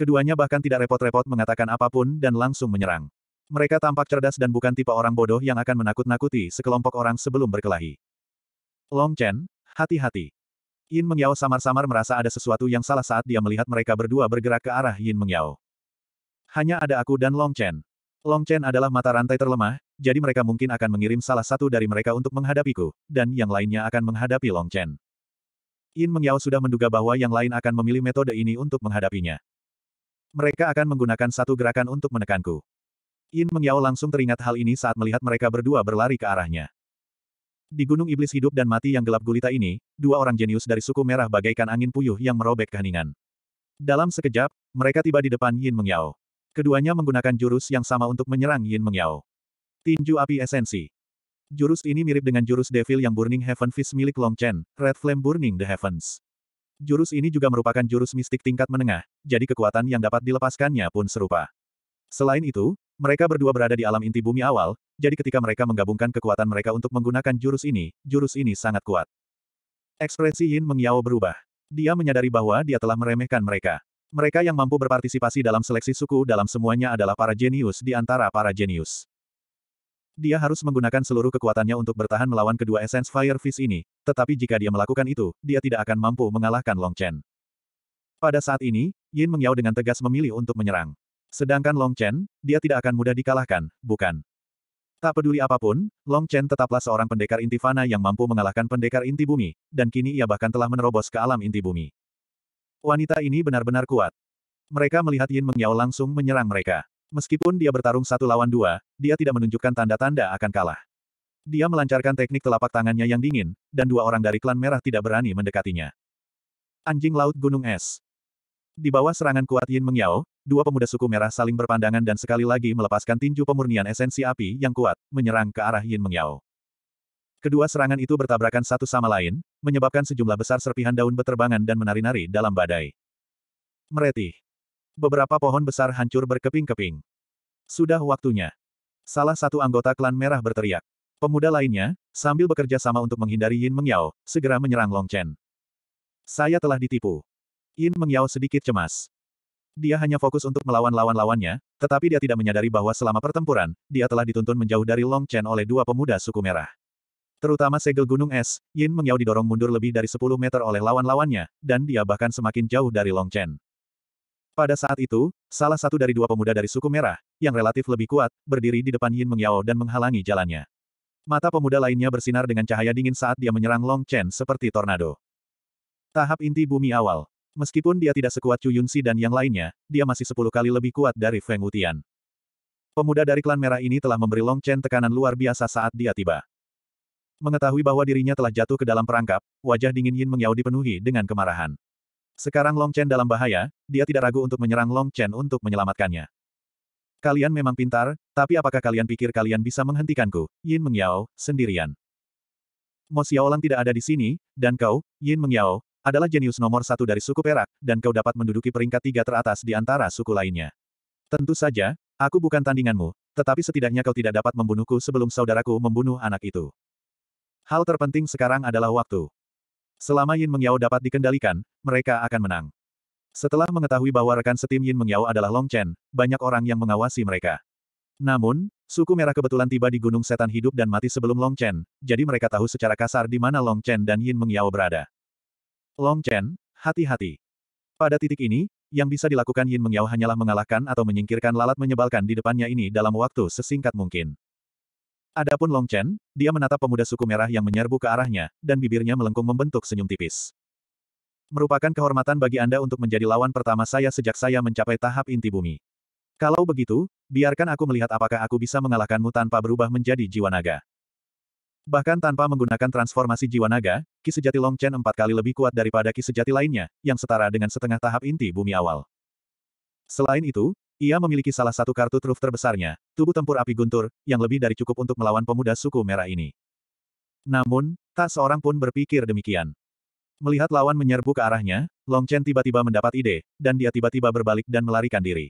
Keduanya bahkan tidak repot-repot mengatakan apapun dan langsung menyerang. Mereka tampak cerdas dan bukan tipe orang bodoh yang akan menakut-nakuti sekelompok orang sebelum berkelahi. Long Chen, hati-hati. Yin Mengyao samar-samar merasa ada sesuatu yang salah saat dia melihat mereka berdua bergerak ke arah Yin Mengyao. Hanya ada aku dan Long Chen. Long Chen adalah mata rantai terlemah, jadi mereka mungkin akan mengirim salah satu dari mereka untuk menghadapiku, dan yang lainnya akan menghadapi Long Chen. Yin Mengyao sudah menduga bahwa yang lain akan memilih metode ini untuk menghadapinya. Mereka akan menggunakan satu gerakan untuk menekanku. Yin Mengyao langsung teringat hal ini saat melihat mereka berdua berlari ke arahnya. Di gunung iblis hidup dan mati yang gelap gulita ini, dua orang jenius dari suku merah bagaikan angin puyuh yang merobek keheningan. Dalam sekejap, mereka tiba di depan Yin Mengyao. Keduanya menggunakan jurus yang sama untuk menyerang Yin Mengyao. Tinju api esensi. Jurus ini mirip dengan jurus Devil yang Burning Heaven Fist milik Long Chen, Red Flame Burning the Heavens. Jurus ini juga merupakan jurus mistik tingkat menengah, jadi kekuatan yang dapat dilepaskannya pun serupa. Selain itu, mereka berdua berada di alam inti bumi awal, jadi ketika mereka menggabungkan kekuatan mereka untuk menggunakan jurus ini, jurus ini sangat kuat. Ekspresi Yin Mengyao berubah. Dia menyadari bahwa dia telah meremehkan mereka. Mereka yang mampu berpartisipasi dalam seleksi suku dalam semuanya adalah para jenius di antara para jenius. Dia harus menggunakan seluruh kekuatannya untuk bertahan melawan kedua Essence Fire Fist ini, tetapi jika dia melakukan itu, dia tidak akan mampu mengalahkan Long Chen. Pada saat ini, Yin Mengyao dengan tegas memilih untuk menyerang. Sedangkan Long Chen, dia tidak akan mudah dikalahkan, bukan? Tak peduli apapun, Long Chen tetaplah seorang pendekar inti fana yang mampu mengalahkan pendekar inti bumi, dan kini ia bahkan telah menerobos ke alam inti bumi. Wanita ini benar-benar kuat. Mereka melihat Yin Mengyao langsung menyerang mereka. Meskipun dia bertarung satu lawan dua, dia tidak menunjukkan tanda-tanda akan kalah. Dia melancarkan teknik telapak tangannya yang dingin, dan dua orang dari klan merah tidak berani mendekatinya. Anjing Laut Gunung Es Di bawah serangan kuat Yin Mengyao, dua pemuda suku merah saling berpandangan dan sekali lagi melepaskan tinju pemurnian esensi api yang kuat, menyerang ke arah Yin Mengyao. Kedua serangan itu bertabrakan satu sama lain, menyebabkan sejumlah besar serpihan daun beterbangan dan menari-nari dalam badai. Meretih. Beberapa pohon besar hancur berkeping-keping. Sudah waktunya. Salah satu anggota klan merah berteriak. Pemuda lainnya, sambil bekerja sama untuk menghindari Yin Mengyao, segera menyerang Long Chen. Saya telah ditipu. Yin Mengyao sedikit cemas. Dia hanya fokus untuk melawan lawan-lawannya, tetapi dia tidak menyadari bahwa selama pertempuran, dia telah dituntun menjauh dari Long Chen oleh dua pemuda suku merah. Terutama segel gunung es, Yin Mengyao didorong mundur lebih dari 10 meter oleh lawan-lawannya, dan dia bahkan semakin jauh dari Long Chen. Pada saat itu, salah satu dari dua pemuda dari suku merah, yang relatif lebih kuat, berdiri di depan Yin Mengyao dan menghalangi jalannya. Mata pemuda lainnya bersinar dengan cahaya dingin saat dia menyerang Long Chen seperti tornado. Tahap inti bumi awal. Meskipun dia tidak sekuat Chu Yunsi dan yang lainnya, dia masih sepuluh kali lebih kuat dari Feng Wutian. Pemuda dari klan merah ini telah memberi Long Chen tekanan luar biasa saat dia tiba. Mengetahui bahwa dirinya telah jatuh ke dalam perangkap, wajah dingin Yin Mengyao dipenuhi dengan kemarahan. Sekarang Long Chen dalam bahaya, dia tidak ragu untuk menyerang Long Chen untuk menyelamatkannya. Kalian memang pintar, tapi apakah kalian pikir kalian bisa menghentikanku? Yin Mengyao, sendirian. Mo Xiaolang tidak ada di sini, dan kau, Yin Mengyao, adalah jenius nomor satu dari suku Perak, dan kau dapat menduduki peringkat tiga teratas di antara suku lainnya. Tentu saja, aku bukan tandinganmu, tetapi setidaknya kau tidak dapat membunuhku sebelum saudaraku membunuh anak itu. Hal terpenting sekarang adalah waktu. Selama Yin Mengyao dapat dikendalikan, mereka akan menang. Setelah mengetahui bahwa rekan setim Yin Mengyao adalah Long Chen, banyak orang yang mengawasi mereka. Namun, suku merah kebetulan tiba di Gunung Setan Hidup dan Mati sebelum Long Chen, jadi mereka tahu secara kasar di mana Long Chen dan Yin Mengyao berada. Long Chen, hati-hati. Pada titik ini, yang bisa dilakukan Yin Mengyao hanyalah mengalahkan atau menyingkirkan lalat menyebalkan di depannya ini dalam waktu sesingkat mungkin. Adapun Long Chen, dia menatap pemuda suku merah yang menyerbu ke arahnya, dan bibirnya melengkung membentuk senyum tipis. Merupakan kehormatan bagi Anda untuk menjadi lawan pertama saya sejak saya mencapai tahap inti bumi. Kalau begitu, biarkan aku melihat apakah aku bisa mengalahkanmu tanpa berubah menjadi jiwa naga. Bahkan tanpa menggunakan transformasi jiwa naga, Ki Sejati Long Chen empat kali lebih kuat daripada Ki Sejati lainnya, yang setara dengan setengah tahap inti bumi awal. Selain itu, ia memiliki salah satu kartu truf terbesarnya, tubuh tempur api guntur, yang lebih dari cukup untuk melawan pemuda suku merah ini. Namun, tak seorang pun berpikir demikian. Melihat lawan menyerbu ke arahnya, Long Chen tiba-tiba mendapat ide, dan dia tiba-tiba berbalik dan melarikan diri.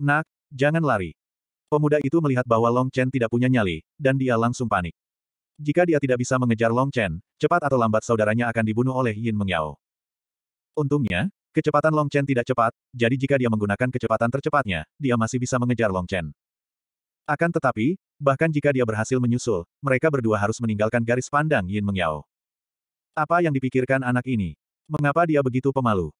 Nak, jangan lari. Pemuda itu melihat bahwa Long Chen tidak punya nyali, dan dia langsung panik. Jika dia tidak bisa mengejar Long Chen, cepat atau lambat saudaranya akan dibunuh oleh Yin Mengyao. Untungnya, Kecepatan Long Chen tidak cepat, jadi jika dia menggunakan kecepatan tercepatnya, dia masih bisa mengejar Long Chen. Akan tetapi, bahkan jika dia berhasil menyusul, mereka berdua harus meninggalkan garis pandang Yin Mengyao. Apa yang dipikirkan anak ini? Mengapa dia begitu pemalu?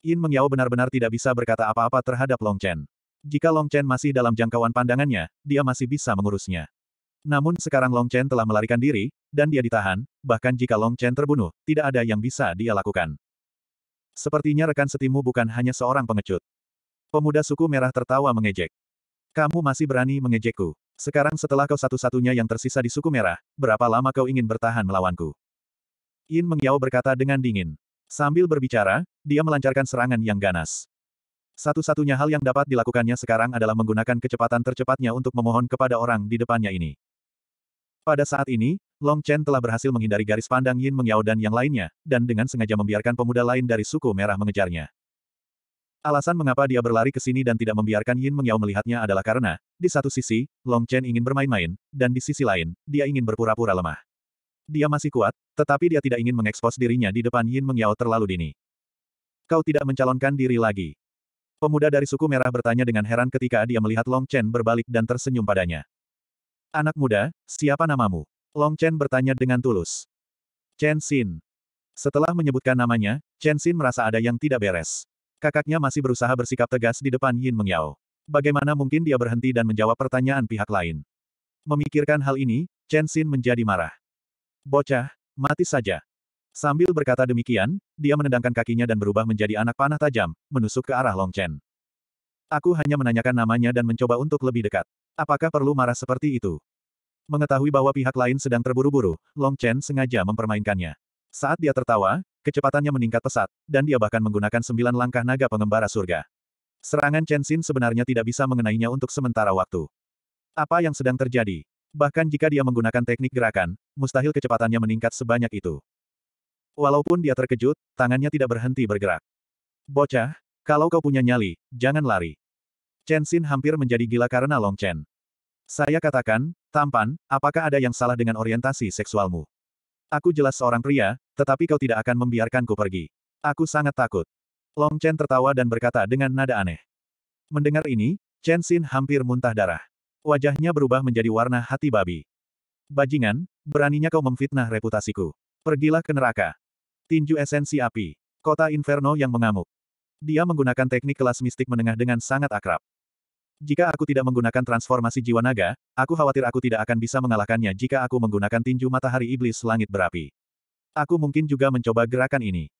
Yin Mengyao benar-benar tidak bisa berkata apa-apa terhadap Long Chen. Jika Long Chen masih dalam jangkauan pandangannya, dia masih bisa mengurusnya. Namun sekarang Long Chen telah melarikan diri, dan dia ditahan, bahkan jika Long Chen terbunuh, tidak ada yang bisa dia lakukan. Sepertinya rekan setimu bukan hanya seorang pengecut. Pemuda suku merah tertawa mengejek. Kamu masih berani mengejekku. Sekarang setelah kau satu-satunya yang tersisa di suku merah, berapa lama kau ingin bertahan melawanku? Yin Mengyao berkata dengan dingin. Sambil berbicara, dia melancarkan serangan yang ganas. Satu-satunya hal yang dapat dilakukannya sekarang adalah menggunakan kecepatan tercepatnya untuk memohon kepada orang di depannya ini. Pada saat ini, Long Chen telah berhasil menghindari garis pandang Yin Mengyao dan yang lainnya, dan dengan sengaja membiarkan pemuda lain dari suku merah mengejarnya. Alasan mengapa dia berlari ke sini dan tidak membiarkan Yin Mengyao melihatnya adalah karena, di satu sisi, Long Chen ingin bermain-main, dan di sisi lain, dia ingin berpura-pura lemah. Dia masih kuat, tetapi dia tidak ingin mengekspos dirinya di depan Yin Mengyao terlalu dini. Kau tidak mencalonkan diri lagi. Pemuda dari suku merah bertanya dengan heran ketika dia melihat Long Chen berbalik dan tersenyum padanya. Anak muda, siapa namamu? Long Chen bertanya dengan tulus. Chen Xin. Setelah menyebutkan namanya, Chen Xin merasa ada yang tidak beres. Kakaknya masih berusaha bersikap tegas di depan Yin Mengyao. Bagaimana mungkin dia berhenti dan menjawab pertanyaan pihak lain? Memikirkan hal ini, Chen Xin menjadi marah. Bocah, mati saja. Sambil berkata demikian, dia menendangkan kakinya dan berubah menjadi anak panah tajam, menusuk ke arah Long Chen. Aku hanya menanyakan namanya dan mencoba untuk lebih dekat. Apakah perlu marah seperti itu? Mengetahui bahwa pihak lain sedang terburu-buru, Long Chen sengaja mempermainkannya. Saat dia tertawa, kecepatannya meningkat pesat, dan dia bahkan menggunakan sembilan langkah naga pengembara surga. Serangan Chen Xin sebenarnya tidak bisa mengenainya untuk sementara waktu. Apa yang sedang terjadi? Bahkan jika dia menggunakan teknik gerakan, mustahil kecepatannya meningkat sebanyak itu. Walaupun dia terkejut, tangannya tidak berhenti bergerak. Bocah, kalau kau punya nyali, jangan lari. Chen Xin hampir menjadi gila karena Long Chen. Saya katakan, Tampan, apakah ada yang salah dengan orientasi seksualmu? Aku jelas seorang pria, tetapi kau tidak akan membiarkanku pergi. Aku sangat takut. Long Chen tertawa dan berkata dengan nada aneh. Mendengar ini, Chen Xin hampir muntah darah. Wajahnya berubah menjadi warna hati babi. Bajingan, beraninya kau memfitnah reputasiku. Pergilah ke neraka. Tinju esensi api. Kota Inferno yang mengamuk. Dia menggunakan teknik kelas mistik menengah dengan sangat akrab. Jika aku tidak menggunakan transformasi jiwa naga, aku khawatir aku tidak akan bisa mengalahkannya jika aku menggunakan tinju matahari iblis langit berapi. Aku mungkin juga mencoba gerakan ini.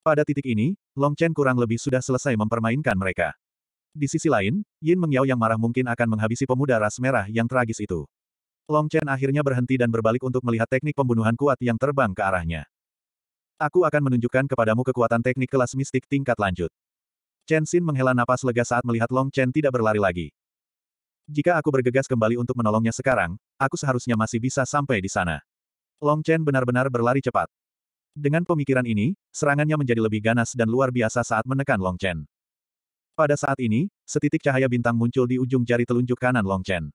Pada titik ini, Long Chen kurang lebih sudah selesai mempermainkan mereka. Di sisi lain, Yin Mengyao yang marah mungkin akan menghabisi pemuda ras merah yang tragis itu. Long Chen akhirnya berhenti dan berbalik untuk melihat teknik pembunuhan kuat yang terbang ke arahnya. Aku akan menunjukkan kepadamu kekuatan teknik kelas mistik tingkat lanjut. Chen Xin menghela napas lega saat melihat Long Chen tidak berlari lagi. Jika aku bergegas kembali untuk menolongnya sekarang, aku seharusnya masih bisa sampai di sana. Long Chen benar-benar berlari cepat. Dengan pemikiran ini, serangannya menjadi lebih ganas dan luar biasa saat menekan Long Chen. Pada saat ini, setitik cahaya bintang muncul di ujung jari telunjuk kanan Long Chen.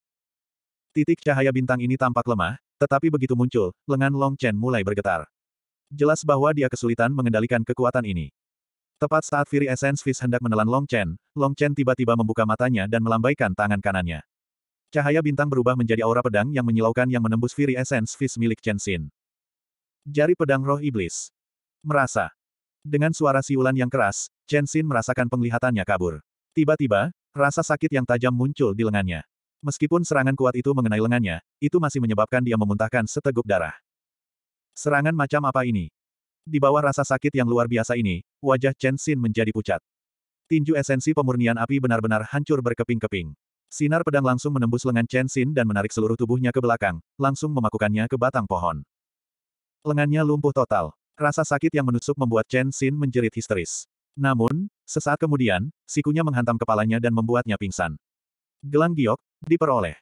Titik cahaya bintang ini tampak lemah, tetapi begitu muncul, lengan Long Chen mulai bergetar. Jelas bahwa dia kesulitan mengendalikan kekuatan ini. Tepat saat Fury Essence Fish hendak menelan Long Chen, Long Chen tiba-tiba membuka matanya dan melambaikan tangan kanannya. Cahaya bintang berubah menjadi aura pedang yang menyilaukan yang menembus Fury Essence Fish milik Chen Xin. Jari pedang roh iblis. Merasa. Dengan suara siulan yang keras, Chen Xin merasakan penglihatannya kabur. Tiba-tiba, rasa sakit yang tajam muncul di lengannya. Meskipun serangan kuat itu mengenai lengannya, itu masih menyebabkan dia memuntahkan seteguk darah. Serangan macam apa ini? Di bawah rasa sakit yang luar biasa ini, wajah Chen Xin menjadi pucat. Tinju esensi pemurnian api benar-benar hancur berkeping-keping. Sinar pedang langsung menembus lengan Chen Xin dan menarik seluruh tubuhnya ke belakang, langsung memakukannya ke batang pohon. Lengannya lumpuh total. Rasa sakit yang menusuk membuat Chen Xin menjerit histeris. Namun, sesaat kemudian, sikunya menghantam kepalanya dan membuatnya pingsan. Gelang giok, diperoleh.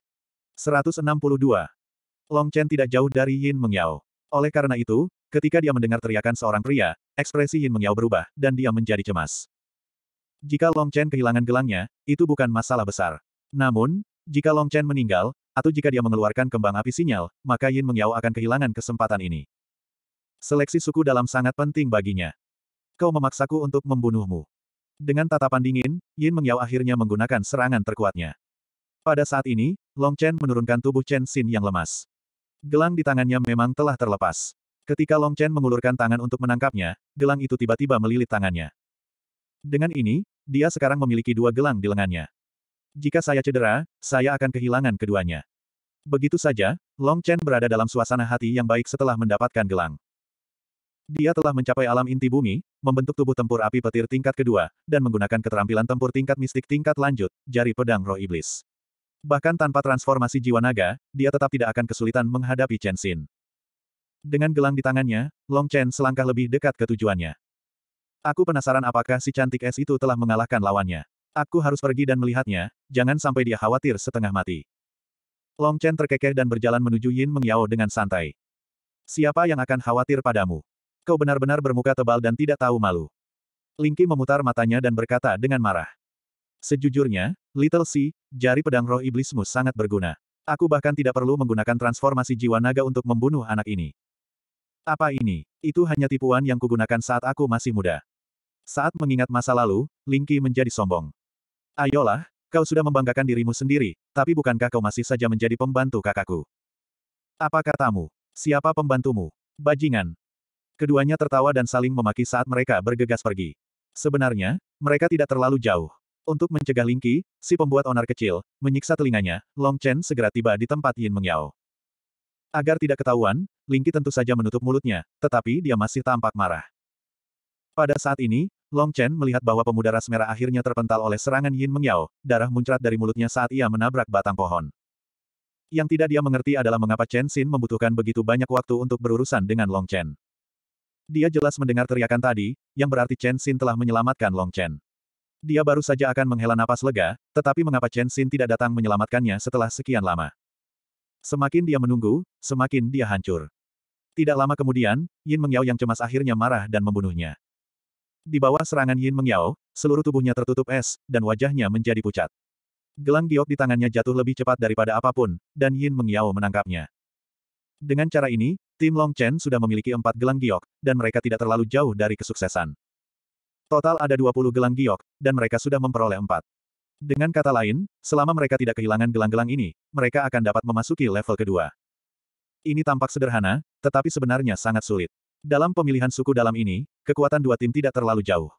162. Long Chen tidak jauh dari Yin Mengyao. Oleh karena itu, Ketika dia mendengar teriakan seorang pria, ekspresi Yin Mengyao berubah, dan dia menjadi cemas. Jika Long Chen kehilangan gelangnya, itu bukan masalah besar. Namun, jika Long Chen meninggal, atau jika dia mengeluarkan kembang api sinyal, maka Yin Mengyao akan kehilangan kesempatan ini. Seleksi suku dalam sangat penting baginya. Kau memaksaku untuk membunuhmu. Dengan tatapan dingin, Yin Mengyao akhirnya menggunakan serangan terkuatnya. Pada saat ini, Long Chen menurunkan tubuh Chen Xin yang lemas. Gelang di tangannya memang telah terlepas. Ketika Long Chen mengulurkan tangan untuk menangkapnya, gelang itu tiba-tiba melilit tangannya. Dengan ini, dia sekarang memiliki dua gelang di lengannya. Jika saya cedera, saya akan kehilangan keduanya. Begitu saja, Long Chen berada dalam suasana hati yang baik setelah mendapatkan gelang. Dia telah mencapai alam inti bumi, membentuk tubuh tempur api petir tingkat kedua, dan menggunakan keterampilan tempur tingkat mistik tingkat lanjut, jari pedang roh iblis. Bahkan tanpa transformasi jiwa naga, dia tetap tidak akan kesulitan menghadapi Chen Xin. Dengan gelang di tangannya, Long Chen selangkah lebih dekat ke tujuannya. Aku penasaran apakah si cantik es itu telah mengalahkan lawannya. Aku harus pergi dan melihatnya, jangan sampai dia khawatir setengah mati. Long Chen terkekeh dan berjalan menuju Yin Mengyao dengan santai. Siapa yang akan khawatir padamu? Kau benar-benar bermuka tebal dan tidak tahu malu. Ling Qi memutar matanya dan berkata dengan marah. Sejujurnya, Little C, jari pedang roh iblismu sangat berguna. Aku bahkan tidak perlu menggunakan transformasi jiwa naga untuk membunuh anak ini. Apa ini? Itu hanya tipuan yang kugunakan saat aku masih muda. Saat mengingat masa lalu, Lingqi menjadi sombong. Ayolah, kau sudah membanggakan dirimu sendiri, tapi bukankah kau masih saja menjadi pembantu kakakku? Apa katamu? Siapa pembantumu? Bajingan. Keduanya tertawa dan saling memaki saat mereka bergegas pergi. Sebenarnya, mereka tidak terlalu jauh. Untuk mencegah Lingqi, si pembuat onar kecil, menyiksa telinganya, Long Chen segera tiba di tempat Yin Mengyao. Agar tidak ketahuan, Lingki tentu saja menutup mulutnya, tetapi dia masih tampak marah. Pada saat ini, Long Chen melihat bahwa pemuda ras merah akhirnya terpental oleh serangan Yin Mengyao, darah muncrat dari mulutnya saat ia menabrak batang pohon. Yang tidak dia mengerti adalah mengapa Chen Xin membutuhkan begitu banyak waktu untuk berurusan dengan Long Chen. Dia jelas mendengar teriakan tadi, yang berarti Chen Xin telah menyelamatkan Long Chen. Dia baru saja akan menghela napas lega, tetapi mengapa Chen Xin tidak datang menyelamatkannya setelah sekian lama? Semakin dia menunggu, semakin dia hancur. Tidak lama kemudian, Yin Mengyao yang cemas akhirnya marah dan membunuhnya. Di bawah serangan Yin Mengyao, seluruh tubuhnya tertutup es, dan wajahnya menjadi pucat. Gelang giok di tangannya jatuh lebih cepat daripada apapun, dan Yin Mengyao menangkapnya. Dengan cara ini, tim Long Chen sudah memiliki empat gelang giok, dan mereka tidak terlalu jauh dari kesuksesan. Total ada 20 gelang giok, dan mereka sudah memperoleh empat. Dengan kata lain, selama mereka tidak kehilangan gelang-gelang ini, mereka akan dapat memasuki level kedua. Ini tampak sederhana, tetapi sebenarnya sangat sulit. Dalam pemilihan suku dalam ini, kekuatan dua tim tidak terlalu jauh.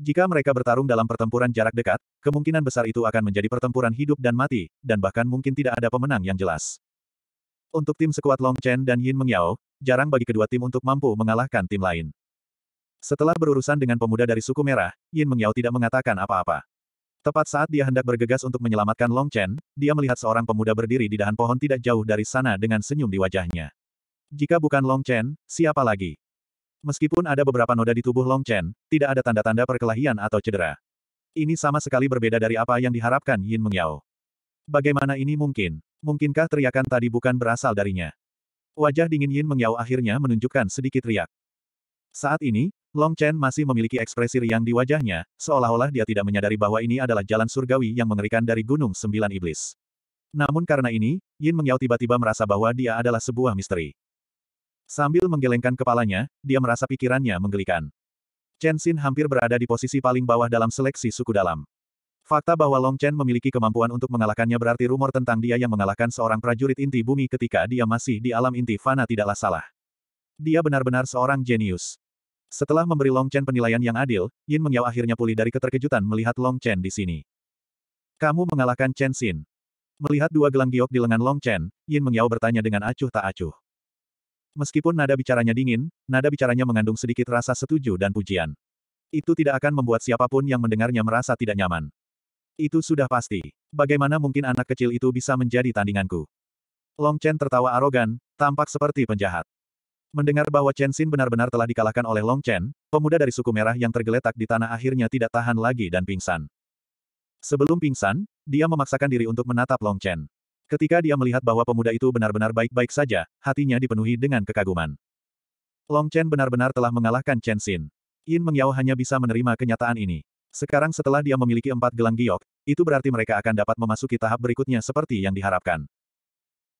Jika mereka bertarung dalam pertempuran jarak dekat, kemungkinan besar itu akan menjadi pertempuran hidup dan mati, dan bahkan mungkin tidak ada pemenang yang jelas. Untuk tim sekuat Long Chen dan Yin Mengyao, jarang bagi kedua tim untuk mampu mengalahkan tim lain. Setelah berurusan dengan pemuda dari suku merah, Yin Mengyao tidak mengatakan apa-apa. Tepat saat dia hendak bergegas untuk menyelamatkan Long Chen, dia melihat seorang pemuda berdiri di dahan pohon tidak jauh dari sana dengan senyum di wajahnya. Jika bukan Long Chen, siapa lagi? Meskipun ada beberapa noda di tubuh Long Chen, tidak ada tanda-tanda perkelahian atau cedera. Ini sama sekali berbeda dari apa yang diharapkan Yin Mengyao. Bagaimana ini mungkin? Mungkinkah teriakan tadi bukan berasal darinya? Wajah dingin Yin Mengyao akhirnya menunjukkan sedikit riak. Saat ini, Long Chen masih memiliki ekspresi riang di wajahnya, seolah-olah dia tidak menyadari bahwa ini adalah jalan surgawi yang mengerikan dari Gunung Sembilan Iblis. Namun karena ini, Yin Mengyao tiba-tiba merasa bahwa dia adalah sebuah misteri. Sambil menggelengkan kepalanya, dia merasa pikirannya menggelikan. Chen Xin hampir berada di posisi paling bawah dalam seleksi suku dalam. Fakta bahwa Long Chen memiliki kemampuan untuk mengalahkannya berarti rumor tentang dia yang mengalahkan seorang prajurit inti bumi ketika dia masih di alam inti fana tidaklah salah. Dia benar-benar seorang jenius. Setelah memberi Long Chen penilaian yang adil, Yin Mengyao akhirnya pulih dari keterkejutan melihat Long Chen di sini. Kamu mengalahkan Chen Xin. Melihat dua gelang giok di lengan Long Chen, Yin Mengyao bertanya dengan acuh tak acuh. Meskipun nada bicaranya dingin, nada bicaranya mengandung sedikit rasa setuju dan pujian. Itu tidak akan membuat siapapun yang mendengarnya merasa tidak nyaman. Itu sudah pasti. Bagaimana mungkin anak kecil itu bisa menjadi tandinganku? Long Chen tertawa arogan, tampak seperti penjahat. Mendengar bahwa Chen Xin benar-benar telah dikalahkan oleh Long Chen, pemuda dari suku merah yang tergeletak di tanah akhirnya tidak tahan lagi dan pingsan. Sebelum pingsan, dia memaksakan diri untuk menatap Long Chen. Ketika dia melihat bahwa pemuda itu benar-benar baik-baik saja, hatinya dipenuhi dengan kekaguman. Long Chen benar-benar telah mengalahkan Chen Xin. Yin Mengyao hanya bisa menerima kenyataan ini. Sekarang setelah dia memiliki empat gelang giok, itu berarti mereka akan dapat memasuki tahap berikutnya seperti yang diharapkan.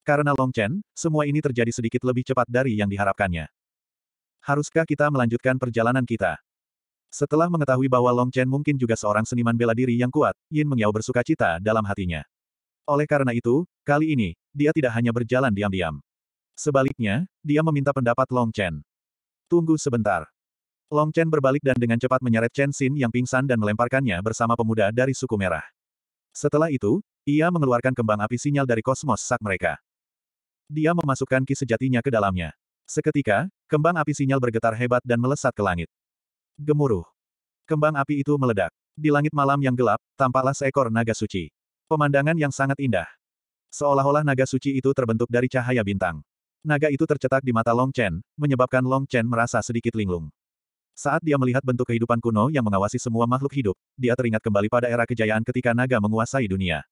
Karena Long Chen, semua ini terjadi sedikit lebih cepat dari yang diharapkannya. Haruskah kita melanjutkan perjalanan kita? Setelah mengetahui bahwa Long Chen mungkin juga seorang seniman bela diri yang kuat, Yin Mengyao bersuka cita dalam hatinya. Oleh karena itu, kali ini, dia tidak hanya berjalan diam-diam. Sebaliknya, dia meminta pendapat Long Chen. Tunggu sebentar. Long Chen berbalik dan dengan cepat menyeret Chen Xin yang pingsan dan melemparkannya bersama pemuda dari suku merah. Setelah itu, ia mengeluarkan kembang api sinyal dari kosmos sak mereka. Dia memasukkan ki sejatinya ke dalamnya. Seketika, kembang api sinyal bergetar hebat dan melesat ke langit. Gemuruh. Kembang api itu meledak. Di langit malam yang gelap, tampaklah seekor naga suci. Pemandangan yang sangat indah. Seolah-olah naga suci itu terbentuk dari cahaya bintang. Naga itu tercetak di mata Long Chen, menyebabkan Long Chen merasa sedikit linglung. Saat dia melihat bentuk kehidupan kuno yang mengawasi semua makhluk hidup, dia teringat kembali pada era kejayaan ketika naga menguasai dunia.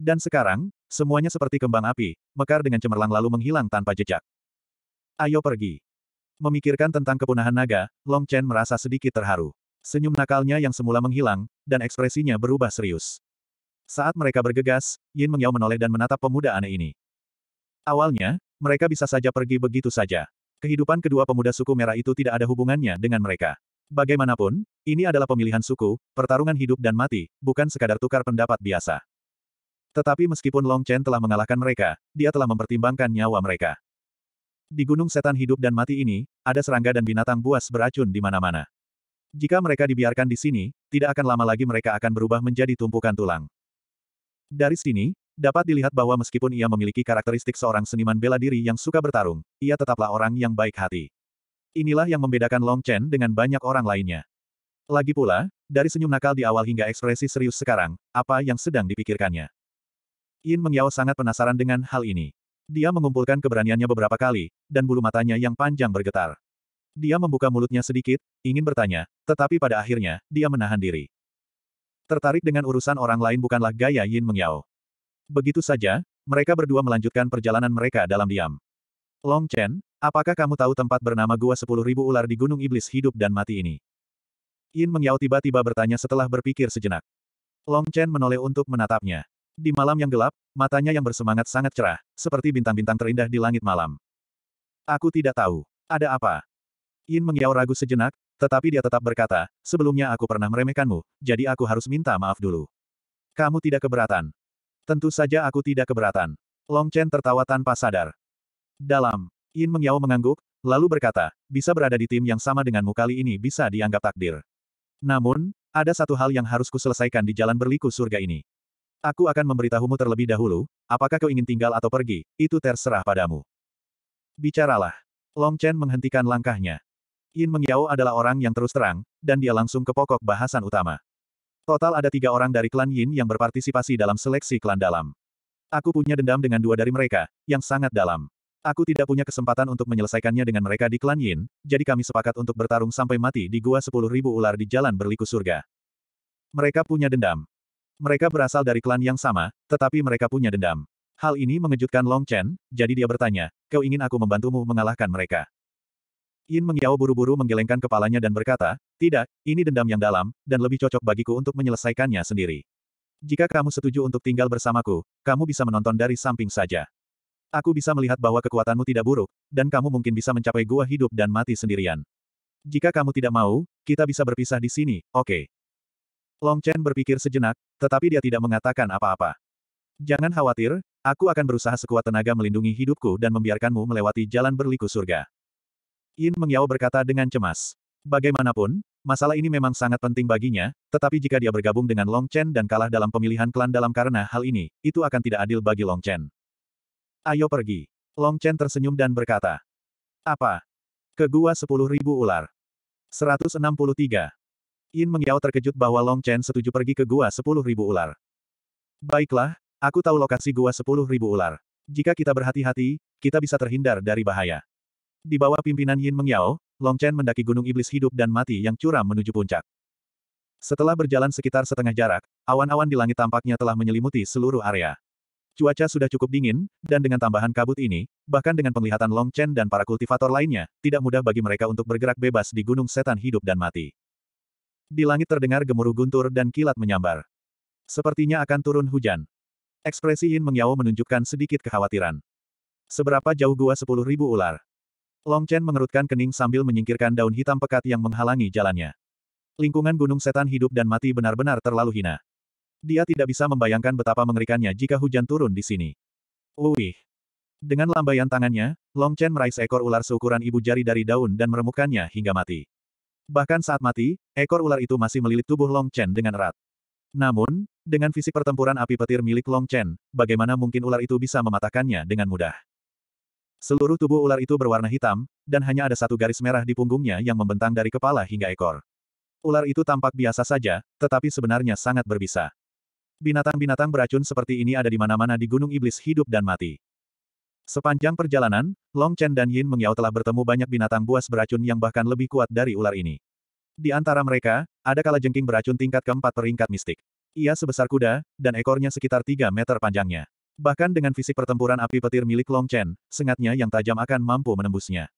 Dan sekarang, Semuanya seperti kembang api, mekar dengan cemerlang lalu menghilang tanpa jejak. Ayo pergi. Memikirkan tentang kepunahan naga, Long Chen merasa sedikit terharu. Senyum nakalnya yang semula menghilang, dan ekspresinya berubah serius. Saat mereka bergegas, Yin Mengyao menoleh dan menatap pemuda aneh ini. Awalnya, mereka bisa saja pergi begitu saja. Kehidupan kedua pemuda suku merah itu tidak ada hubungannya dengan mereka. Bagaimanapun, ini adalah pemilihan suku, pertarungan hidup dan mati, bukan sekadar tukar pendapat biasa. Tetapi meskipun Long Chen telah mengalahkan mereka, dia telah mempertimbangkan nyawa mereka. Di gunung setan hidup dan mati ini, ada serangga dan binatang buas beracun di mana-mana. Jika mereka dibiarkan di sini, tidak akan lama lagi mereka akan berubah menjadi tumpukan tulang. Dari sini, dapat dilihat bahwa meskipun ia memiliki karakteristik seorang seniman bela diri yang suka bertarung, ia tetaplah orang yang baik hati. Inilah yang membedakan Long Chen dengan banyak orang lainnya. Lagi pula, dari senyum nakal di awal hingga ekspresi serius sekarang, apa yang sedang dipikirkannya? Yin Mengyao sangat penasaran dengan hal ini. Dia mengumpulkan keberaniannya beberapa kali, dan bulu matanya yang panjang bergetar. Dia membuka mulutnya sedikit, ingin bertanya, tetapi pada akhirnya, dia menahan diri. Tertarik dengan urusan orang lain bukanlah gaya Yin Mengyao. Begitu saja, mereka berdua melanjutkan perjalanan mereka dalam diam. Long Chen, apakah kamu tahu tempat bernama Gua sepuluh ribu Ular di Gunung Iblis Hidup dan Mati ini? Yin Mengyao tiba-tiba bertanya setelah berpikir sejenak. Long Chen menoleh untuk menatapnya. Di malam yang gelap, matanya yang bersemangat sangat cerah, seperti bintang-bintang terindah di langit malam. Aku tidak tahu. Ada apa? Yin mengiau ragu sejenak, tetapi dia tetap berkata, sebelumnya aku pernah meremehkanmu, jadi aku harus minta maaf dulu. Kamu tidak keberatan. Tentu saja aku tidak keberatan. Long Chen tertawa tanpa sadar. Dalam, Yin Mengyao mengangguk, lalu berkata, bisa berada di tim yang sama denganmu kali ini bisa dianggap takdir. Namun, ada satu hal yang harus kuselesaikan di jalan berliku surga ini. Aku akan memberitahumu terlebih dahulu, apakah kau ingin tinggal atau pergi, itu terserah padamu. Bicaralah. Long Chen menghentikan langkahnya. Yin Mengyao adalah orang yang terus terang, dan dia langsung ke pokok bahasan utama. Total ada tiga orang dari klan Yin yang berpartisipasi dalam seleksi klan dalam. Aku punya dendam dengan dua dari mereka, yang sangat dalam. Aku tidak punya kesempatan untuk menyelesaikannya dengan mereka di klan Yin, jadi kami sepakat untuk bertarung sampai mati di gua 10.000 ular di jalan berliku surga. Mereka punya dendam. Mereka berasal dari klan yang sama, tetapi mereka punya dendam. Hal ini mengejutkan Long Chen, jadi dia bertanya, kau ingin aku membantumu mengalahkan mereka? Yin Mengyao buru-buru menggelengkan kepalanya dan berkata, tidak, ini dendam yang dalam, dan lebih cocok bagiku untuk menyelesaikannya sendiri. Jika kamu setuju untuk tinggal bersamaku, kamu bisa menonton dari samping saja. Aku bisa melihat bahwa kekuatanmu tidak buruk, dan kamu mungkin bisa mencapai gua hidup dan mati sendirian. Jika kamu tidak mau, kita bisa berpisah di sini, oke. Okay. Long Chen berpikir sejenak, tetapi dia tidak mengatakan apa-apa. Jangan khawatir, aku akan berusaha sekuat tenaga melindungi hidupku dan membiarkanmu melewati jalan berliku surga. Yin Mengyao berkata dengan cemas. Bagaimanapun, masalah ini memang sangat penting baginya, tetapi jika dia bergabung dengan Long Chen dan kalah dalam pemilihan klan dalam karena hal ini, itu akan tidak adil bagi Long Chen. Ayo pergi. Long Chen tersenyum dan berkata. Apa? Ke gua sepuluh ular. 163. Yin Mengyao terkejut bahwa Long Chen setuju pergi ke gua sepuluh ribu ular. Baiklah, aku tahu lokasi gua sepuluh ribu ular. Jika kita berhati-hati, kita bisa terhindar dari bahaya. Di bawah pimpinan Yin Mengyao, Long Chen mendaki gunung iblis hidup dan mati yang curam menuju puncak. Setelah berjalan sekitar setengah jarak, awan-awan di langit tampaknya telah menyelimuti seluruh area. Cuaca sudah cukup dingin, dan dengan tambahan kabut ini, bahkan dengan penglihatan Long Chen dan para kultivator lainnya, tidak mudah bagi mereka untuk bergerak bebas di gunung setan hidup dan mati. Di langit terdengar gemuruh guntur dan kilat menyambar. Sepertinya akan turun hujan. Ekspresi Yin Mengyao menunjukkan sedikit kekhawatiran. Seberapa jauh gua sepuluh ribu ular? Long Chen mengerutkan kening sambil menyingkirkan daun hitam pekat yang menghalangi jalannya. Lingkungan gunung setan hidup dan mati benar-benar terlalu hina. Dia tidak bisa membayangkan betapa mengerikannya jika hujan turun di sini. Wih! Dengan lambaian tangannya, Long Chen meraih seekor ular seukuran ibu jari dari daun dan meremukannya hingga mati. Bahkan saat mati, ekor ular itu masih melilit tubuh Long Chen dengan erat. Namun, dengan fisik pertempuran api petir milik Long Chen, bagaimana mungkin ular itu bisa mematahkannya dengan mudah? Seluruh tubuh ular itu berwarna hitam, dan hanya ada satu garis merah di punggungnya yang membentang dari kepala hingga ekor. Ular itu tampak biasa saja, tetapi sebenarnya sangat berbisa. Binatang-binatang beracun seperti ini ada di mana-mana di Gunung Iblis hidup dan mati. Sepanjang perjalanan, Long Chen dan Yin Mengyao telah bertemu banyak binatang buas beracun yang bahkan lebih kuat dari ular ini. Di antara mereka, ada kala jengking beracun tingkat keempat peringkat mistik. Ia sebesar kuda, dan ekornya sekitar 3 meter panjangnya. Bahkan dengan fisik pertempuran api petir milik Long Chen, sengatnya yang tajam akan mampu menembusnya.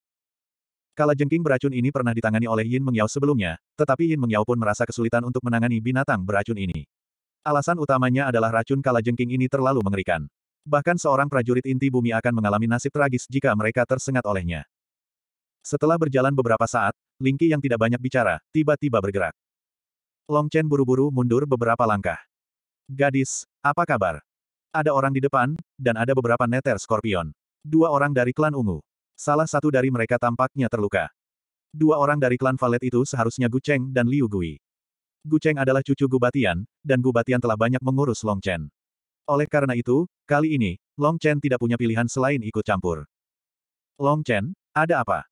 Kala jengking beracun ini pernah ditangani oleh Yin Mengyao sebelumnya, tetapi Yin Mengyao pun merasa kesulitan untuk menangani binatang beracun ini. Alasan utamanya adalah racun kala jengking ini terlalu mengerikan. Bahkan seorang prajurit inti bumi akan mengalami nasib tragis jika mereka tersengat olehnya. Setelah berjalan beberapa saat, Lingqi yang tidak banyak bicara, tiba-tiba bergerak. Long Chen buru-buru mundur beberapa langkah. Gadis, apa kabar? Ada orang di depan, dan ada beberapa neter skorpion. Dua orang dari klan ungu. Salah satu dari mereka tampaknya terluka. Dua orang dari klan Valet itu seharusnya Gu Cheng dan Liu Gui. Gu Cheng adalah cucu Gu Batian, dan Gu Batian telah banyak mengurus Long Chen. Oleh karena itu, kali ini, Long Chen tidak punya pilihan selain ikut campur. Long Chen, ada apa?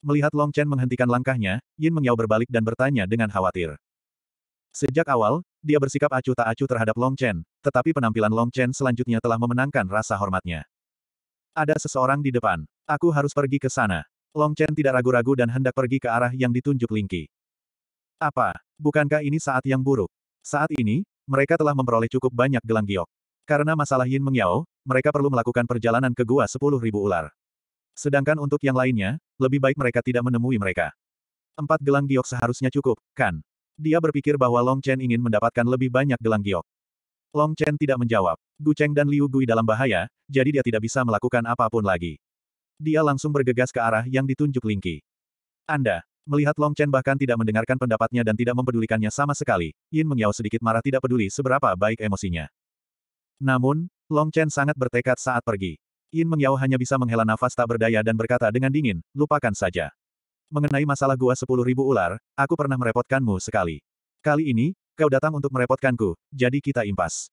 Melihat Long Chen menghentikan langkahnya, Yin Mengyao berbalik dan bertanya dengan khawatir. Sejak awal, dia bersikap acuh tak acuh terhadap Long Chen, tetapi penampilan Long Chen selanjutnya telah memenangkan rasa hormatnya. Ada seseorang di depan. Aku harus pergi ke sana. Long Chen tidak ragu-ragu dan hendak pergi ke arah yang ditunjuk Lingqi. Apa? Bukankah ini saat yang buruk? Saat ini, mereka telah memperoleh cukup banyak gelang giok. Karena masalah Yin Mengyao, mereka perlu melakukan perjalanan ke Gua 10.000 ular. Sedangkan untuk yang lainnya, lebih baik mereka tidak menemui mereka. Empat gelang giok seharusnya cukup, kan? Dia berpikir bahwa Long Chen ingin mendapatkan lebih banyak gelang giok. Long Chen tidak menjawab. Gu Cheng dan Liu Gui dalam bahaya, jadi dia tidak bisa melakukan apapun lagi. Dia langsung bergegas ke arah yang ditunjuk Lingqi. Anda, Melihat Long Chen bahkan tidak mendengarkan pendapatnya dan tidak mempedulikannya sama sekali, Yin Mengyao sedikit marah tidak peduli seberapa baik emosinya. Namun, Long Chen sangat bertekad saat pergi. Yin Mengyao hanya bisa menghela nafas tak berdaya dan berkata dengan dingin, lupakan saja. Mengenai masalah gua sepuluh ribu ular, aku pernah merepotkanmu sekali. Kali ini, kau datang untuk merepotkanku, jadi kita impas.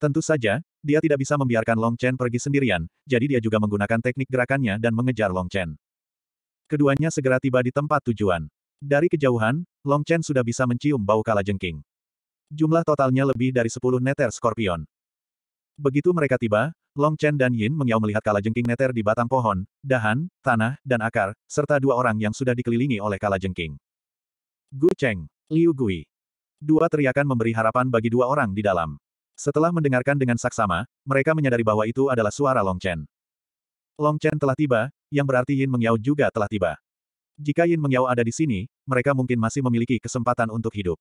Tentu saja, dia tidak bisa membiarkan Long Chen pergi sendirian, jadi dia juga menggunakan teknik gerakannya dan mengejar Long Chen. Keduanya segera tiba di tempat tujuan. Dari kejauhan, Long Chen sudah bisa mencium bau kalajengking. Jumlah totalnya lebih dari 10 neter skorpion. Begitu mereka tiba, Long Chen dan Yin Mengyao melihat Jengking neter di batang pohon, dahan, tanah, dan akar, serta dua orang yang sudah dikelilingi oleh Jengking. Gu Cheng, Liu Gui. Dua teriakan memberi harapan bagi dua orang di dalam. Setelah mendengarkan dengan saksama, mereka menyadari bahwa itu adalah suara Long Chen. Long Chen telah tiba, yang berarti Yin Mengyao juga telah tiba. Jika Yin Mengyao ada di sini, mereka mungkin masih memiliki kesempatan untuk hidup.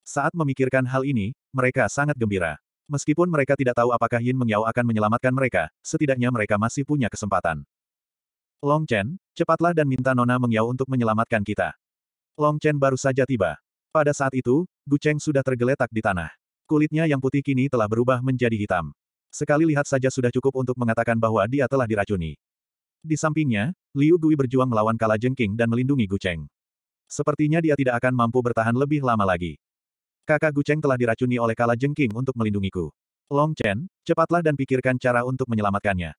Saat memikirkan hal ini, mereka sangat gembira. Meskipun mereka tidak tahu apakah Yin Mengyao akan menyelamatkan mereka, setidaknya mereka masih punya kesempatan. Long Chen, cepatlah dan minta Nona Mengyao untuk menyelamatkan kita. Long Chen baru saja tiba. Pada saat itu, Gu Cheng sudah tergeletak di tanah. Kulitnya yang putih kini telah berubah menjadi hitam. Sekali lihat saja sudah cukup untuk mengatakan bahwa dia telah diracuni. Di sampingnya, Liu Gui berjuang melawan Kala Jengking dan melindungi Gu Cheng. Sepertinya dia tidak akan mampu bertahan lebih lama lagi. Kakak Gucheng telah diracuni oleh Kala Jengking untuk melindungiku. Long Chen, cepatlah dan pikirkan cara untuk menyelamatkannya.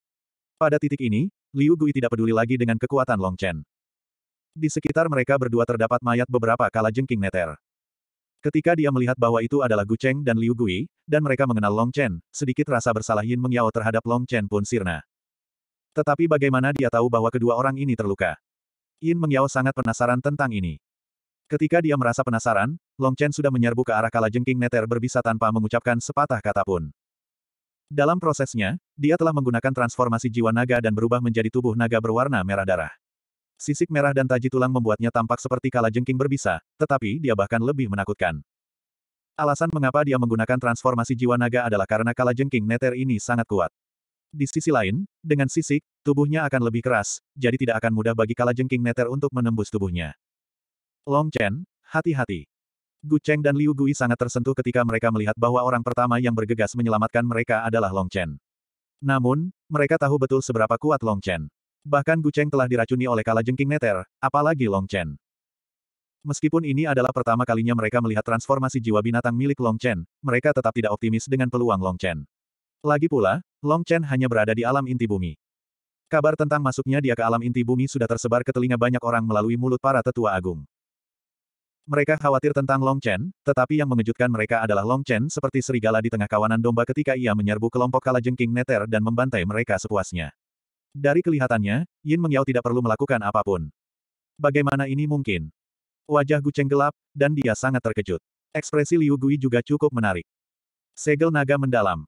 Pada titik ini, Liu Gui tidak peduli lagi dengan kekuatan Long Chen. Di sekitar mereka berdua terdapat mayat beberapa kala jengking neter. Ketika dia melihat bahwa itu adalah Gu Cheng dan Liu Gui, dan mereka mengenal Long Chen, sedikit rasa bersalah Yin Mengyao terhadap Long Chen pun sirna. Tetapi bagaimana dia tahu bahwa kedua orang ini terluka? Yin Mengyao sangat penasaran tentang ini. Ketika dia merasa penasaran, Long Chen sudah menyerbu ke arah kalajengking neter berbisa tanpa mengucapkan sepatah kata pun. Dalam prosesnya, dia telah menggunakan transformasi jiwa naga dan berubah menjadi tubuh naga berwarna merah darah. Sisik merah dan taji tulang membuatnya tampak seperti kalajengking berbisa, tetapi dia bahkan lebih menakutkan. Alasan mengapa dia menggunakan transformasi jiwa naga adalah karena kalajengking neter ini sangat kuat. Di sisi lain, dengan sisik, tubuhnya akan lebih keras, jadi tidak akan mudah bagi kalajengking neter untuk menembus tubuhnya. Long Chen, hati-hati. Gu Cheng dan Liu Gui sangat tersentuh ketika mereka melihat bahwa orang pertama yang bergegas menyelamatkan mereka adalah Long Chen. Namun, mereka tahu betul seberapa kuat Long Chen. Bahkan Gu Cheng telah diracuni oleh kala jengking neter, apalagi Long Chen. Meskipun ini adalah pertama kalinya mereka melihat transformasi jiwa binatang milik Long Chen, mereka tetap tidak optimis dengan peluang Long Chen. Lagi pula, Long Chen hanya berada di alam inti bumi. Kabar tentang masuknya dia ke alam inti bumi sudah tersebar ke telinga banyak orang melalui mulut para tetua agung. Mereka khawatir tentang Long Chen, tetapi yang mengejutkan mereka adalah Long Chen seperti serigala di tengah kawanan domba ketika ia menyerbu kelompok kalajengking neter dan membantai mereka sepuasnya. Dari kelihatannya, Yin Mengyao tidak perlu melakukan apapun. Bagaimana ini mungkin? Wajah Gu Cheng gelap, dan dia sangat terkejut. Ekspresi Liu Gui juga cukup menarik. Segel naga mendalam.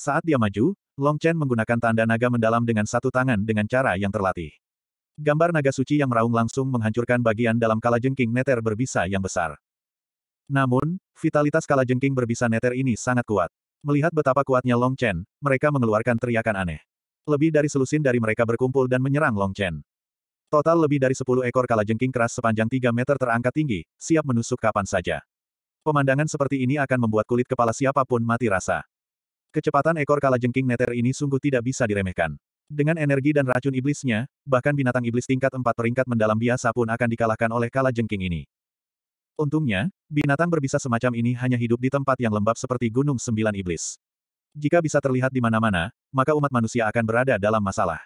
Saat dia maju, Long Chen menggunakan tanda naga mendalam dengan satu tangan dengan cara yang terlatih. Gambar naga suci yang meraung langsung menghancurkan bagian dalam kalajengking neter berbisa yang besar. Namun, vitalitas kalajengking berbisa neter ini sangat kuat. Melihat betapa kuatnya Long Chen, mereka mengeluarkan teriakan aneh. Lebih dari selusin dari mereka berkumpul dan menyerang Long Chen. Total lebih dari 10 ekor kalajengking keras sepanjang 3 meter terangkat tinggi, siap menusuk kapan saja. Pemandangan seperti ini akan membuat kulit kepala siapapun mati rasa. Kecepatan ekor kalajengking neter ini sungguh tidak bisa diremehkan. Dengan energi dan racun iblisnya, bahkan binatang iblis tingkat empat peringkat mendalam biasa pun akan dikalahkan oleh kala jengking ini. Untungnya, binatang berbisa semacam ini hanya hidup di tempat yang lembab seperti Gunung Sembilan Iblis. Jika bisa terlihat di mana-mana, maka umat manusia akan berada dalam masalah.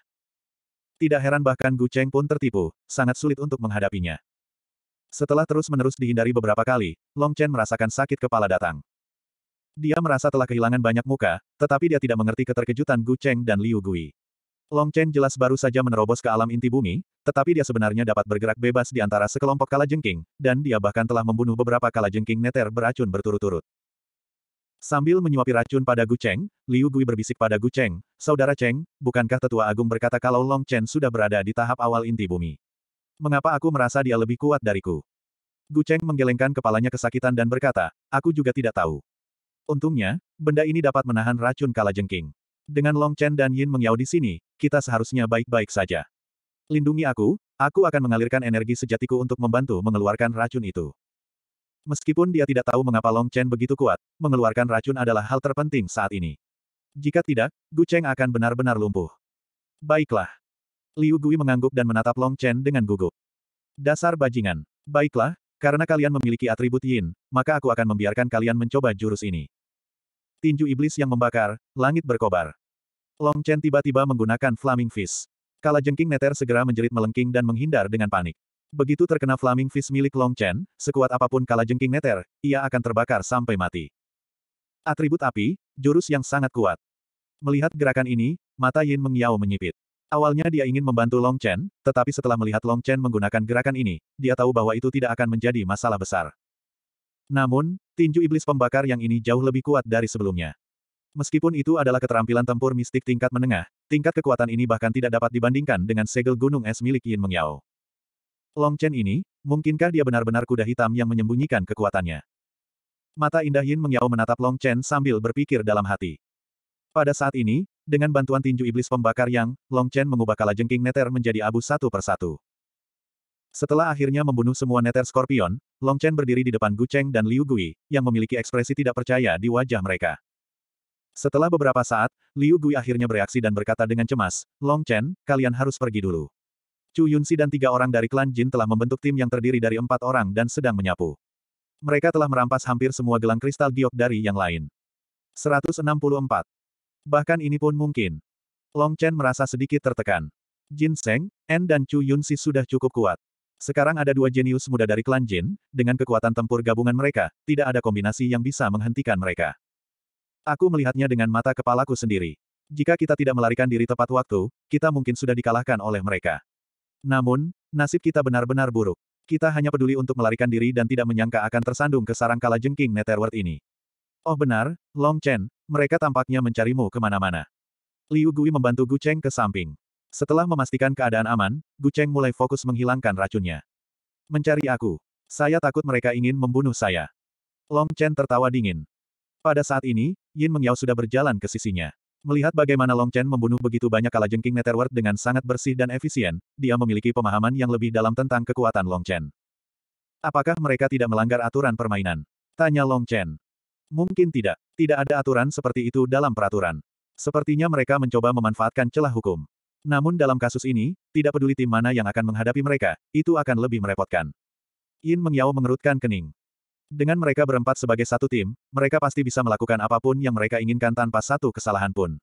Tidak heran bahkan Gu Cheng pun tertipu, sangat sulit untuk menghadapinya. Setelah terus-menerus dihindari beberapa kali, Long Chen merasakan sakit kepala datang. Dia merasa telah kehilangan banyak muka, tetapi dia tidak mengerti keterkejutan Gu Cheng dan Liu Gui. Long Chen jelas baru saja menerobos ke alam inti bumi, tetapi dia sebenarnya dapat bergerak bebas di antara sekelompok kalajengking, dan dia bahkan telah membunuh beberapa kalajengking neter beracun berturut-turut. Sambil menyuapi racun pada Gu Cheng, Liu Gui berbisik pada Gu Cheng, Saudara Cheng, bukankah Tetua Agung berkata kalau Long Chen sudah berada di tahap awal inti bumi? Mengapa aku merasa dia lebih kuat dariku? Gu Cheng menggelengkan kepalanya kesakitan dan berkata, aku juga tidak tahu. Untungnya, benda ini dapat menahan racun kalajengking. Dengan Long Chen dan Yin Mengyao di sini, kita seharusnya baik-baik saja. Lindungi aku, aku akan mengalirkan energi sejatiku untuk membantu mengeluarkan racun itu. Meskipun dia tidak tahu mengapa Long Chen begitu kuat, mengeluarkan racun adalah hal terpenting saat ini. Jika tidak, Gu Cheng akan benar-benar lumpuh. Baiklah. Liu Gui mengangguk dan menatap Long Chen dengan gugup. Dasar bajingan. Baiklah, karena kalian memiliki atribut Yin, maka aku akan membiarkan kalian mencoba jurus ini tinju iblis yang membakar, langit berkobar. Long Chen tiba-tiba menggunakan Flaming Fist. jengking Neter segera menjerit melengking dan menghindar dengan panik. Begitu terkena Flaming Fist milik Long Chen, sekuat apapun kala jengking Neter, ia akan terbakar sampai mati. Atribut api, jurus yang sangat kuat. Melihat gerakan ini, mata Yin Mengyao menyipit. Awalnya dia ingin membantu Long Chen, tetapi setelah melihat Long Chen menggunakan gerakan ini, dia tahu bahwa itu tidak akan menjadi masalah besar. Namun, tinju iblis pembakar yang ini jauh lebih kuat dari sebelumnya. Meskipun itu adalah keterampilan tempur mistik tingkat menengah, tingkat kekuatan ini bahkan tidak dapat dibandingkan dengan segel gunung es milik Yin Mengyao. Long Chen ini, mungkinkah dia benar-benar kuda hitam yang menyembunyikan kekuatannya? Mata indah Yin Mengyao menatap Long Chen sambil berpikir dalam hati. Pada saat ini, dengan bantuan tinju iblis pembakar yang, Long Chen mengubah kalajengking neter menjadi abu satu persatu. Setelah akhirnya membunuh semua neter Scorpion, Long Chen berdiri di depan Gu Cheng dan Liu Gui, yang memiliki ekspresi tidak percaya di wajah mereka. Setelah beberapa saat, Liu Gui akhirnya bereaksi dan berkata dengan cemas, Long Chen, kalian harus pergi dulu. Chu Yunsi dan tiga orang dari klan Jin telah membentuk tim yang terdiri dari empat orang dan sedang menyapu. Mereka telah merampas hampir semua gelang kristal giok dari yang lain. 164. Bahkan ini pun mungkin. Long Chen merasa sedikit tertekan. Jin Seng, En dan Chu Yunsi sudah cukup kuat. Sekarang ada dua jenius muda dari klan Jin, dengan kekuatan tempur gabungan mereka, tidak ada kombinasi yang bisa menghentikan mereka. Aku melihatnya dengan mata kepalaku sendiri. Jika kita tidak melarikan diri tepat waktu, kita mungkin sudah dikalahkan oleh mereka. Namun, nasib kita benar-benar buruk. Kita hanya peduli untuk melarikan diri dan tidak menyangka akan tersandung ke sarang kala jengking Netherworld ini. Oh benar, Long Chen, mereka tampaknya mencarimu kemana-mana. Liu Gui membantu Gu Cheng ke samping. Setelah memastikan keadaan aman, Gu Cheng mulai fokus menghilangkan racunnya. Mencari aku. Saya takut mereka ingin membunuh saya. Long Chen tertawa dingin. Pada saat ini, Yin Mengyao sudah berjalan ke sisinya. Melihat bagaimana Long Chen membunuh begitu banyak kalajengking netherworld dengan sangat bersih dan efisien, dia memiliki pemahaman yang lebih dalam tentang kekuatan Long Chen. Apakah mereka tidak melanggar aturan permainan? Tanya Long Chen. Mungkin tidak. Tidak ada aturan seperti itu dalam peraturan. Sepertinya mereka mencoba memanfaatkan celah hukum. Namun dalam kasus ini, tidak peduli tim mana yang akan menghadapi mereka, itu akan lebih merepotkan. Yin Mengyao mengerutkan kening. Dengan mereka berempat sebagai satu tim, mereka pasti bisa melakukan apapun yang mereka inginkan tanpa satu kesalahan pun.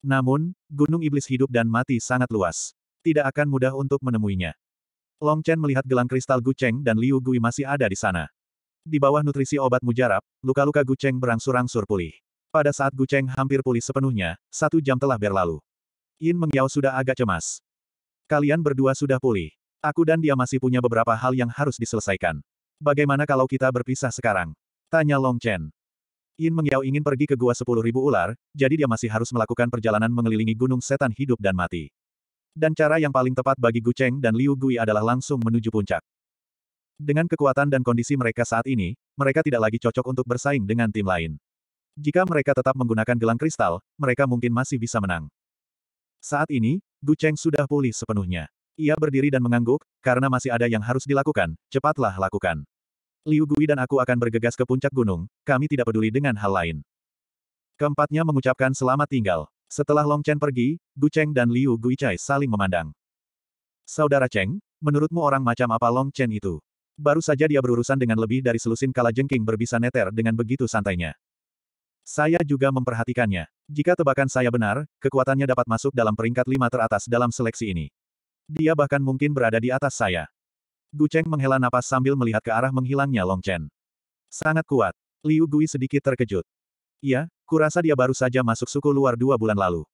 Namun, gunung iblis hidup dan mati sangat luas. Tidak akan mudah untuk menemuinya. Long Chen melihat gelang kristal Gu Cheng dan Liu Gui masih ada di sana. Di bawah nutrisi obat mujarab, luka-luka Gu Cheng berangsur-angsur pulih. Pada saat Gu Cheng hampir pulih sepenuhnya, satu jam telah berlalu. Yin Mengyao sudah agak cemas. Kalian berdua sudah pulih. Aku dan dia masih punya beberapa hal yang harus diselesaikan. Bagaimana kalau kita berpisah sekarang? Tanya Long Chen. Yin Mengyao ingin pergi ke Gua Sepuluh Ribu Ular, jadi dia masih harus melakukan perjalanan mengelilingi Gunung Setan Hidup dan Mati. Dan cara yang paling tepat bagi Gu Cheng dan Liu Gui adalah langsung menuju puncak. Dengan kekuatan dan kondisi mereka saat ini, mereka tidak lagi cocok untuk bersaing dengan tim lain. Jika mereka tetap menggunakan gelang kristal, mereka mungkin masih bisa menang. Saat ini, Gu Cheng sudah pulih sepenuhnya. Ia berdiri dan mengangguk, karena masih ada yang harus dilakukan, cepatlah lakukan. Liu Gui dan aku akan bergegas ke puncak gunung, kami tidak peduli dengan hal lain. Keempatnya mengucapkan selamat tinggal. Setelah Long Chen pergi, Gu Cheng dan Liu Gui Chai saling memandang. Saudara Cheng, menurutmu orang macam apa Long Chen itu? Baru saja dia berurusan dengan lebih dari selusin kalajengking berbisa neter dengan begitu santainya. Saya juga memperhatikannya. Jika tebakan saya benar, kekuatannya dapat masuk dalam peringkat lima teratas dalam seleksi ini. Dia bahkan mungkin berada di atas saya. Gu Cheng menghela napas sambil melihat ke arah menghilangnya Long Chen. Sangat kuat. Liu Gui sedikit terkejut. Iya, kurasa dia baru saja masuk suku luar dua bulan lalu.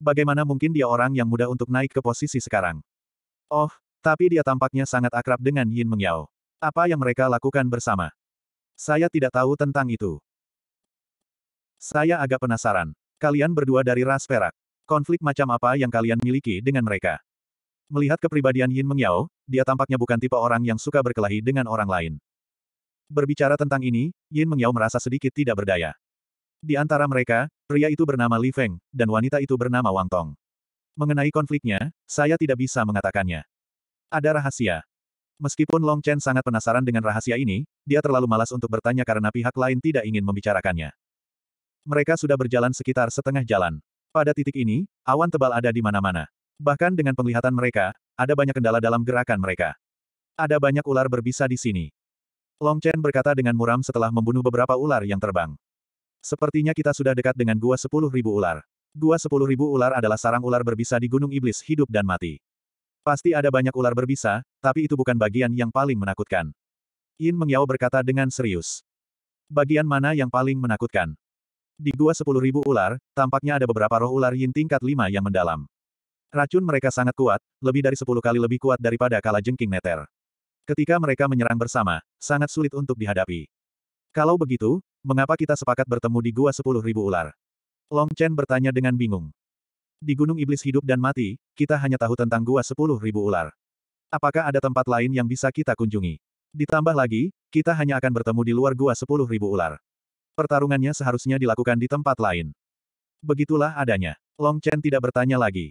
Bagaimana mungkin dia orang yang mudah untuk naik ke posisi sekarang? Oh, tapi dia tampaknya sangat akrab dengan Yin Mengyao. Apa yang mereka lakukan bersama? Saya tidak tahu tentang itu. Saya agak penasaran. Kalian berdua dari ras perak. Konflik macam apa yang kalian miliki dengan mereka? Melihat kepribadian Yin Mengyao, dia tampaknya bukan tipe orang yang suka berkelahi dengan orang lain. Berbicara tentang ini, Yin Mengyao merasa sedikit tidak berdaya. Di antara mereka, pria itu bernama Li Feng, dan wanita itu bernama Wang Tong. Mengenai konfliknya, saya tidak bisa mengatakannya. Ada rahasia, Meskipun Long Chen sangat penasaran dengan rahasia ini, dia terlalu malas untuk bertanya karena pihak lain tidak ingin membicarakannya. Mereka sudah berjalan sekitar setengah jalan. Pada titik ini, awan tebal ada di mana-mana. Bahkan dengan penglihatan mereka, ada banyak kendala dalam gerakan mereka. Ada banyak ular berbisa di sini. Long Chen berkata dengan muram setelah membunuh beberapa ular yang terbang. Sepertinya kita sudah dekat dengan gua sepuluh ribu ular. Gua sepuluh ribu ular adalah sarang ular berbisa di gunung iblis hidup dan mati. Pasti ada banyak ular berbisa, tapi itu bukan bagian yang paling menakutkan. Yin Mengyao berkata dengan serius. Bagian mana yang paling menakutkan? Di gua sepuluh ribu ular, tampaknya ada beberapa roh ular yin tingkat lima yang mendalam. Racun mereka sangat kuat, lebih dari sepuluh kali lebih kuat daripada kala jengking neter. Ketika mereka menyerang bersama, sangat sulit untuk dihadapi. Kalau begitu, mengapa kita sepakat bertemu di gua sepuluh ribu ular? Long Chen bertanya dengan bingung. Di gunung iblis hidup dan mati, kita hanya tahu tentang gua sepuluh ribu ular. Apakah ada tempat lain yang bisa kita kunjungi? Ditambah lagi, kita hanya akan bertemu di luar gua sepuluh ribu ular. Pertarungannya seharusnya dilakukan di tempat lain. Begitulah adanya. Long Chen tidak bertanya lagi.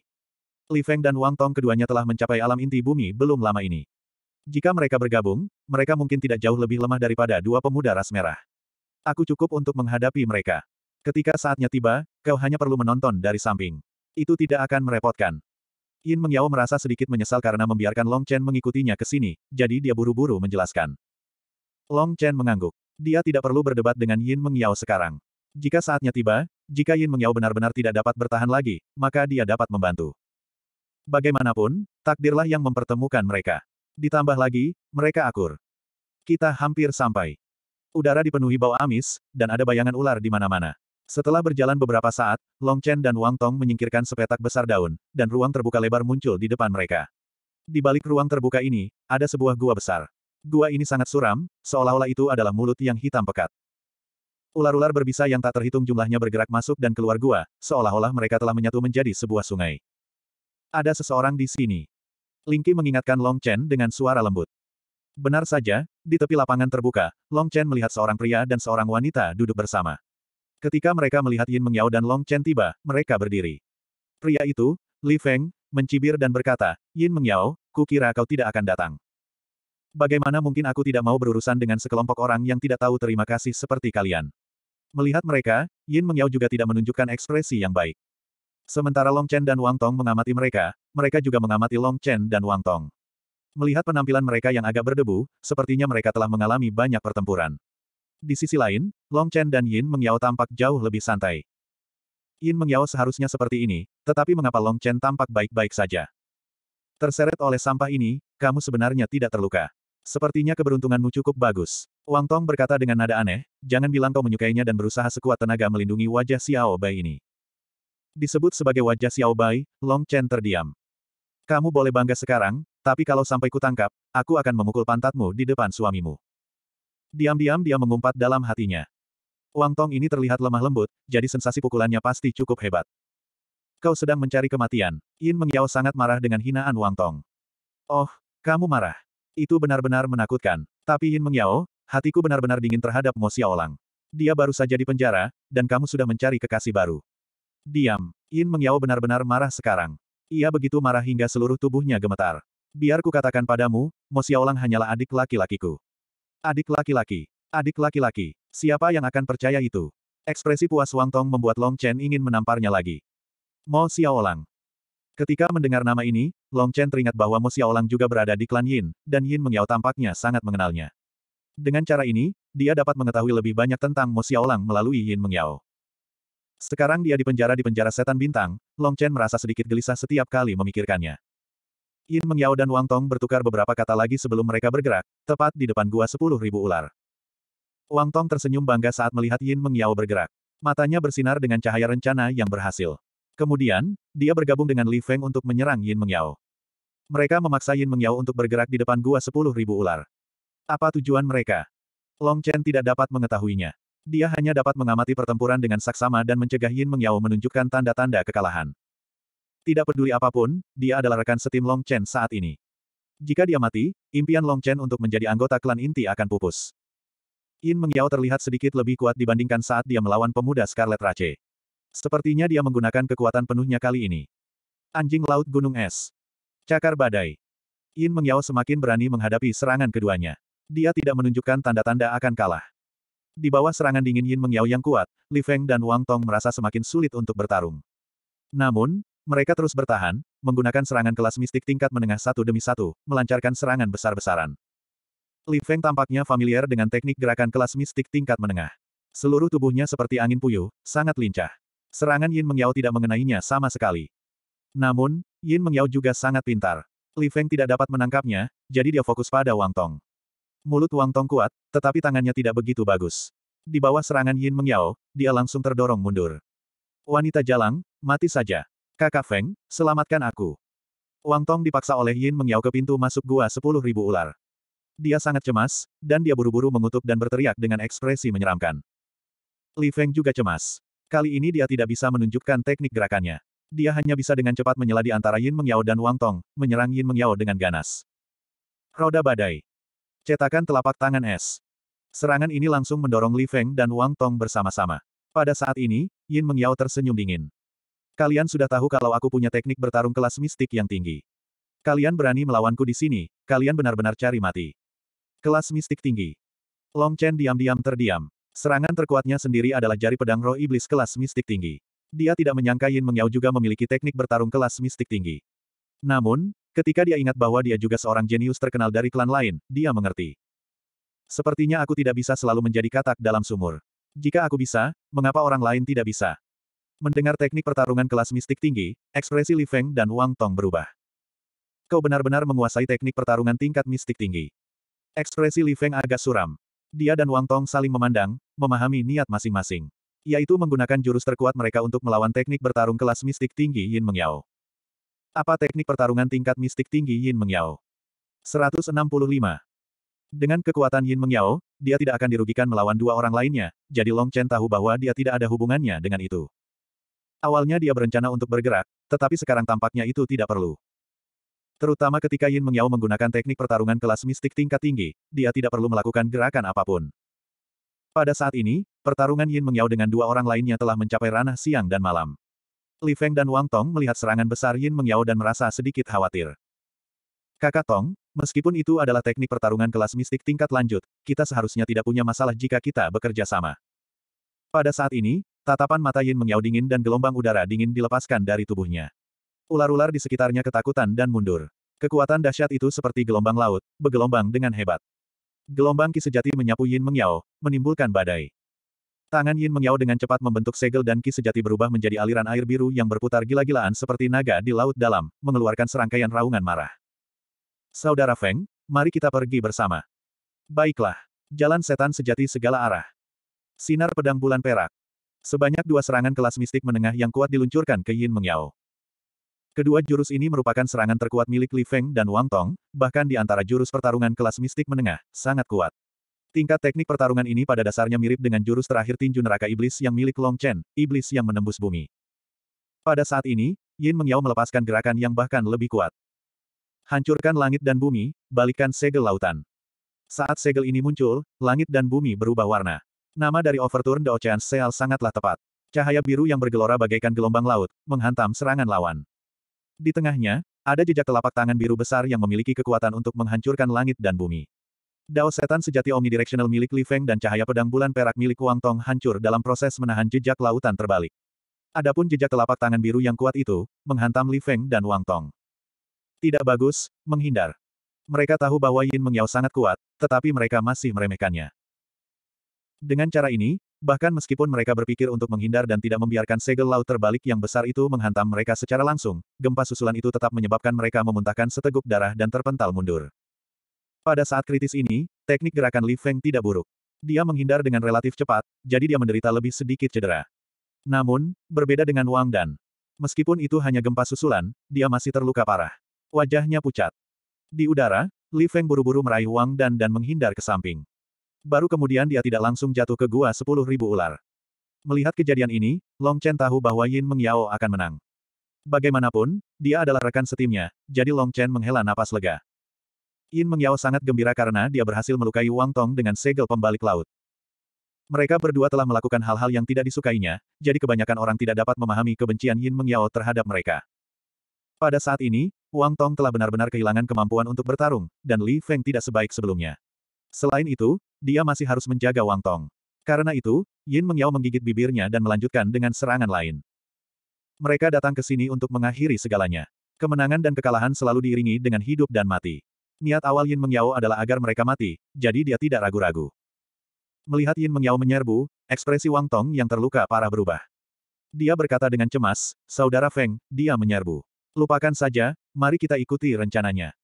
Li Feng dan Wang Tong keduanya telah mencapai alam inti bumi belum lama ini. Jika mereka bergabung, mereka mungkin tidak jauh lebih lemah daripada dua pemuda ras merah. Aku cukup untuk menghadapi mereka. Ketika saatnya tiba, kau hanya perlu menonton dari samping. Itu tidak akan merepotkan. Yin Mengyao merasa sedikit menyesal karena membiarkan Long Chen mengikutinya ke sini, jadi dia buru-buru menjelaskan. Long Chen mengangguk. Dia tidak perlu berdebat dengan Yin Mengyao sekarang. Jika saatnya tiba, jika Yin Mengyao benar-benar tidak dapat bertahan lagi, maka dia dapat membantu. Bagaimanapun, takdirlah yang mempertemukan mereka. Ditambah lagi, mereka akur. Kita hampir sampai. Udara dipenuhi bau amis, dan ada bayangan ular di mana-mana. Setelah berjalan beberapa saat, Long Chen dan Wang Tong menyingkirkan sepetak besar daun, dan ruang terbuka lebar muncul di depan mereka. Di balik ruang terbuka ini, ada sebuah gua besar. Gua ini sangat suram, seolah-olah itu adalah mulut yang hitam pekat. Ular-ular berbisa yang tak terhitung jumlahnya bergerak masuk dan keluar gua, seolah-olah mereka telah menyatu menjadi sebuah sungai. Ada seseorang di sini. Lingki mengingatkan Long Chen dengan suara lembut. Benar saja, di tepi lapangan terbuka, Long Chen melihat seorang pria dan seorang wanita duduk bersama. Ketika mereka melihat Yin Mengyao dan Long Chen tiba, mereka berdiri. Pria itu, Li Feng, mencibir dan berkata, Yin Mengyao, kukira kau tidak akan datang. Bagaimana mungkin aku tidak mau berurusan dengan sekelompok orang yang tidak tahu terima kasih seperti kalian? Melihat mereka, Yin Mengyao juga tidak menunjukkan ekspresi yang baik. Sementara Long Chen dan Wang Tong mengamati mereka, mereka juga mengamati Long Chen dan Wang Tong. Melihat penampilan mereka yang agak berdebu, sepertinya mereka telah mengalami banyak pertempuran. Di sisi lain, Long Chen dan Yin Mengyao tampak jauh lebih santai. Yin Mengyao seharusnya seperti ini, tetapi mengapa Long Chen tampak baik-baik saja? Terseret oleh sampah ini, kamu sebenarnya tidak terluka. Sepertinya keberuntunganmu cukup bagus. Wang Tong berkata dengan nada aneh, jangan bilang kau menyukainya dan berusaha sekuat tenaga melindungi wajah Xiao Bai ini. Disebut sebagai wajah Xiao Bai, Long Chen terdiam. Kamu boleh bangga sekarang, tapi kalau sampai kutangkap, aku akan memukul pantatmu di depan suamimu. Diam-diam dia mengumpat dalam hatinya. Wang Tong ini terlihat lemah lembut, jadi sensasi pukulannya pasti cukup hebat. Kau sedang mencari kematian. Yin Mengyao sangat marah dengan hinaan Wang Tong. Oh, kamu marah. Itu benar-benar menakutkan. Tapi Yin Mengyao, hatiku benar-benar dingin terhadap Mo Xiaolang. Dia baru saja di penjara, dan kamu sudah mencari kekasih baru. Diam. Yin Mengyao benar-benar marah sekarang. Ia begitu marah hingga seluruh tubuhnya gemetar. Biar kukatakan padamu, Mo Xiaolang hanyalah adik laki-lakiku. Adik laki-laki. Adik laki-laki. Siapa yang akan percaya itu? Ekspresi puas Wang Tong membuat Long Chen ingin menamparnya lagi. Mo Xiaolang. Ketika mendengar nama ini, Long Chen teringat bahwa Mo Xiaolang juga berada di klan Yin, dan Yin Mengyao tampaknya sangat mengenalnya. Dengan cara ini, dia dapat mengetahui lebih banyak tentang Mo Xiaolang melalui Yin Mengyao. Sekarang dia dipenjara di penjara setan bintang, Long Chen merasa sedikit gelisah setiap kali memikirkannya. Yin Mengyao dan Wang Tong bertukar beberapa kata lagi sebelum mereka bergerak, tepat di depan gua sepuluh ribu ular. Wang Tong tersenyum bangga saat melihat Yin Mengyao bergerak. Matanya bersinar dengan cahaya rencana yang berhasil. Kemudian, dia bergabung dengan Li Feng untuk menyerang Yin Mengyao. Mereka memaksa Yin Mengyao untuk bergerak di depan gua sepuluh ribu ular. Apa tujuan mereka? Long Chen tidak dapat mengetahuinya. Dia hanya dapat mengamati pertempuran dengan saksama dan mencegah Yin Mengyao menunjukkan tanda-tanda kekalahan. Tidak peduli apapun, dia adalah rekan setim Long Chen saat ini. Jika dia mati, impian Long Chen untuk menjadi anggota klan inti akan pupus. Yin Mengyao terlihat sedikit lebih kuat dibandingkan saat dia melawan pemuda Scarlet Rache. Sepertinya dia menggunakan kekuatan penuhnya kali ini. Anjing Laut Gunung Es. Cakar Badai. Yin Mengyao semakin berani menghadapi serangan keduanya. Dia tidak menunjukkan tanda-tanda akan kalah. Di bawah serangan dingin Yin Mengyao yang kuat, Li Feng dan Wang Tong merasa semakin sulit untuk bertarung. Namun, mereka terus bertahan, menggunakan serangan kelas mistik tingkat menengah satu demi satu, melancarkan serangan besar-besaran. Li Feng tampaknya familiar dengan teknik gerakan kelas mistik tingkat menengah. Seluruh tubuhnya seperti angin puyuh, sangat lincah. Serangan Yin Mengyao tidak mengenainya sama sekali. Namun, Yin Mengyao juga sangat pintar. Li Feng tidak dapat menangkapnya, jadi dia fokus pada Wang Tong. Mulut Wang Tong kuat, tetapi tangannya tidak begitu bagus. Di bawah serangan Yin Mengyao, dia langsung terdorong mundur. Wanita jalang, mati saja. Kakak Feng, selamatkan aku. Wang Tong dipaksa oleh Yin Mengyao ke pintu masuk gua sepuluh ribu ular. Dia sangat cemas, dan dia buru-buru mengutuk dan berteriak dengan ekspresi menyeramkan. Li Feng juga cemas. Kali ini dia tidak bisa menunjukkan teknik gerakannya. Dia hanya bisa dengan cepat menyela di antara Yin Mengyao dan Wang Tong, menyerang Yin Mengyao dengan ganas. Roda badai. Cetakan telapak tangan es. Serangan ini langsung mendorong Li Feng dan Wang Tong bersama-sama. Pada saat ini, Yin Mengyao tersenyum dingin. Kalian sudah tahu kalau aku punya teknik bertarung kelas mistik yang tinggi. Kalian berani melawanku di sini, kalian benar-benar cari mati. Kelas mistik tinggi. Long Chen diam-diam terdiam. Serangan terkuatnya sendiri adalah jari pedang roh iblis kelas mistik tinggi. Dia tidak menyangka Yin Mengyao juga memiliki teknik bertarung kelas mistik tinggi. Namun, ketika dia ingat bahwa dia juga seorang jenius terkenal dari klan lain, dia mengerti. Sepertinya aku tidak bisa selalu menjadi katak dalam sumur. Jika aku bisa, mengapa orang lain tidak bisa? Mendengar teknik pertarungan kelas mistik tinggi, ekspresi Li Feng dan Wang Tong berubah. Kau benar-benar menguasai teknik pertarungan tingkat mistik tinggi. Ekspresi Li Feng agak suram. Dia dan Wang Tong saling memandang, memahami niat masing-masing. Yaitu menggunakan jurus terkuat mereka untuk melawan teknik bertarung kelas mistik tinggi Yin Mengyao. Apa teknik pertarungan tingkat mistik tinggi Yin Mengyao? 165. Dengan kekuatan Yin Mengyao, dia tidak akan dirugikan melawan dua orang lainnya, jadi Long Chen tahu bahwa dia tidak ada hubungannya dengan itu. Awalnya dia berencana untuk bergerak, tetapi sekarang tampaknya itu tidak perlu. Terutama ketika Yin Mengyao menggunakan teknik pertarungan kelas mistik tingkat tinggi, dia tidak perlu melakukan gerakan apapun. Pada saat ini, pertarungan Yin Mengyao dengan dua orang lainnya telah mencapai ranah siang dan malam. Li Feng dan Wang Tong melihat serangan besar Yin Mengyao dan merasa sedikit khawatir. Kakak Tong, meskipun itu adalah teknik pertarungan kelas mistik tingkat lanjut, kita seharusnya tidak punya masalah jika kita bekerja sama. Pada saat ini, Tatapan mata Yin Mengyao dingin dan gelombang udara dingin dilepaskan dari tubuhnya. Ular-ular di sekitarnya ketakutan dan mundur. Kekuatan dahsyat itu seperti gelombang laut, bergelombang dengan hebat. Gelombang ki sejati menyapu Yin Mengyao, menimbulkan badai. Tangan Yin Mengyao dengan cepat membentuk segel dan ki sejati berubah menjadi aliran air biru yang berputar gila-gilaan seperti naga di laut dalam, mengeluarkan serangkaian raungan marah. Saudara Feng, mari kita pergi bersama. Baiklah, jalan setan sejati segala arah. Sinar pedang bulan perak. Sebanyak dua serangan kelas mistik menengah yang kuat diluncurkan ke Yin Mengyao. Kedua jurus ini merupakan serangan terkuat milik Li Feng dan Wang Tong, bahkan di antara jurus pertarungan kelas mistik menengah, sangat kuat. Tingkat teknik pertarungan ini pada dasarnya mirip dengan jurus terakhir tinju neraka iblis yang milik Long Chen, iblis yang menembus bumi. Pada saat ini, Yin Mengyao melepaskan gerakan yang bahkan lebih kuat. Hancurkan langit dan bumi, balikan segel lautan. Saat segel ini muncul, langit dan bumi berubah warna. Nama dari Overturn The Ocean Seal sangatlah tepat. Cahaya biru yang bergelora bagaikan gelombang laut, menghantam serangan lawan. Di tengahnya, ada jejak telapak tangan biru besar yang memiliki kekuatan untuk menghancurkan langit dan bumi. Dao setan sejati omnidirectional milik Li Feng dan cahaya pedang bulan perak milik Wang Tong hancur dalam proses menahan jejak lautan terbalik. Adapun jejak telapak tangan biru yang kuat itu, menghantam Li Feng dan Wang Tong. Tidak bagus, menghindar. Mereka tahu bahwa Yin Mengyao sangat kuat, tetapi mereka masih meremehkannya. Dengan cara ini, Bahkan meskipun mereka berpikir untuk menghindar dan tidak membiarkan segel laut terbalik yang besar itu menghantam mereka secara langsung, gempa susulan itu tetap menyebabkan mereka memuntahkan seteguk darah dan terpental mundur. Pada saat kritis ini, teknik gerakan Li Feng tidak buruk. Dia menghindar dengan relatif cepat, jadi dia menderita lebih sedikit cedera. Namun, berbeda dengan Wang Dan. Meskipun itu hanya gempa susulan, dia masih terluka parah. Wajahnya pucat. Di udara, Li Feng buru-buru meraih Wang Dan dan menghindar ke samping. Baru kemudian dia tidak langsung jatuh ke gua sepuluh ribu ular. Melihat kejadian ini, Long Chen tahu bahwa Yin Mengyao akan menang. Bagaimanapun, dia adalah rekan setimnya, jadi Long Chen menghela napas lega. Yin Mengyao sangat gembira karena dia berhasil melukai Wang Tong dengan segel pembalik laut. Mereka berdua telah melakukan hal-hal yang tidak disukainya, jadi kebanyakan orang tidak dapat memahami kebencian Yin Mengyao terhadap mereka. Pada saat ini, Wang Tong telah benar-benar kehilangan kemampuan untuk bertarung, dan Li Feng tidak sebaik sebelumnya. Selain itu, dia masih harus menjaga Wang Tong. Karena itu, Yin Mengyao menggigit bibirnya dan melanjutkan dengan serangan lain. Mereka datang ke sini untuk mengakhiri segalanya. Kemenangan dan kekalahan selalu diiringi dengan hidup dan mati. Niat awal Yin Mengyao adalah agar mereka mati, jadi dia tidak ragu-ragu. Melihat Yin Mengyao menyerbu, ekspresi Wang Tong yang terluka parah berubah. Dia berkata dengan cemas, Saudara Feng, dia menyerbu. Lupakan saja, mari kita ikuti rencananya.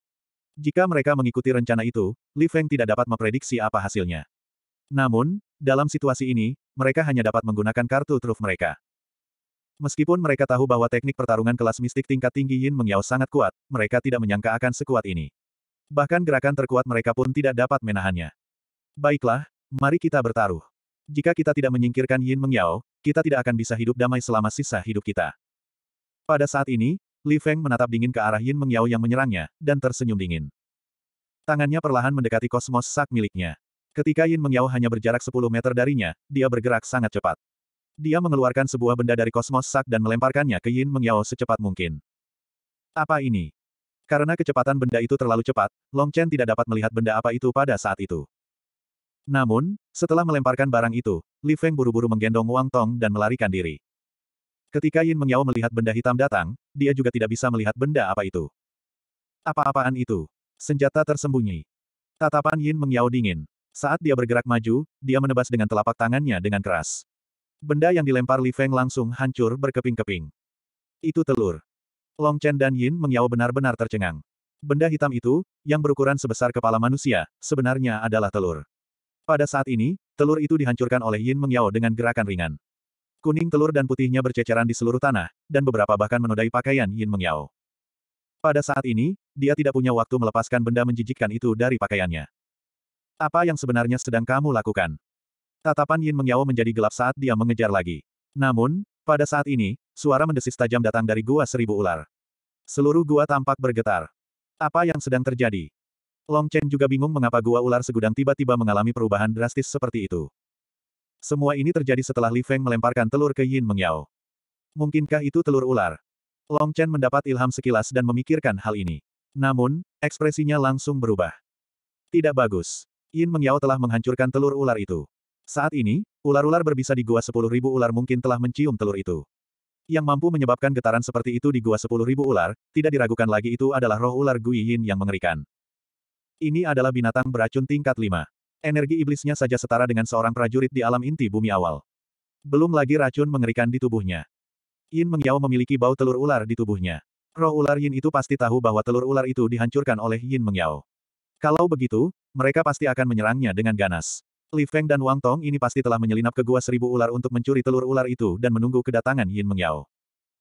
Jika mereka mengikuti rencana itu, Li Feng tidak dapat memprediksi apa hasilnya. Namun, dalam situasi ini, mereka hanya dapat menggunakan kartu truf mereka. Meskipun mereka tahu bahwa teknik pertarungan kelas mistik tingkat tinggi Yin Mengyao sangat kuat, mereka tidak menyangka akan sekuat ini. Bahkan gerakan terkuat mereka pun tidak dapat menahannya. Baiklah, mari kita bertaruh. Jika kita tidak menyingkirkan Yin Mengyao, kita tidak akan bisa hidup damai selama sisa hidup kita. Pada saat ini, Li Feng menatap dingin ke arah Yin Mengyao yang menyerangnya, dan tersenyum dingin. Tangannya perlahan mendekati kosmos sak miliknya. Ketika Yin Mengyao hanya berjarak 10 meter darinya, dia bergerak sangat cepat. Dia mengeluarkan sebuah benda dari kosmos sak dan melemparkannya ke Yin Mengyao secepat mungkin. Apa ini? Karena kecepatan benda itu terlalu cepat, Long Chen tidak dapat melihat benda apa itu pada saat itu. Namun, setelah melemparkan barang itu, Li Feng buru-buru menggendong Wang Tong dan melarikan diri. Ketika Yin Mengyao melihat benda hitam datang, dia juga tidak bisa melihat benda apa itu. Apa-apaan itu? Senjata tersembunyi. Tatapan Yin Mengyao dingin. Saat dia bergerak maju, dia menebas dengan telapak tangannya dengan keras. Benda yang dilempar Li Feng langsung hancur berkeping-keping. Itu telur. Long Chen dan Yin Mengyao benar-benar tercengang. Benda hitam itu, yang berukuran sebesar kepala manusia, sebenarnya adalah telur. Pada saat ini, telur itu dihancurkan oleh Yin Mengyao dengan gerakan ringan. Kuning telur dan putihnya berceceran di seluruh tanah, dan beberapa bahkan menodai pakaian Yin Mengyao. Pada saat ini, dia tidak punya waktu melepaskan benda menjijikkan itu dari pakaiannya. Apa yang sebenarnya sedang kamu lakukan? Tatapan Yin Mengyao menjadi gelap saat dia mengejar lagi. Namun, pada saat ini, suara mendesis tajam datang dari gua seribu ular. Seluruh gua tampak bergetar. Apa yang sedang terjadi? Long Chen juga bingung mengapa gua ular segudang tiba-tiba mengalami perubahan drastis seperti itu. Semua ini terjadi setelah Li Feng melemparkan telur ke Yin Mengyao. Mungkinkah itu telur ular? Long Chen mendapat ilham sekilas dan memikirkan hal ini. Namun, ekspresinya langsung berubah. Tidak bagus. Yin Mengyao telah menghancurkan telur ular itu. Saat ini, ular-ular berbisa di gua sepuluh ribu ular mungkin telah mencium telur itu. Yang mampu menyebabkan getaran seperti itu di gua sepuluh ribu ular, tidak diragukan lagi itu adalah roh ular Gui Yin yang mengerikan. Ini adalah binatang beracun tingkat 5. Energi iblisnya saja setara dengan seorang prajurit di alam inti bumi awal. Belum lagi racun mengerikan di tubuhnya. Yin Mengyao memiliki bau telur ular di tubuhnya. Roh ular Yin itu pasti tahu bahwa telur ular itu dihancurkan oleh Yin Mengyao. Kalau begitu, mereka pasti akan menyerangnya dengan ganas. Li Feng dan Wang Tong ini pasti telah menyelinap ke gua seribu ular untuk mencuri telur ular itu dan menunggu kedatangan Yin Mengyao.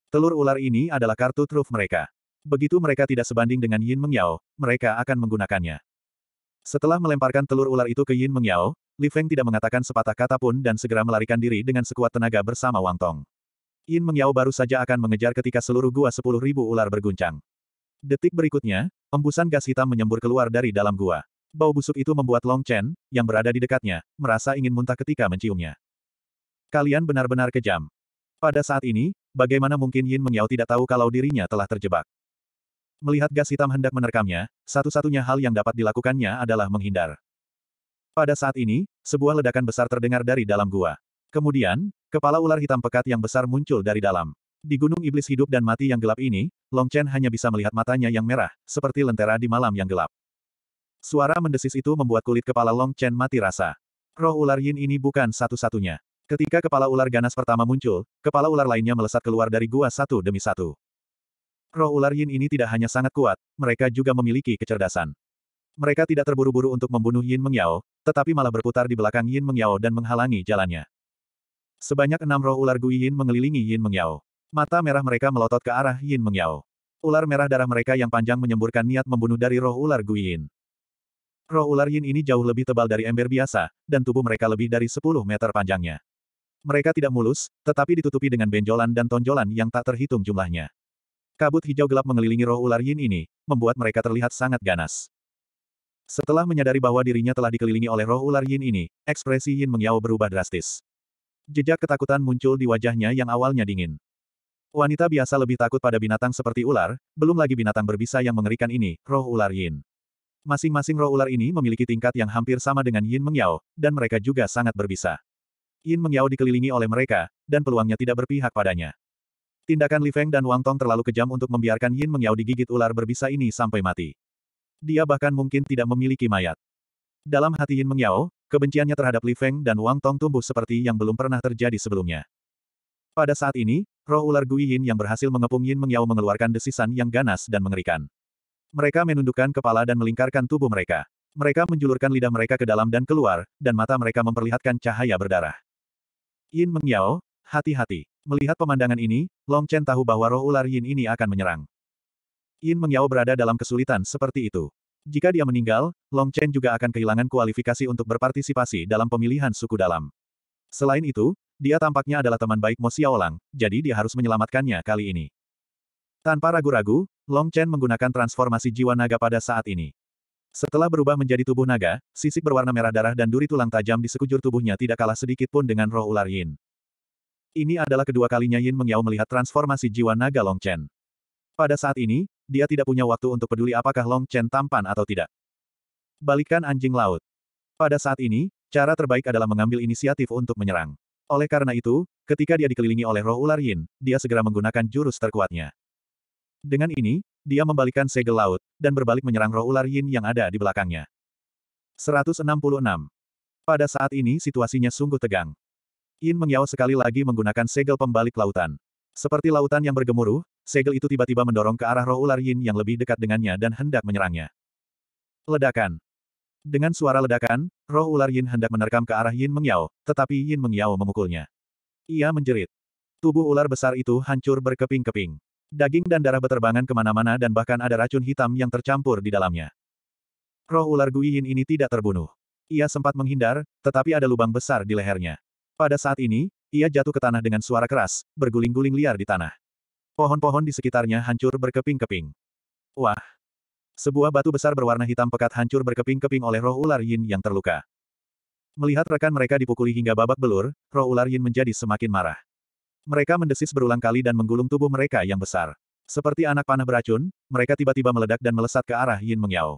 Telur ular ini adalah kartu truf mereka. Begitu mereka tidak sebanding dengan Yin Mengyao, mereka akan menggunakannya. Setelah melemparkan telur ular itu ke Yin Mengyao, Li Feng tidak mengatakan sepatah kata pun dan segera melarikan diri dengan sekuat tenaga bersama Wang Tong. Yin Mengyao baru saja akan mengejar ketika seluruh gua sepuluh ribu ular berguncang. Detik berikutnya, embusan gas hitam menyembur keluar dari dalam gua. Bau busuk itu membuat Long Chen, yang berada di dekatnya, merasa ingin muntah ketika menciumnya. Kalian benar-benar kejam. Pada saat ini, bagaimana mungkin Yin Mengyao tidak tahu kalau dirinya telah terjebak? Melihat gas hitam hendak menerkamnya, satu-satunya hal yang dapat dilakukannya adalah menghindar. Pada saat ini, sebuah ledakan besar terdengar dari dalam gua. Kemudian, kepala ular hitam pekat yang besar muncul dari dalam. Di gunung iblis hidup dan mati yang gelap ini, Long Chen hanya bisa melihat matanya yang merah, seperti lentera di malam yang gelap. Suara mendesis itu membuat kulit kepala Long Chen mati rasa. Roh ular yin ini bukan satu-satunya. Ketika kepala ular ganas pertama muncul, kepala ular lainnya melesat keluar dari gua satu demi satu. Roh ular Yin ini tidak hanya sangat kuat, mereka juga memiliki kecerdasan. Mereka tidak terburu-buru untuk membunuh Yin Mengyao, tetapi malah berputar di belakang Yin Mengyao dan menghalangi jalannya. Sebanyak enam roh ular Gui Yin mengelilingi Yin Mengyao. Mata merah mereka melotot ke arah Yin Mengyao. Ular merah darah mereka yang panjang menyemburkan niat membunuh dari roh ular Gui Yin. Roh ular Yin ini jauh lebih tebal dari ember biasa, dan tubuh mereka lebih dari 10 meter panjangnya. Mereka tidak mulus, tetapi ditutupi dengan benjolan dan tonjolan yang tak terhitung jumlahnya. Kabut hijau gelap mengelilingi roh ular yin ini, membuat mereka terlihat sangat ganas. Setelah menyadari bahwa dirinya telah dikelilingi oleh roh ular yin ini, ekspresi yin mengyao berubah drastis. Jejak ketakutan muncul di wajahnya yang awalnya dingin. Wanita biasa lebih takut pada binatang seperti ular, belum lagi binatang berbisa yang mengerikan ini, roh ular yin. Masing-masing roh ular ini memiliki tingkat yang hampir sama dengan yin mengyao, dan mereka juga sangat berbisa. Yin mengyao dikelilingi oleh mereka, dan peluangnya tidak berpihak padanya. Tindakan Li Feng dan Wang Tong terlalu kejam untuk membiarkan Yin Mengyao digigit ular berbisa ini sampai mati. Dia bahkan mungkin tidak memiliki mayat. Dalam hati Yin Mengyao, kebenciannya terhadap Li Feng dan Wang Tong tumbuh seperti yang belum pernah terjadi sebelumnya. Pada saat ini, roh ular Gui Yin yang berhasil mengepung Yin Mengyao mengeluarkan desisan yang ganas dan mengerikan. Mereka menundukkan kepala dan melingkarkan tubuh mereka. Mereka menjulurkan lidah mereka ke dalam dan keluar, dan mata mereka memperlihatkan cahaya berdarah. Yin Mengyao, hati-hati. Melihat pemandangan ini, Long Chen tahu bahwa roh ular Yin ini akan menyerang. Yin Mengyao berada dalam kesulitan seperti itu. Jika dia meninggal, Long Chen juga akan kehilangan kualifikasi untuk berpartisipasi dalam pemilihan suku dalam. Selain itu, dia tampaknya adalah teman baik Mo Xiaolang, jadi dia harus menyelamatkannya kali ini. Tanpa ragu-ragu, Long Chen menggunakan transformasi jiwa naga pada saat ini. Setelah berubah menjadi tubuh naga, sisik berwarna merah darah dan duri tulang tajam di sekujur tubuhnya tidak kalah sedikit pun dengan roh ular Yin. Ini adalah kedua kalinya Yin Mengyao melihat transformasi jiwa naga Long Chen. Pada saat ini, dia tidak punya waktu untuk peduli apakah Long Chen tampan atau tidak. Balikan anjing laut. Pada saat ini, cara terbaik adalah mengambil inisiatif untuk menyerang. Oleh karena itu, ketika dia dikelilingi oleh roh ular Yin, dia segera menggunakan jurus terkuatnya. Dengan ini, dia membalikkan segel laut, dan berbalik menyerang roh ular Yin yang ada di belakangnya. 166. Pada saat ini situasinya sungguh tegang. Yin Mengyao sekali lagi menggunakan segel pembalik lautan. Seperti lautan yang bergemuruh, segel itu tiba-tiba mendorong ke arah roh ular Yin yang lebih dekat dengannya dan hendak menyerangnya. Ledakan. Dengan suara ledakan, roh ular Yin hendak menerkam ke arah Yin Mengyao, tetapi Yin Mengyao memukulnya. Ia menjerit. Tubuh ular besar itu hancur berkeping-keping. Daging dan darah beterbangan kemana-mana dan bahkan ada racun hitam yang tercampur di dalamnya. Roh ular Gui Yin ini tidak terbunuh. Ia sempat menghindar, tetapi ada lubang besar di lehernya. Pada saat ini, ia jatuh ke tanah dengan suara keras, berguling-guling liar di tanah. Pohon-pohon di sekitarnya hancur berkeping-keping. Wah! Sebuah batu besar berwarna hitam pekat hancur berkeping-keping oleh roh ular Yin yang terluka. Melihat rekan mereka dipukuli hingga babak belur, roh ular Yin menjadi semakin marah. Mereka mendesis berulang kali dan menggulung tubuh mereka yang besar. Seperti anak panah beracun, mereka tiba-tiba meledak dan melesat ke arah Yin Mengyao.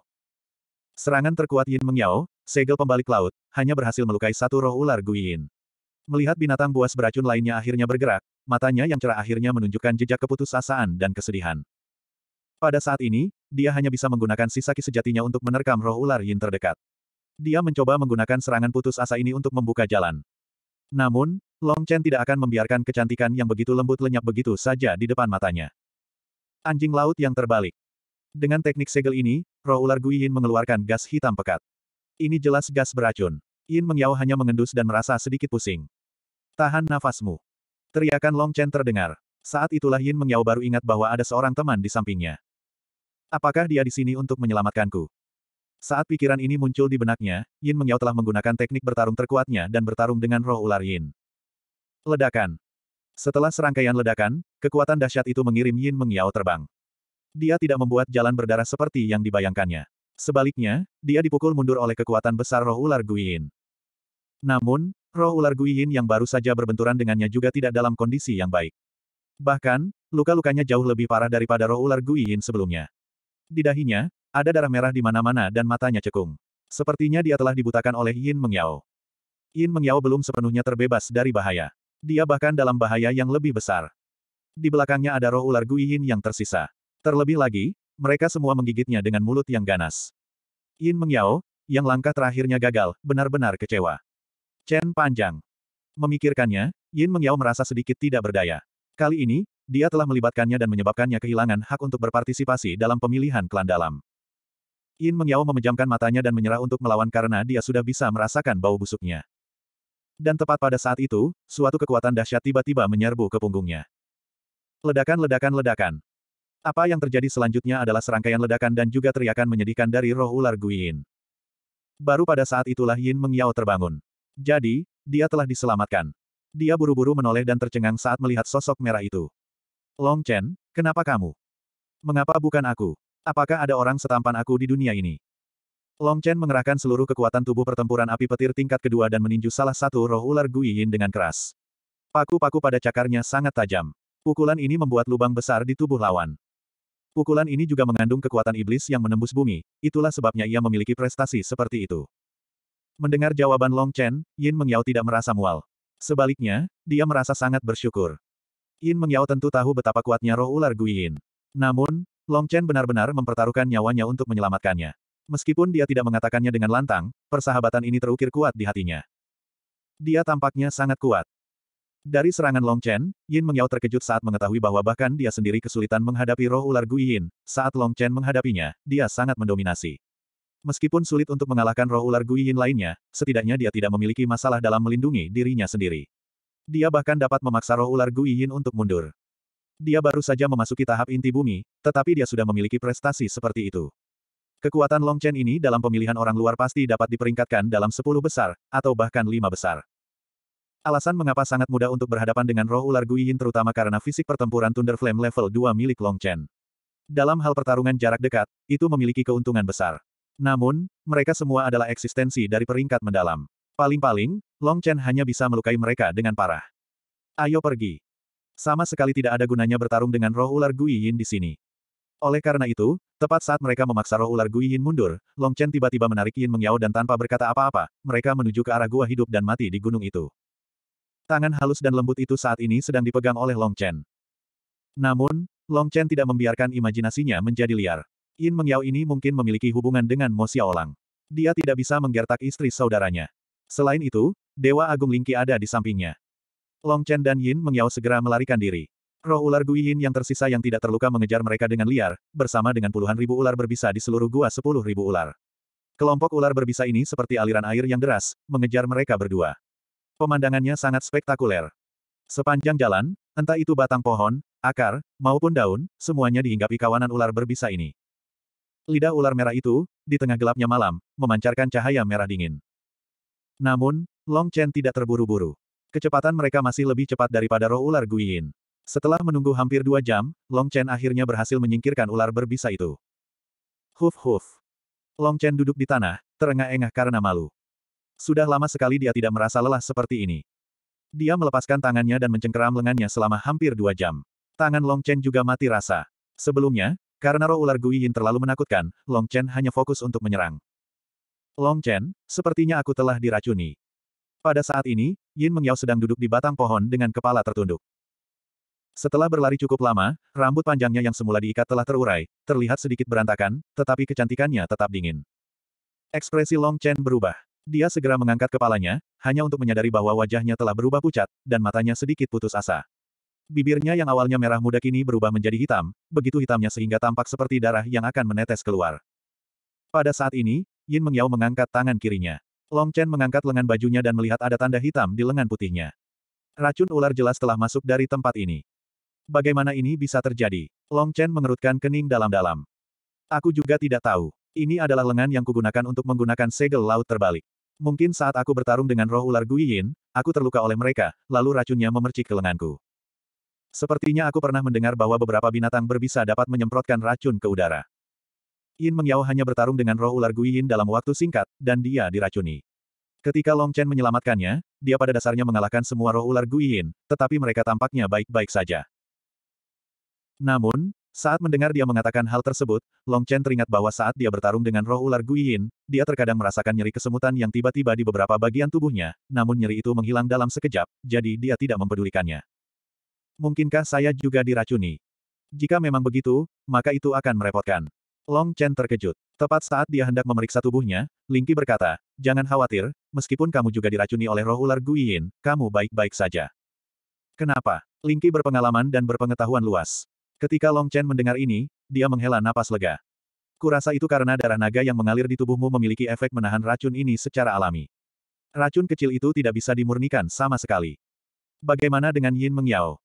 Serangan terkuat Yin Mengyao, segel pembalik laut, hanya berhasil melukai satu roh ular Guiyin. Melihat binatang buas beracun lainnya akhirnya bergerak, matanya yang cerah akhirnya menunjukkan jejak keputusasaan dan kesedihan. Pada saat ini, dia hanya bisa menggunakan sisa ki sejatinya untuk menerkam roh ular yin terdekat. Dia mencoba menggunakan serangan putus asa ini untuk membuka jalan. Namun, Long Chen tidak akan membiarkan kecantikan yang begitu lembut lenyap begitu saja di depan matanya. Anjing laut yang terbalik. Dengan teknik segel ini, roh ular Gui Yin mengeluarkan gas hitam pekat. Ini jelas gas beracun. Yin Mengyao hanya mengendus dan merasa sedikit pusing. Tahan nafasmu. Teriakan Long Chen terdengar. Saat itulah Yin Mengyao baru ingat bahwa ada seorang teman di sampingnya. Apakah dia di sini untuk menyelamatkanku? Saat pikiran ini muncul di benaknya, Yin Mengyao telah menggunakan teknik bertarung terkuatnya dan bertarung dengan roh ular Yin. Ledakan. Setelah serangkaian ledakan, kekuatan dahsyat itu mengirim Yin Mengyao terbang. Dia tidak membuat jalan berdarah seperti yang dibayangkannya. Sebaliknya, dia dipukul mundur oleh kekuatan besar roh ular Guiyin. Namun, Roh ular Guiyin yang baru saja berbenturan dengannya juga tidak dalam kondisi yang baik. Bahkan, luka-lukanya jauh lebih parah daripada roh ular Guiyin sebelumnya. Di dahinya, ada darah merah di mana-mana dan matanya cekung. Sepertinya dia telah dibutakan oleh Yin Mengyao. Yin Mengyao belum sepenuhnya terbebas dari bahaya. Dia bahkan dalam bahaya yang lebih besar. Di belakangnya ada roh ular Guiyin yang tersisa. Terlebih lagi, mereka semua menggigitnya dengan mulut yang ganas. Yin Mengyao, yang langkah terakhirnya gagal, benar-benar kecewa. Chen panjang. Memikirkannya, Yin Mengyao merasa sedikit tidak berdaya. Kali ini, dia telah melibatkannya dan menyebabkannya kehilangan hak untuk berpartisipasi dalam pemilihan klan dalam. Yin Mengyao memejamkan matanya dan menyerah untuk melawan karena dia sudah bisa merasakan bau busuknya. Dan tepat pada saat itu, suatu kekuatan dahsyat tiba-tiba menyerbu ke punggungnya. Ledakan ledakan ledakan. Apa yang terjadi selanjutnya adalah serangkaian ledakan dan juga teriakan menyedihkan dari roh ular Guiyin. Baru pada saat itulah Yin Mengyao terbangun. Jadi, dia telah diselamatkan. Dia buru-buru menoleh dan tercengang saat melihat sosok merah itu. Long Chen, kenapa kamu? Mengapa bukan aku? Apakah ada orang setampan aku di dunia ini? Long Chen mengerahkan seluruh kekuatan tubuh pertempuran api petir tingkat kedua dan meninju salah satu roh ular Guiyin dengan keras. Paku-paku pada cakarnya sangat tajam. Pukulan ini membuat lubang besar di tubuh lawan. Pukulan ini juga mengandung kekuatan iblis yang menembus bumi, itulah sebabnya ia memiliki prestasi seperti itu. Mendengar jawaban Long Chen, Yin Mengyao tidak merasa mual. Sebaliknya, dia merasa sangat bersyukur. Yin Mengyao tentu tahu betapa kuatnya roh ular Guiyin. Namun, Long Chen benar-benar mempertaruhkan nyawanya untuk menyelamatkannya. Meskipun dia tidak mengatakannya dengan lantang, persahabatan ini terukir kuat di hatinya. Dia tampaknya sangat kuat. Dari serangan Long Chen, Yin Mengyao terkejut saat mengetahui bahwa bahkan dia sendiri kesulitan menghadapi roh ular Guiyin. Saat Long Chen menghadapinya, dia sangat mendominasi. Meskipun sulit untuk mengalahkan roh ular Guiyin lainnya, setidaknya dia tidak memiliki masalah dalam melindungi dirinya sendiri. Dia bahkan dapat memaksa roh ular Guiyin untuk mundur. Dia baru saja memasuki tahap inti bumi, tetapi dia sudah memiliki prestasi seperti itu. Kekuatan Long Chen ini dalam pemilihan orang luar pasti dapat diperingkatkan dalam 10 besar, atau bahkan lima besar. Alasan mengapa sangat mudah untuk berhadapan dengan roh ular Guiyin terutama karena fisik pertempuran Thunder Flame level 2 milik Long Chen. Dalam hal pertarungan jarak dekat, itu memiliki keuntungan besar. Namun, mereka semua adalah eksistensi dari peringkat mendalam. Paling-paling, Long Chen hanya bisa melukai mereka dengan parah. Ayo pergi. Sama sekali tidak ada gunanya bertarung dengan roh ular Guiyin di sini. Oleh karena itu, tepat saat mereka memaksa roh ular Guiyin mundur, Long Chen tiba-tiba menarik Yin Mengyao dan tanpa berkata apa-apa, mereka menuju ke arah gua hidup dan mati di gunung itu. Tangan halus dan lembut itu saat ini sedang dipegang oleh Long Chen. Namun, Long Chen tidak membiarkan imajinasinya menjadi liar. Yin Mengyao ini mungkin memiliki hubungan dengan Mo Xiaolang. Dia tidak bisa menggertak istri saudaranya. Selain itu, Dewa Agung Lingqi ada di sampingnya. Long Chen dan Yin Mengyao segera melarikan diri. Roh ular Gui Yin yang tersisa yang tidak terluka mengejar mereka dengan liar, bersama dengan puluhan ribu ular berbisa di seluruh gua sepuluh ribu ular. Kelompok ular berbisa ini seperti aliran air yang deras, mengejar mereka berdua. Pemandangannya sangat spektakuler. Sepanjang jalan, entah itu batang pohon, akar, maupun daun, semuanya dihinggapi kawanan ular berbisa ini. Lidah ular merah itu, di tengah gelapnya malam, memancarkan cahaya merah dingin. Namun, Long Chen tidak terburu-buru. Kecepatan mereka masih lebih cepat daripada roh ular Guiyin. Setelah menunggu hampir dua jam, Long Chen akhirnya berhasil menyingkirkan ular berbisa itu. Huf huf. Long Chen duduk di tanah, terengah-engah karena malu. Sudah lama sekali dia tidak merasa lelah seperti ini. Dia melepaskan tangannya dan mencengkeram lengannya selama hampir dua jam. Tangan Long Chen juga mati rasa. Sebelumnya, karena roh ular Gui Guiyin terlalu menakutkan, Long Chen hanya fokus untuk menyerang. Long Chen, sepertinya aku telah diracuni. Pada saat ini, Yin Mengyao sedang duduk di batang pohon dengan kepala tertunduk. Setelah berlari cukup lama, rambut panjangnya yang semula diikat telah terurai, terlihat sedikit berantakan, tetapi kecantikannya tetap dingin. Ekspresi Long Chen berubah. Dia segera mengangkat kepalanya, hanya untuk menyadari bahwa wajahnya telah berubah pucat, dan matanya sedikit putus asa. Bibirnya yang awalnya merah muda kini berubah menjadi hitam, begitu hitamnya sehingga tampak seperti darah yang akan menetes keluar. Pada saat ini, Yin Mengyao mengangkat tangan kirinya. Long Chen mengangkat lengan bajunya dan melihat ada tanda hitam di lengan putihnya. Racun ular jelas telah masuk dari tempat ini. Bagaimana ini bisa terjadi? Long Chen mengerutkan kening dalam-dalam. Aku juga tidak tahu. Ini adalah lengan yang kugunakan untuk menggunakan segel laut terbalik. Mungkin saat aku bertarung dengan roh ular Guiyin, aku terluka oleh mereka, lalu racunnya memercik ke lenganku. Sepertinya aku pernah mendengar bahwa beberapa binatang berbisa dapat menyemprotkan racun ke udara. Yin Mengyao hanya bertarung dengan roh ular Guiyin dalam waktu singkat, dan dia diracuni. Ketika Long Chen menyelamatkannya, dia pada dasarnya mengalahkan semua roh ular Guiyin, tetapi mereka tampaknya baik-baik saja. Namun, saat mendengar dia mengatakan hal tersebut, Long Chen teringat bahwa saat dia bertarung dengan roh ular Guiyin, dia terkadang merasakan nyeri kesemutan yang tiba-tiba di beberapa bagian tubuhnya, namun nyeri itu menghilang dalam sekejap, jadi dia tidak mempedulikannya. Mungkinkah saya juga diracuni? Jika memang begitu, maka itu akan merepotkan. Long Chen terkejut. Tepat saat dia hendak memeriksa tubuhnya, Lingqi berkata, Jangan khawatir, meskipun kamu juga diracuni oleh roh ular Guiyin, kamu baik-baik saja. Kenapa? Lingqi berpengalaman dan berpengetahuan luas. Ketika Long Chen mendengar ini, dia menghela napas lega. Kurasa itu karena darah naga yang mengalir di tubuhmu memiliki efek menahan racun ini secara alami. Racun kecil itu tidak bisa dimurnikan sama sekali. Bagaimana dengan Yin Mengyao?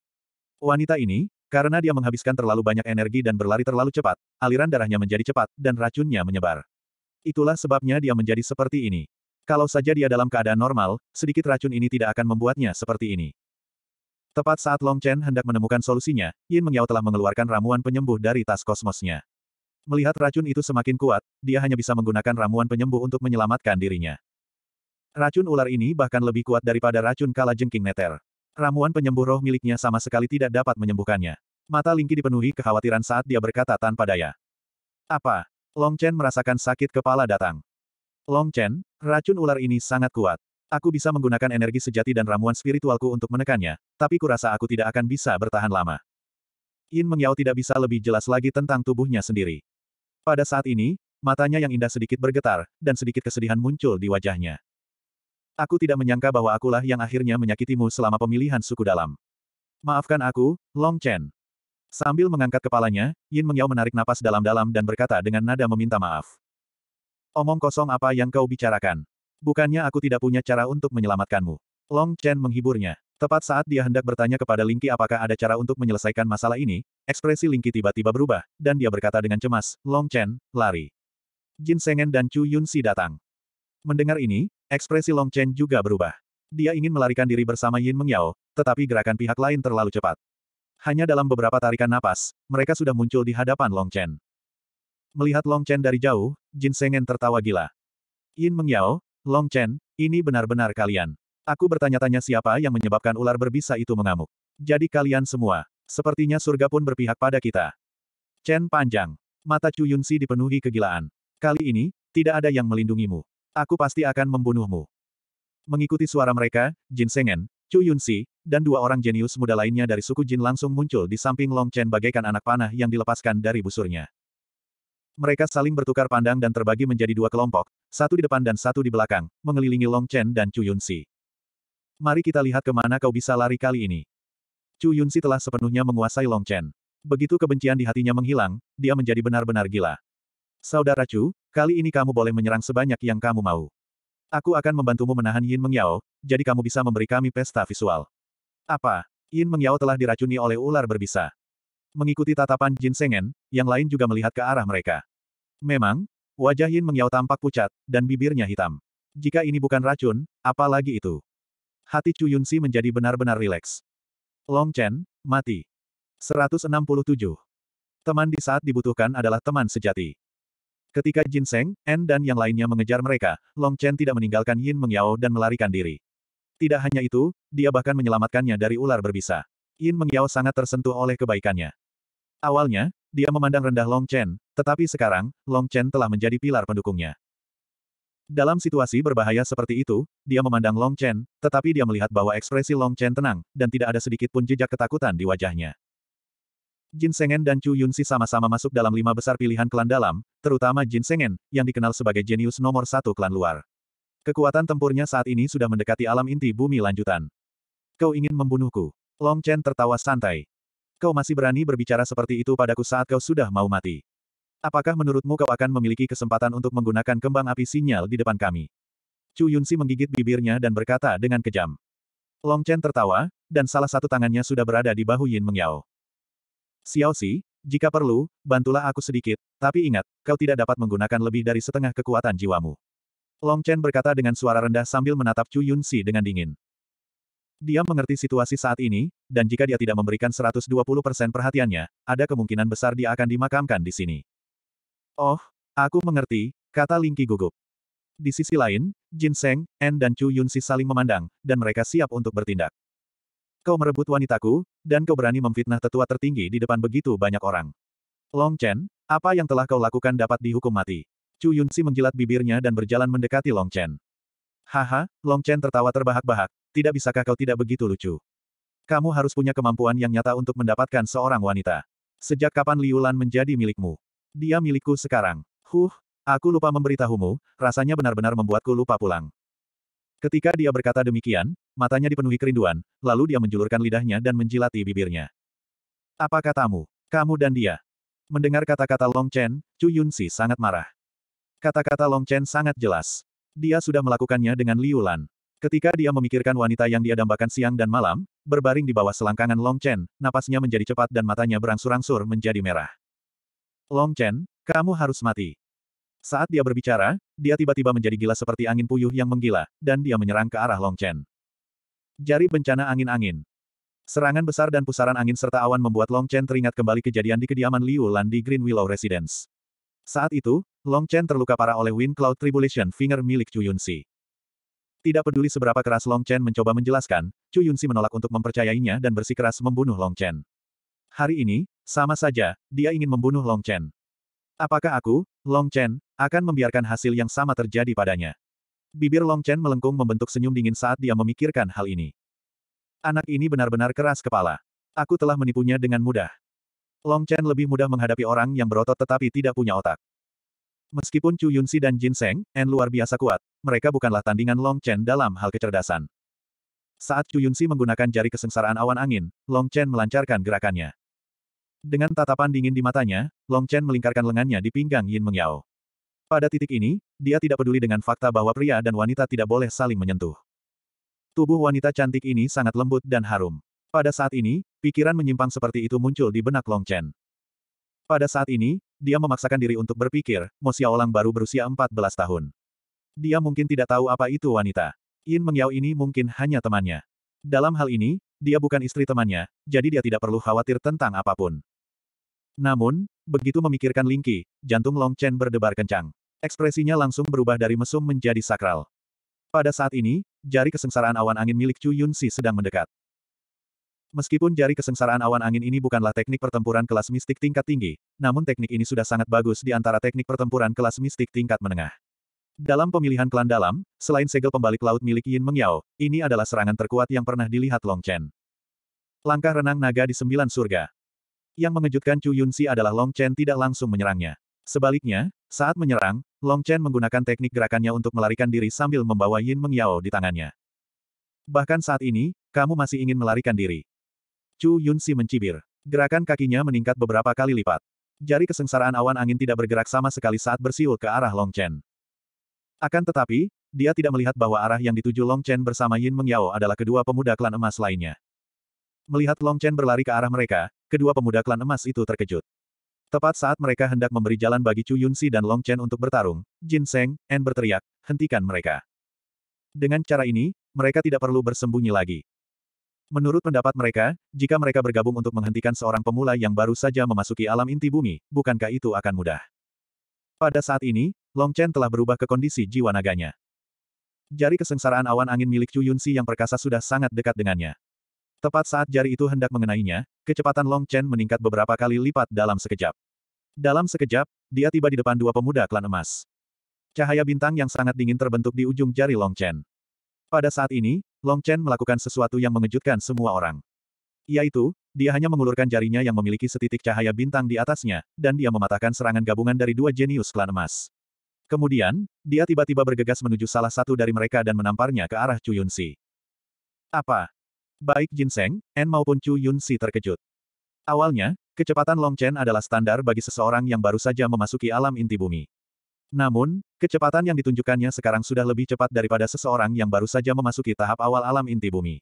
Wanita ini, karena dia menghabiskan terlalu banyak energi dan berlari terlalu cepat, aliran darahnya menjadi cepat, dan racunnya menyebar. Itulah sebabnya dia menjadi seperti ini. Kalau saja dia dalam keadaan normal, sedikit racun ini tidak akan membuatnya seperti ini. Tepat saat Long Chen hendak menemukan solusinya, Yin Mengyao telah mengeluarkan ramuan penyembuh dari tas kosmosnya. Melihat racun itu semakin kuat, dia hanya bisa menggunakan ramuan penyembuh untuk menyelamatkan dirinya. Racun ular ini bahkan lebih kuat daripada racun kala jengking neter. Ramuan penyembuh roh miliknya sama sekali tidak dapat menyembuhkannya. Mata Lingki dipenuhi kekhawatiran saat dia berkata tanpa daya. Apa? Long Chen merasakan sakit kepala datang. Long Chen, racun ular ini sangat kuat. Aku bisa menggunakan energi sejati dan ramuan spiritualku untuk menekannya, tapi kurasa aku tidak akan bisa bertahan lama. Yin Mengyao tidak bisa lebih jelas lagi tentang tubuhnya sendiri. Pada saat ini, matanya yang indah sedikit bergetar, dan sedikit kesedihan muncul di wajahnya. Aku tidak menyangka bahwa akulah yang akhirnya menyakitimu selama pemilihan suku dalam. Maafkan aku, Long Chen. Sambil mengangkat kepalanya, Yin Mengyao menarik napas dalam-dalam dan berkata dengan nada meminta maaf. Omong kosong apa yang kau bicarakan? Bukannya aku tidak punya cara untuk menyelamatkanmu. Long Chen menghiburnya. Tepat saat dia hendak bertanya kepada Lingqi apakah ada cara untuk menyelesaikan masalah ini, ekspresi Lingqi tiba-tiba berubah, dan dia berkata dengan cemas, Long Chen, lari. Jin Sengen dan Chu Yun Si datang. Mendengar ini, Ekspresi Long Chen juga berubah. Dia ingin melarikan diri bersama Yin Mengyao, tetapi gerakan pihak lain terlalu cepat. Hanya dalam beberapa tarikan napas, mereka sudah muncul di hadapan Long Chen. Melihat Long Chen dari jauh, Jin Sengen tertawa gila. Yin Mengyao, Long Chen, ini benar-benar kalian. Aku bertanya-tanya siapa yang menyebabkan ular berbisa itu mengamuk. Jadi kalian semua, sepertinya surga pun berpihak pada kita. Chen panjang. Mata Chu Yunsi dipenuhi kegilaan. Kali ini, tidak ada yang melindungimu. Aku pasti akan membunuhmu. Mengikuti suara mereka, Jin Sengen, Chu Yunsi, dan dua orang jenius muda lainnya dari suku Jin langsung muncul di samping Long Chen bagaikan anak panah yang dilepaskan dari busurnya. Mereka saling bertukar pandang dan terbagi menjadi dua kelompok, satu di depan dan satu di belakang, mengelilingi Long Chen dan Chu Yunsi. Mari kita lihat kemana kau bisa lari kali ini. Chu Yunsi telah sepenuhnya menguasai Long Chen. Begitu kebencian di hatinya menghilang, dia menjadi benar-benar gila. Saudara Chu, Kali ini kamu boleh menyerang sebanyak yang kamu mau. Aku akan membantumu menahan Yin Mengyao, jadi kamu bisa memberi kami pesta visual. Apa? Yin Mengyao telah diracuni oleh ular berbisa. Mengikuti tatapan Jin Sengen, yang lain juga melihat ke arah mereka. Memang, wajah Yin Mengyao tampak pucat, dan bibirnya hitam. Jika ini bukan racun, apa lagi itu? Hati Chu Yunsi menjadi benar-benar rileks. Long Chen, mati. 167. Teman di saat dibutuhkan adalah teman sejati. Ketika Jin Seng, N dan yang lainnya mengejar mereka, Long Chen tidak meninggalkan Yin Mengyao dan melarikan diri. Tidak hanya itu, dia bahkan menyelamatkannya dari ular berbisa. Yin Mengyao sangat tersentuh oleh kebaikannya. Awalnya, dia memandang rendah Long Chen, tetapi sekarang, Long Chen telah menjadi pilar pendukungnya. Dalam situasi berbahaya seperti itu, dia memandang Long Chen, tetapi dia melihat bahwa ekspresi Long Chen tenang, dan tidak ada sedikit pun jejak ketakutan di wajahnya. Jin Sengen dan Chu Yunsi sama-sama masuk dalam lima besar pilihan klan dalam, terutama Jin Sengen, yang dikenal sebagai jenius nomor satu klan luar. Kekuatan tempurnya saat ini sudah mendekati alam inti bumi lanjutan. Kau ingin membunuhku. Long Chen tertawa santai. Kau masih berani berbicara seperti itu padaku saat kau sudah mau mati. Apakah menurutmu kau akan memiliki kesempatan untuk menggunakan kembang api sinyal di depan kami? Chu Yunsi menggigit bibirnya dan berkata dengan kejam. Long Chen tertawa, dan salah satu tangannya sudah berada di bahu Yin Mengyao. Xiao Xi, jika perlu, bantulah aku sedikit, tapi ingat, kau tidak dapat menggunakan lebih dari setengah kekuatan jiwamu. Long Chen berkata dengan suara rendah sambil menatap Chu Yun Xi dengan dingin. Dia mengerti situasi saat ini, dan jika dia tidak memberikan 120% perhatiannya, ada kemungkinan besar dia akan dimakamkan di sini. Oh, aku mengerti, kata Ling Qi gugup. Di sisi lain, Jin Seng, En dan Chu Yun Xi saling memandang, dan mereka siap untuk bertindak. Kau merebut wanitaku, dan kau berani memfitnah tetua tertinggi di depan begitu banyak orang. Long Chen, apa yang telah kau lakukan dapat dihukum mati. Chu Yunxi menjilat bibirnya dan berjalan mendekati Long Chen. Haha, Long Chen tertawa terbahak-bahak, tidak bisakah kau tidak begitu lucu. Kamu harus punya kemampuan yang nyata untuk mendapatkan seorang wanita. Sejak kapan Liu Lan menjadi milikmu? Dia milikku sekarang. Huh, aku lupa memberitahumu, rasanya benar-benar membuatku lupa pulang. Ketika dia berkata demikian, matanya dipenuhi kerinduan, lalu dia menjulurkan lidahnya dan menjilati bibirnya. Apa katamu? Kamu dan dia. Mendengar kata-kata Long Chen, Chu Yunsi sangat marah. Kata-kata Long Chen sangat jelas. Dia sudah melakukannya dengan Liu Lan. Ketika dia memikirkan wanita yang dia dambakan siang dan malam, berbaring di bawah selangkangan Long Chen, napasnya menjadi cepat dan matanya berangsur-angsur menjadi merah. Long Chen, kamu harus mati. Saat dia berbicara, dia tiba-tiba menjadi gila seperti angin puyuh yang menggila, dan dia menyerang ke arah Long Chen. Jari bencana angin-angin. Serangan besar dan pusaran angin serta awan membuat Long Chen teringat kembali kejadian di kediaman Liu Lan di Green Willow Residence. Saat itu, Long Chen terluka parah oleh Wind Cloud Tribulation Finger milik Chu Yunsi. Tidak peduli seberapa keras Long Chen mencoba menjelaskan, Chu Yunsi menolak untuk mempercayainya dan bersikeras membunuh Long Chen. Hari ini, sama saja, dia ingin membunuh Long Chen. Apakah aku, Long Chen, akan membiarkan hasil yang sama terjadi padanya? Bibir Long Chen melengkung membentuk senyum dingin saat dia memikirkan hal ini. Anak ini benar-benar keras kepala. Aku telah menipunya dengan mudah. Long Chen lebih mudah menghadapi orang yang berotot tetapi tidak punya otak. Meskipun Chu Yunsi dan Jin Seng, En luar biasa kuat, mereka bukanlah tandingan Long Chen dalam hal kecerdasan. Saat Chu Yunsi menggunakan jari kesengsaraan awan angin, Long Chen melancarkan gerakannya. Dengan tatapan dingin di matanya, Long Chen melingkarkan lengannya di pinggang Yin Mengyao. Pada titik ini, dia tidak peduli dengan fakta bahwa pria dan wanita tidak boleh saling menyentuh. Tubuh wanita cantik ini sangat lembut dan harum. Pada saat ini, pikiran menyimpang seperti itu muncul di benak Long Chen. Pada saat ini, dia memaksakan diri untuk berpikir, Mo Xiaolang baru berusia 14 tahun. Dia mungkin tidak tahu apa itu wanita. Yin Mengyao ini mungkin hanya temannya. Dalam hal ini, dia bukan istri temannya, jadi dia tidak perlu khawatir tentang apapun. Namun, begitu memikirkan Lingqi, jantung Long Chen berdebar kencang. Ekspresinya langsung berubah dari mesum menjadi sakral. Pada saat ini, jari kesengsaraan awan angin milik Chu Si sedang mendekat. Meskipun jari kesengsaraan awan angin ini bukanlah teknik pertempuran kelas mistik tingkat tinggi, namun teknik ini sudah sangat bagus di antara teknik pertempuran kelas mistik tingkat menengah. Dalam pemilihan klan dalam, selain segel pembalik laut milik Yin Mengyao, ini adalah serangan terkuat yang pernah dilihat Long Chen. Langkah renang naga di sembilan surga. Yang mengejutkan Chu Si adalah Long Chen tidak langsung menyerangnya. Sebaliknya, saat menyerang, Long Chen menggunakan teknik gerakannya untuk melarikan diri sambil membawa Yin Meng Yao di tangannya. Bahkan saat ini, kamu masih ingin melarikan diri. Chu Yun Yunsi mencibir. Gerakan kakinya meningkat beberapa kali lipat. Jari kesengsaraan awan angin tidak bergerak sama sekali saat bersiul ke arah Long Chen. Akan tetapi, dia tidak melihat bahwa arah yang dituju Long Chen bersama Yin Meng Yao adalah kedua pemuda klan emas lainnya. Melihat Long Chen berlari ke arah mereka, kedua pemuda klan emas itu terkejut. Tepat saat mereka hendak memberi jalan bagi Chu Yunsi dan Long Chen untuk bertarung, Jin Seng, En berteriak, hentikan mereka. Dengan cara ini, mereka tidak perlu bersembunyi lagi. Menurut pendapat mereka, jika mereka bergabung untuk menghentikan seorang pemula yang baru saja memasuki alam inti bumi, bukankah itu akan mudah? Pada saat ini, Long Chen telah berubah ke kondisi jiwa naganya. Jari kesengsaraan awan angin milik Chu Yunsi yang perkasa sudah sangat dekat dengannya. Tepat saat jari itu hendak mengenainya, kecepatan Long Chen meningkat beberapa kali lipat dalam sekejap. Dalam sekejap, dia tiba di depan dua pemuda klan emas. Cahaya bintang yang sangat dingin terbentuk di ujung jari Long Chen. Pada saat ini, Long Chen melakukan sesuatu yang mengejutkan semua orang. Yaitu, dia hanya mengulurkan jarinya yang memiliki setitik cahaya bintang di atasnya, dan dia mematahkan serangan gabungan dari dua jenius klan emas. Kemudian, dia tiba-tiba bergegas menuju salah satu dari mereka dan menamparnya ke arah Chuyunsi. Apa? Baik Jin Seng, En maupun Chu Yun Si terkejut. Awalnya, kecepatan Long Chen adalah standar bagi seseorang yang baru saja memasuki alam inti bumi. Namun, kecepatan yang ditunjukkannya sekarang sudah lebih cepat daripada seseorang yang baru saja memasuki tahap awal alam inti bumi.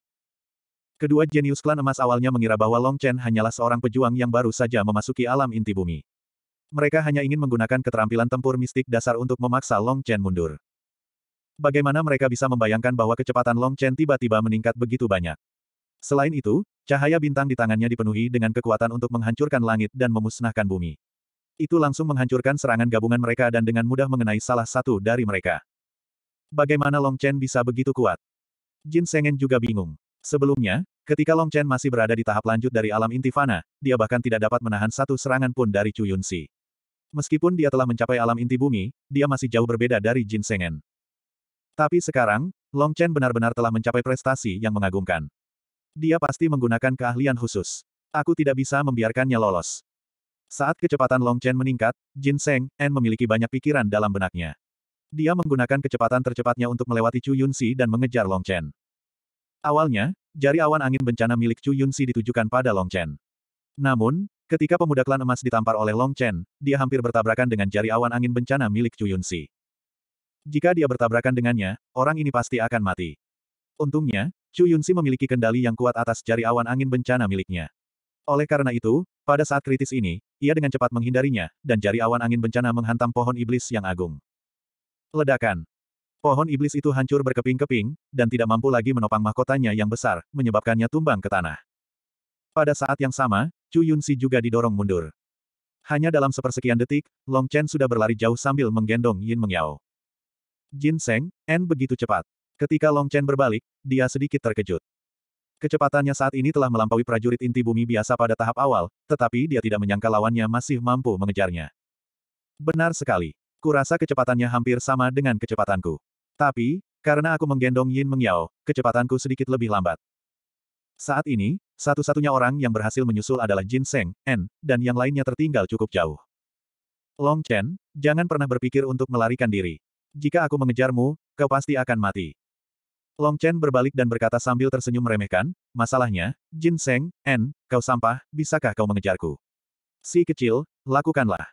Kedua jenius klan emas awalnya mengira bahwa Long Chen hanyalah seorang pejuang yang baru saja memasuki alam inti bumi. Mereka hanya ingin menggunakan keterampilan tempur mistik dasar untuk memaksa Long Chen mundur. Bagaimana mereka bisa membayangkan bahwa kecepatan Long Chen tiba-tiba meningkat begitu banyak? Selain itu, cahaya bintang di tangannya dipenuhi dengan kekuatan untuk menghancurkan langit dan memusnahkan bumi. Itu langsung menghancurkan serangan gabungan mereka dan dengan mudah mengenai salah satu dari mereka. Bagaimana Long Chen bisa begitu kuat? Jin Sengen juga bingung. Sebelumnya, ketika Long Chen masih berada di tahap lanjut dari alam intifana, dia bahkan tidak dapat menahan satu serangan pun dari Chu Yun Si. Meskipun dia telah mencapai alam inti bumi, dia masih jauh berbeda dari Jin Sengen. Tapi sekarang, Long Chen benar-benar telah mencapai prestasi yang mengagumkan. Dia pasti menggunakan keahlian khusus. Aku tidak bisa membiarkannya lolos. Saat kecepatan Long Chen meningkat, Jin Seng, En memiliki banyak pikiran dalam benaknya. Dia menggunakan kecepatan tercepatnya untuk melewati Chu Yun Si dan mengejar Long Chen. Awalnya, jari awan angin bencana milik Chu Yun Si ditujukan pada Long Chen. Namun, ketika pemuda klan emas ditampar oleh Long Chen, dia hampir bertabrakan dengan jari awan angin bencana milik Chu Yun Si. Jika dia bertabrakan dengannya, orang ini pasti akan mati. Untungnya, Chu Yunsi memiliki kendali yang kuat atas jari awan angin bencana miliknya. Oleh karena itu, pada saat kritis ini, ia dengan cepat menghindarinya, dan jari awan angin bencana menghantam pohon iblis yang agung. Ledakan. Pohon iblis itu hancur berkeping-keping, dan tidak mampu lagi menopang mahkotanya yang besar, menyebabkannya tumbang ke tanah. Pada saat yang sama, Chu Yunsi juga didorong mundur. Hanya dalam sepersekian detik, Long Chen sudah berlari jauh sambil menggendong Yin Mengyao. Jin Seng, En begitu cepat. Ketika Long Chen berbalik, dia sedikit terkejut. Kecepatannya saat ini telah melampaui prajurit inti bumi biasa pada tahap awal, tetapi dia tidak menyangka lawannya masih mampu mengejarnya. Benar sekali. Kurasa kecepatannya hampir sama dengan kecepatanku. Tapi, karena aku menggendong Yin Mengyao, kecepatanku sedikit lebih lambat. Saat ini, satu-satunya orang yang berhasil menyusul adalah Jin Seng, N, dan yang lainnya tertinggal cukup jauh. Long Chen, jangan pernah berpikir untuk melarikan diri. Jika aku mengejarmu, kau pasti akan mati. Long Chen berbalik dan berkata sambil tersenyum meremehkan, masalahnya, Jin Seng, En, kau sampah, bisakah kau mengejarku? Si kecil, lakukanlah.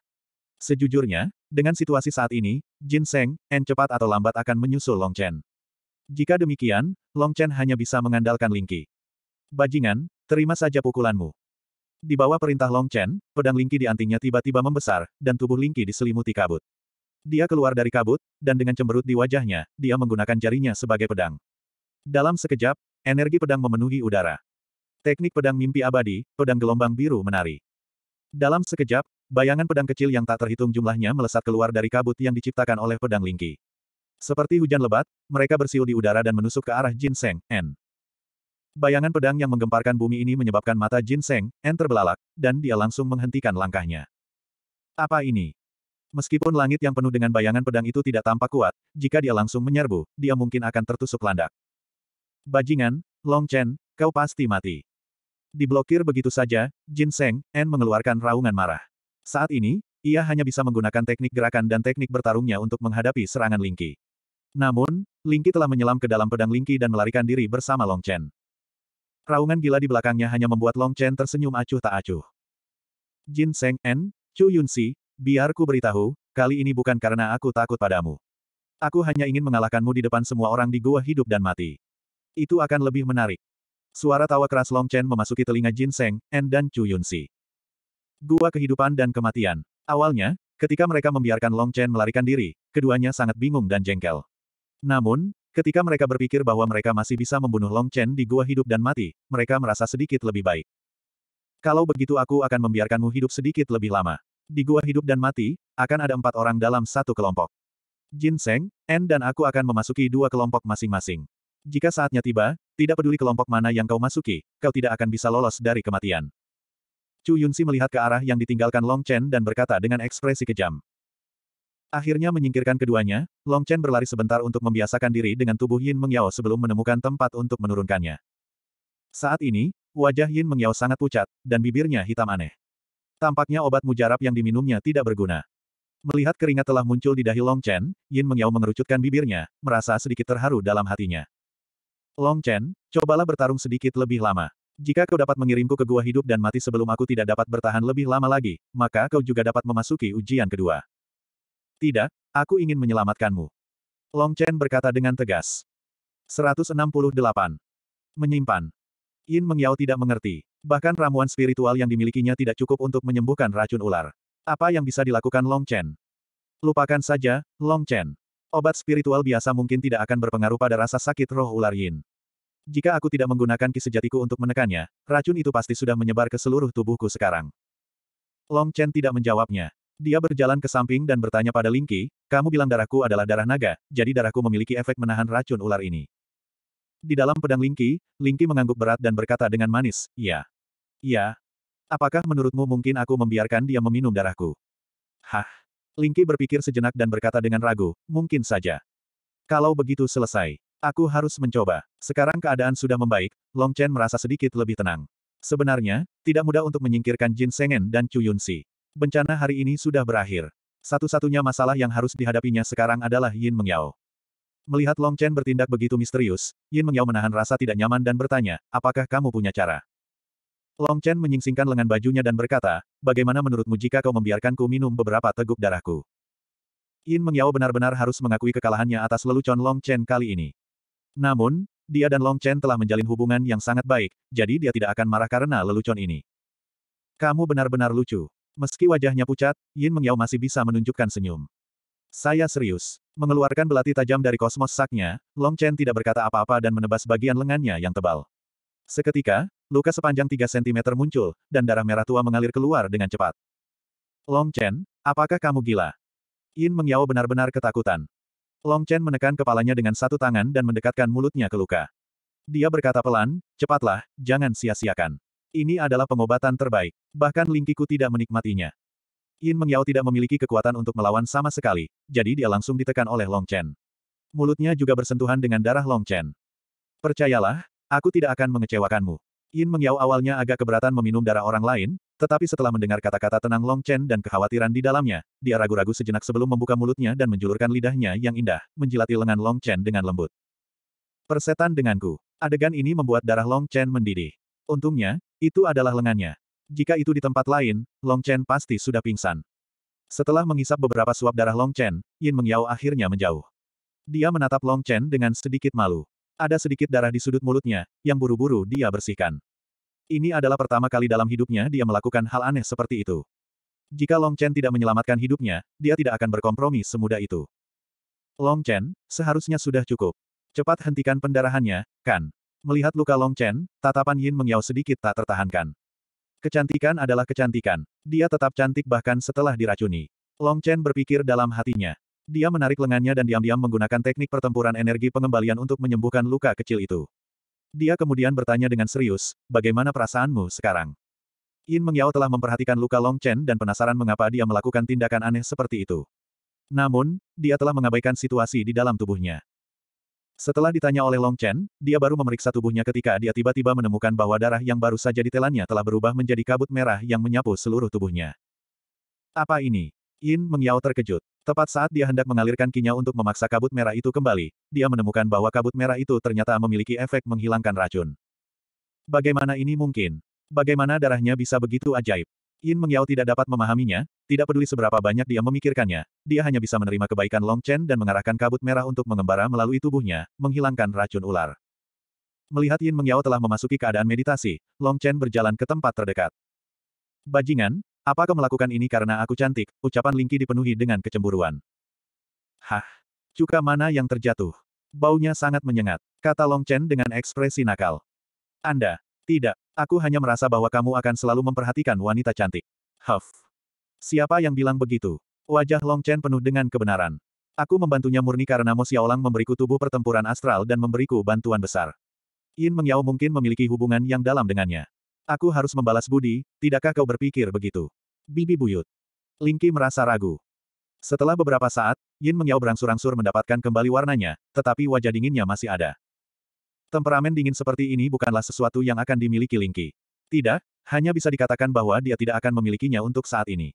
Sejujurnya, dengan situasi saat ini, Jin Seng, En cepat atau lambat akan menyusul Long Chen. Jika demikian, Long Chen hanya bisa mengandalkan Lingqi. Bajingan, terima saja pukulanmu. Di bawah perintah Long Chen, pedang Lingqi di antingnya tiba-tiba membesar, dan tubuh Lingqi diselimuti kabut. Dia keluar dari kabut, dan dengan cemberut di wajahnya, dia menggunakan jarinya sebagai pedang. Dalam sekejap, energi pedang memenuhi udara. Teknik pedang mimpi abadi, pedang gelombang biru menari. Dalam sekejap, bayangan pedang kecil yang tak terhitung jumlahnya melesat keluar dari kabut yang diciptakan oleh pedang lingki. Seperti hujan lebat, mereka bersiul di udara dan menusuk ke arah Jin Seng, N. Bayangan pedang yang menggemparkan bumi ini menyebabkan mata Jin Seng, N terbelalak, dan dia langsung menghentikan langkahnya. Apa ini? Meskipun langit yang penuh dengan bayangan pedang itu tidak tampak kuat, jika dia langsung menyerbu, dia mungkin akan tertusuk landak. Bajingan, Long Chen, kau pasti mati. Diblokir begitu saja, Jin Seng, En mengeluarkan raungan marah. Saat ini, ia hanya bisa menggunakan teknik gerakan dan teknik bertarungnya untuk menghadapi serangan Lingqi. Namun, Lingqi telah menyelam ke dalam pedang Lingqi dan melarikan diri bersama Long Chen. Raungan gila di belakangnya hanya membuat Long Chen tersenyum acuh tak acuh. Jin Seng En, Chu Yun biar ku beritahu, kali ini bukan karena aku takut padamu. Aku hanya ingin mengalahkanmu di depan semua orang di gua hidup dan mati. Itu akan lebih menarik. Suara tawa keras Long Chen memasuki telinga Jin Seng, En dan Chu Yun Si. Gua kehidupan dan kematian. Awalnya, ketika mereka membiarkan Long Chen melarikan diri, keduanya sangat bingung dan jengkel. Namun, ketika mereka berpikir bahwa mereka masih bisa membunuh Long Chen di gua hidup dan mati, mereka merasa sedikit lebih baik. Kalau begitu aku akan membiarkanmu hidup sedikit lebih lama. Di gua hidup dan mati, akan ada empat orang dalam satu kelompok. Jin Seng, En dan aku akan memasuki dua kelompok masing-masing. Jika saatnya tiba, tidak peduli kelompok mana yang kau masuki, kau tidak akan bisa lolos dari kematian. Chu Yunsi melihat ke arah yang ditinggalkan Long Chen dan berkata dengan ekspresi kejam. Akhirnya menyingkirkan keduanya, Long Chen berlari sebentar untuk membiasakan diri dengan tubuh Yin Mengyao sebelum menemukan tempat untuk menurunkannya. Saat ini, wajah Yin Mengyao sangat pucat, dan bibirnya hitam aneh. Tampaknya obat mujarab yang diminumnya tidak berguna. Melihat keringat telah muncul di dahi Long Chen, Yin Mengyao mengerucutkan bibirnya, merasa sedikit terharu dalam hatinya. Long Chen, cobalah bertarung sedikit lebih lama. Jika kau dapat mengirimku ke gua hidup dan mati sebelum aku tidak dapat bertahan lebih lama lagi, maka kau juga dapat memasuki ujian kedua. Tidak, aku ingin menyelamatkanmu. Long Chen berkata dengan tegas. 168. Menyimpan. Yin Mengyao tidak mengerti. Bahkan ramuan spiritual yang dimilikinya tidak cukup untuk menyembuhkan racun ular. Apa yang bisa dilakukan Long Chen? Lupakan saja, Long Chen. Obat spiritual biasa mungkin tidak akan berpengaruh pada rasa sakit roh ular Yin. Jika aku tidak menggunakan ki sejatiku untuk menekannya, racun itu pasti sudah menyebar ke seluruh tubuhku sekarang. Long Chen tidak menjawabnya. Dia berjalan ke samping dan bertanya pada Ling kamu bilang darahku adalah darah naga, jadi darahku memiliki efek menahan racun ular ini. Di dalam pedang Ling Qi, mengangguk berat dan berkata dengan manis, iya. Iya. Apakah menurutmu mungkin aku membiarkan dia meminum darahku? Hah. Ling berpikir sejenak dan berkata dengan ragu, mungkin saja. Kalau begitu selesai. Aku harus mencoba. Sekarang keadaan sudah membaik, Long Chen merasa sedikit lebih tenang. Sebenarnya, tidak mudah untuk menyingkirkan Jin Sengen dan Chu Yun Si. Bencana hari ini sudah berakhir. Satu-satunya masalah yang harus dihadapinya sekarang adalah Yin Mengyao. Melihat Long Chen bertindak begitu misterius, Yin Mengyao menahan rasa tidak nyaman dan bertanya, apakah kamu punya cara? Long Chen menyingsingkan lengan bajunya dan berkata, bagaimana menurutmu jika kau membiarkanku minum beberapa teguk darahku? Yin Mengyao benar-benar harus mengakui kekalahannya atas lelucon Long Chen kali ini. Namun, dia dan Long Chen telah menjalin hubungan yang sangat baik, jadi dia tidak akan marah karena lelucon ini. Kamu benar-benar lucu. Meski wajahnya pucat, Yin Mengyao masih bisa menunjukkan senyum. Saya serius. Mengeluarkan belati tajam dari kosmos saknya, Long Chen tidak berkata apa-apa dan menebas bagian lengannya yang tebal. Seketika, luka sepanjang 3 cm muncul, dan darah merah tua mengalir keluar dengan cepat. Long Chen, apakah kamu gila? Yin Mengyao benar-benar ketakutan. Long Chen menekan kepalanya dengan satu tangan dan mendekatkan mulutnya ke luka. Dia berkata pelan, cepatlah, jangan sia-siakan. Ini adalah pengobatan terbaik. Bahkan Lingkiku tidak menikmatinya. Yin Mengyao tidak memiliki kekuatan untuk melawan sama sekali, jadi dia langsung ditekan oleh Long Chen. Mulutnya juga bersentuhan dengan darah Long Chen. Percayalah, aku tidak akan mengecewakanmu. Yin Mengyao awalnya agak keberatan meminum darah orang lain, tetapi setelah mendengar kata-kata tenang Long Chen dan kekhawatiran di dalamnya, dia ragu-ragu sejenak sebelum membuka mulutnya dan menjulurkan lidahnya yang indah, menjilati lengan Long Chen dengan lembut. Persetan denganku. Adegan ini membuat darah Long Chen mendidih. Untungnya, itu adalah lengannya. Jika itu di tempat lain, Long Chen pasti sudah pingsan. Setelah mengisap beberapa suap darah Long Chen, Yin Mengyao akhirnya menjauh. Dia menatap Long Chen dengan sedikit malu. Ada sedikit darah di sudut mulutnya, yang buru-buru dia bersihkan. Ini adalah pertama kali dalam hidupnya dia melakukan hal aneh seperti itu. Jika Long Chen tidak menyelamatkan hidupnya, dia tidak akan berkompromi semudah itu. Long Chen, seharusnya sudah cukup. Cepat hentikan pendarahannya, kan? Melihat luka Long Chen, tatapan Yin Mengyao sedikit tak tertahankan. Kecantikan adalah kecantikan. Dia tetap cantik bahkan setelah diracuni. Long Chen berpikir dalam hatinya. Dia menarik lengannya dan diam-diam menggunakan teknik pertempuran energi pengembalian untuk menyembuhkan luka kecil itu. Dia kemudian bertanya dengan serius, bagaimana perasaanmu sekarang? Yin Mengyao telah memperhatikan luka Long Chen dan penasaran mengapa dia melakukan tindakan aneh seperti itu. Namun, dia telah mengabaikan situasi di dalam tubuhnya. Setelah ditanya oleh Long Chen, dia baru memeriksa tubuhnya ketika dia tiba-tiba menemukan bahwa darah yang baru saja ditelannya telah berubah menjadi kabut merah yang menyapu seluruh tubuhnya. Apa ini? Yin Mengyao terkejut. Tepat saat dia hendak mengalirkan kinya untuk memaksa kabut merah itu kembali, dia menemukan bahwa kabut merah itu ternyata memiliki efek menghilangkan racun. Bagaimana ini mungkin? Bagaimana darahnya bisa begitu ajaib? Yin Mengyao tidak dapat memahaminya, tidak peduli seberapa banyak dia memikirkannya, dia hanya bisa menerima kebaikan Long Chen dan mengarahkan kabut merah untuk mengembara melalui tubuhnya, menghilangkan racun ular. Melihat Yin Mengyao telah memasuki keadaan meditasi, Long Chen berjalan ke tempat terdekat. Bajingan, apa kau melakukan ini karena aku cantik? Ucapan Lingki dipenuhi dengan kecemburuan. Hah? Cuka mana yang terjatuh? Baunya sangat menyengat, kata Long Chen dengan ekspresi nakal. Anda, tidak, aku hanya merasa bahwa kamu akan selalu memperhatikan wanita cantik. Huff. Siapa yang bilang begitu? Wajah Long Chen penuh dengan kebenaran. Aku membantunya murni karena Mo Xiaolang memberiku tubuh pertempuran astral dan memberiku bantuan besar. Yin Mengyao mungkin memiliki hubungan yang dalam dengannya. Aku harus membalas budi, tidakkah kau berpikir begitu? Bibi buyut. Lingki merasa ragu. Setelah beberapa saat, Yin Mengyao berangsur-angsur mendapatkan kembali warnanya, tetapi wajah dinginnya masih ada. Temperamen dingin seperti ini bukanlah sesuatu yang akan dimiliki Lingki. Tidak, hanya bisa dikatakan bahwa dia tidak akan memilikinya untuk saat ini.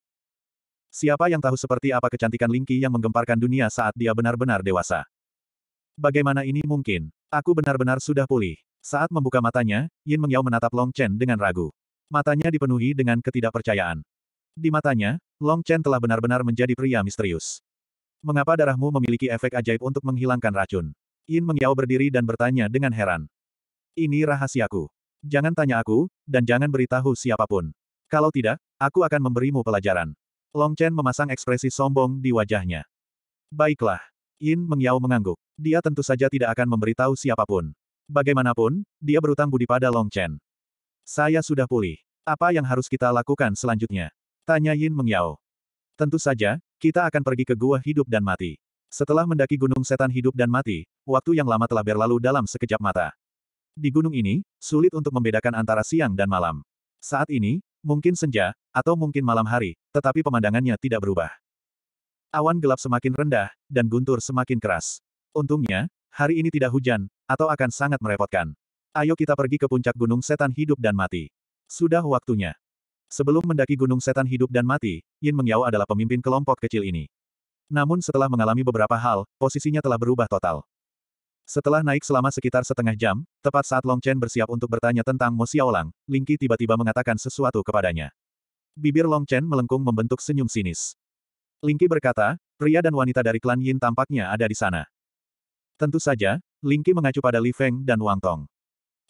Siapa yang tahu seperti apa kecantikan Lingki yang menggemparkan dunia saat dia benar-benar dewasa? Bagaimana ini mungkin? Aku benar-benar sudah pulih. Saat membuka matanya, Yin Mengyao menatap Long Chen dengan ragu. Matanya dipenuhi dengan ketidakpercayaan. Di matanya, Long Chen telah benar-benar menjadi pria misterius. Mengapa darahmu memiliki efek ajaib untuk menghilangkan racun? Yin Mengyao berdiri dan bertanya dengan heran. Ini rahasiaku. Jangan tanya aku, dan jangan beritahu siapapun. Kalau tidak, aku akan memberimu pelajaran. Long Chen memasang ekspresi sombong di wajahnya. Baiklah. Yin Mengyao mengangguk. Dia tentu saja tidak akan memberitahu siapapun. Bagaimanapun, dia berutang budi pada Long Chen. Saya sudah pulih. Apa yang harus kita lakukan selanjutnya? Tanya Yin Mengyao. Tentu saja, kita akan pergi ke gua hidup dan mati. Setelah mendaki gunung setan hidup dan mati, waktu yang lama telah berlalu dalam sekejap mata. Di gunung ini, sulit untuk membedakan antara siang dan malam. Saat ini, mungkin senja, atau mungkin malam hari, tetapi pemandangannya tidak berubah. Awan gelap semakin rendah, dan guntur semakin keras. Untungnya, hari ini tidak hujan, atau akan sangat merepotkan. Ayo kita pergi ke puncak gunung setan hidup dan mati. Sudah waktunya. Sebelum mendaki gunung setan hidup dan mati, Yin Mengyao adalah pemimpin kelompok kecil ini. Namun setelah mengalami beberapa hal, posisinya telah berubah total. Setelah naik selama sekitar setengah jam, tepat saat Long Chen bersiap untuk bertanya tentang Mo Xiaolang, Lingqi tiba-tiba mengatakan sesuatu kepadanya. Bibir Long Chen melengkung membentuk senyum sinis. Lingqi berkata, pria dan wanita dari klan Yin tampaknya ada di sana. Tentu saja, Ling Lingqi mengacu pada Li Feng dan Wang Tong.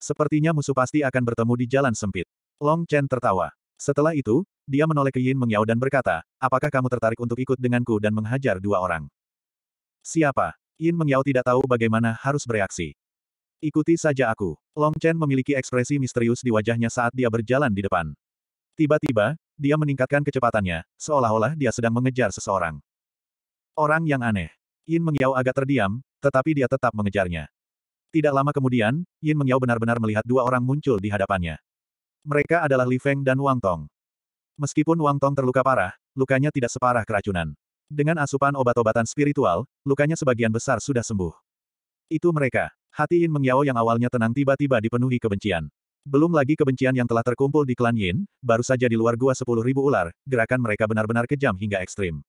Sepertinya musuh pasti akan bertemu di jalan sempit. Long Chen tertawa. Setelah itu, dia menoleh ke Yin Mengyao dan berkata, apakah kamu tertarik untuk ikut denganku dan menghajar dua orang? Siapa? Yin Mengyao tidak tahu bagaimana harus bereaksi. Ikuti saja aku. Long Chen memiliki ekspresi misterius di wajahnya saat dia berjalan di depan. Tiba-tiba, dia meningkatkan kecepatannya, seolah-olah dia sedang mengejar seseorang. Orang yang aneh. Yin Mengyao agak terdiam, tetapi dia tetap mengejarnya. Tidak lama kemudian, Yin Mengyao benar-benar melihat dua orang muncul di hadapannya. Mereka adalah Li Feng dan Wang Tong. Meskipun Wang Tong terluka parah, lukanya tidak separah keracunan. Dengan asupan obat-obatan spiritual, lukanya sebagian besar sudah sembuh. Itu mereka. Hati Yin Mengyao yang awalnya tenang tiba-tiba dipenuhi kebencian. Belum lagi kebencian yang telah terkumpul di klan Yin, baru saja di luar gua sepuluh ribu ular, gerakan mereka benar-benar kejam hingga ekstrim.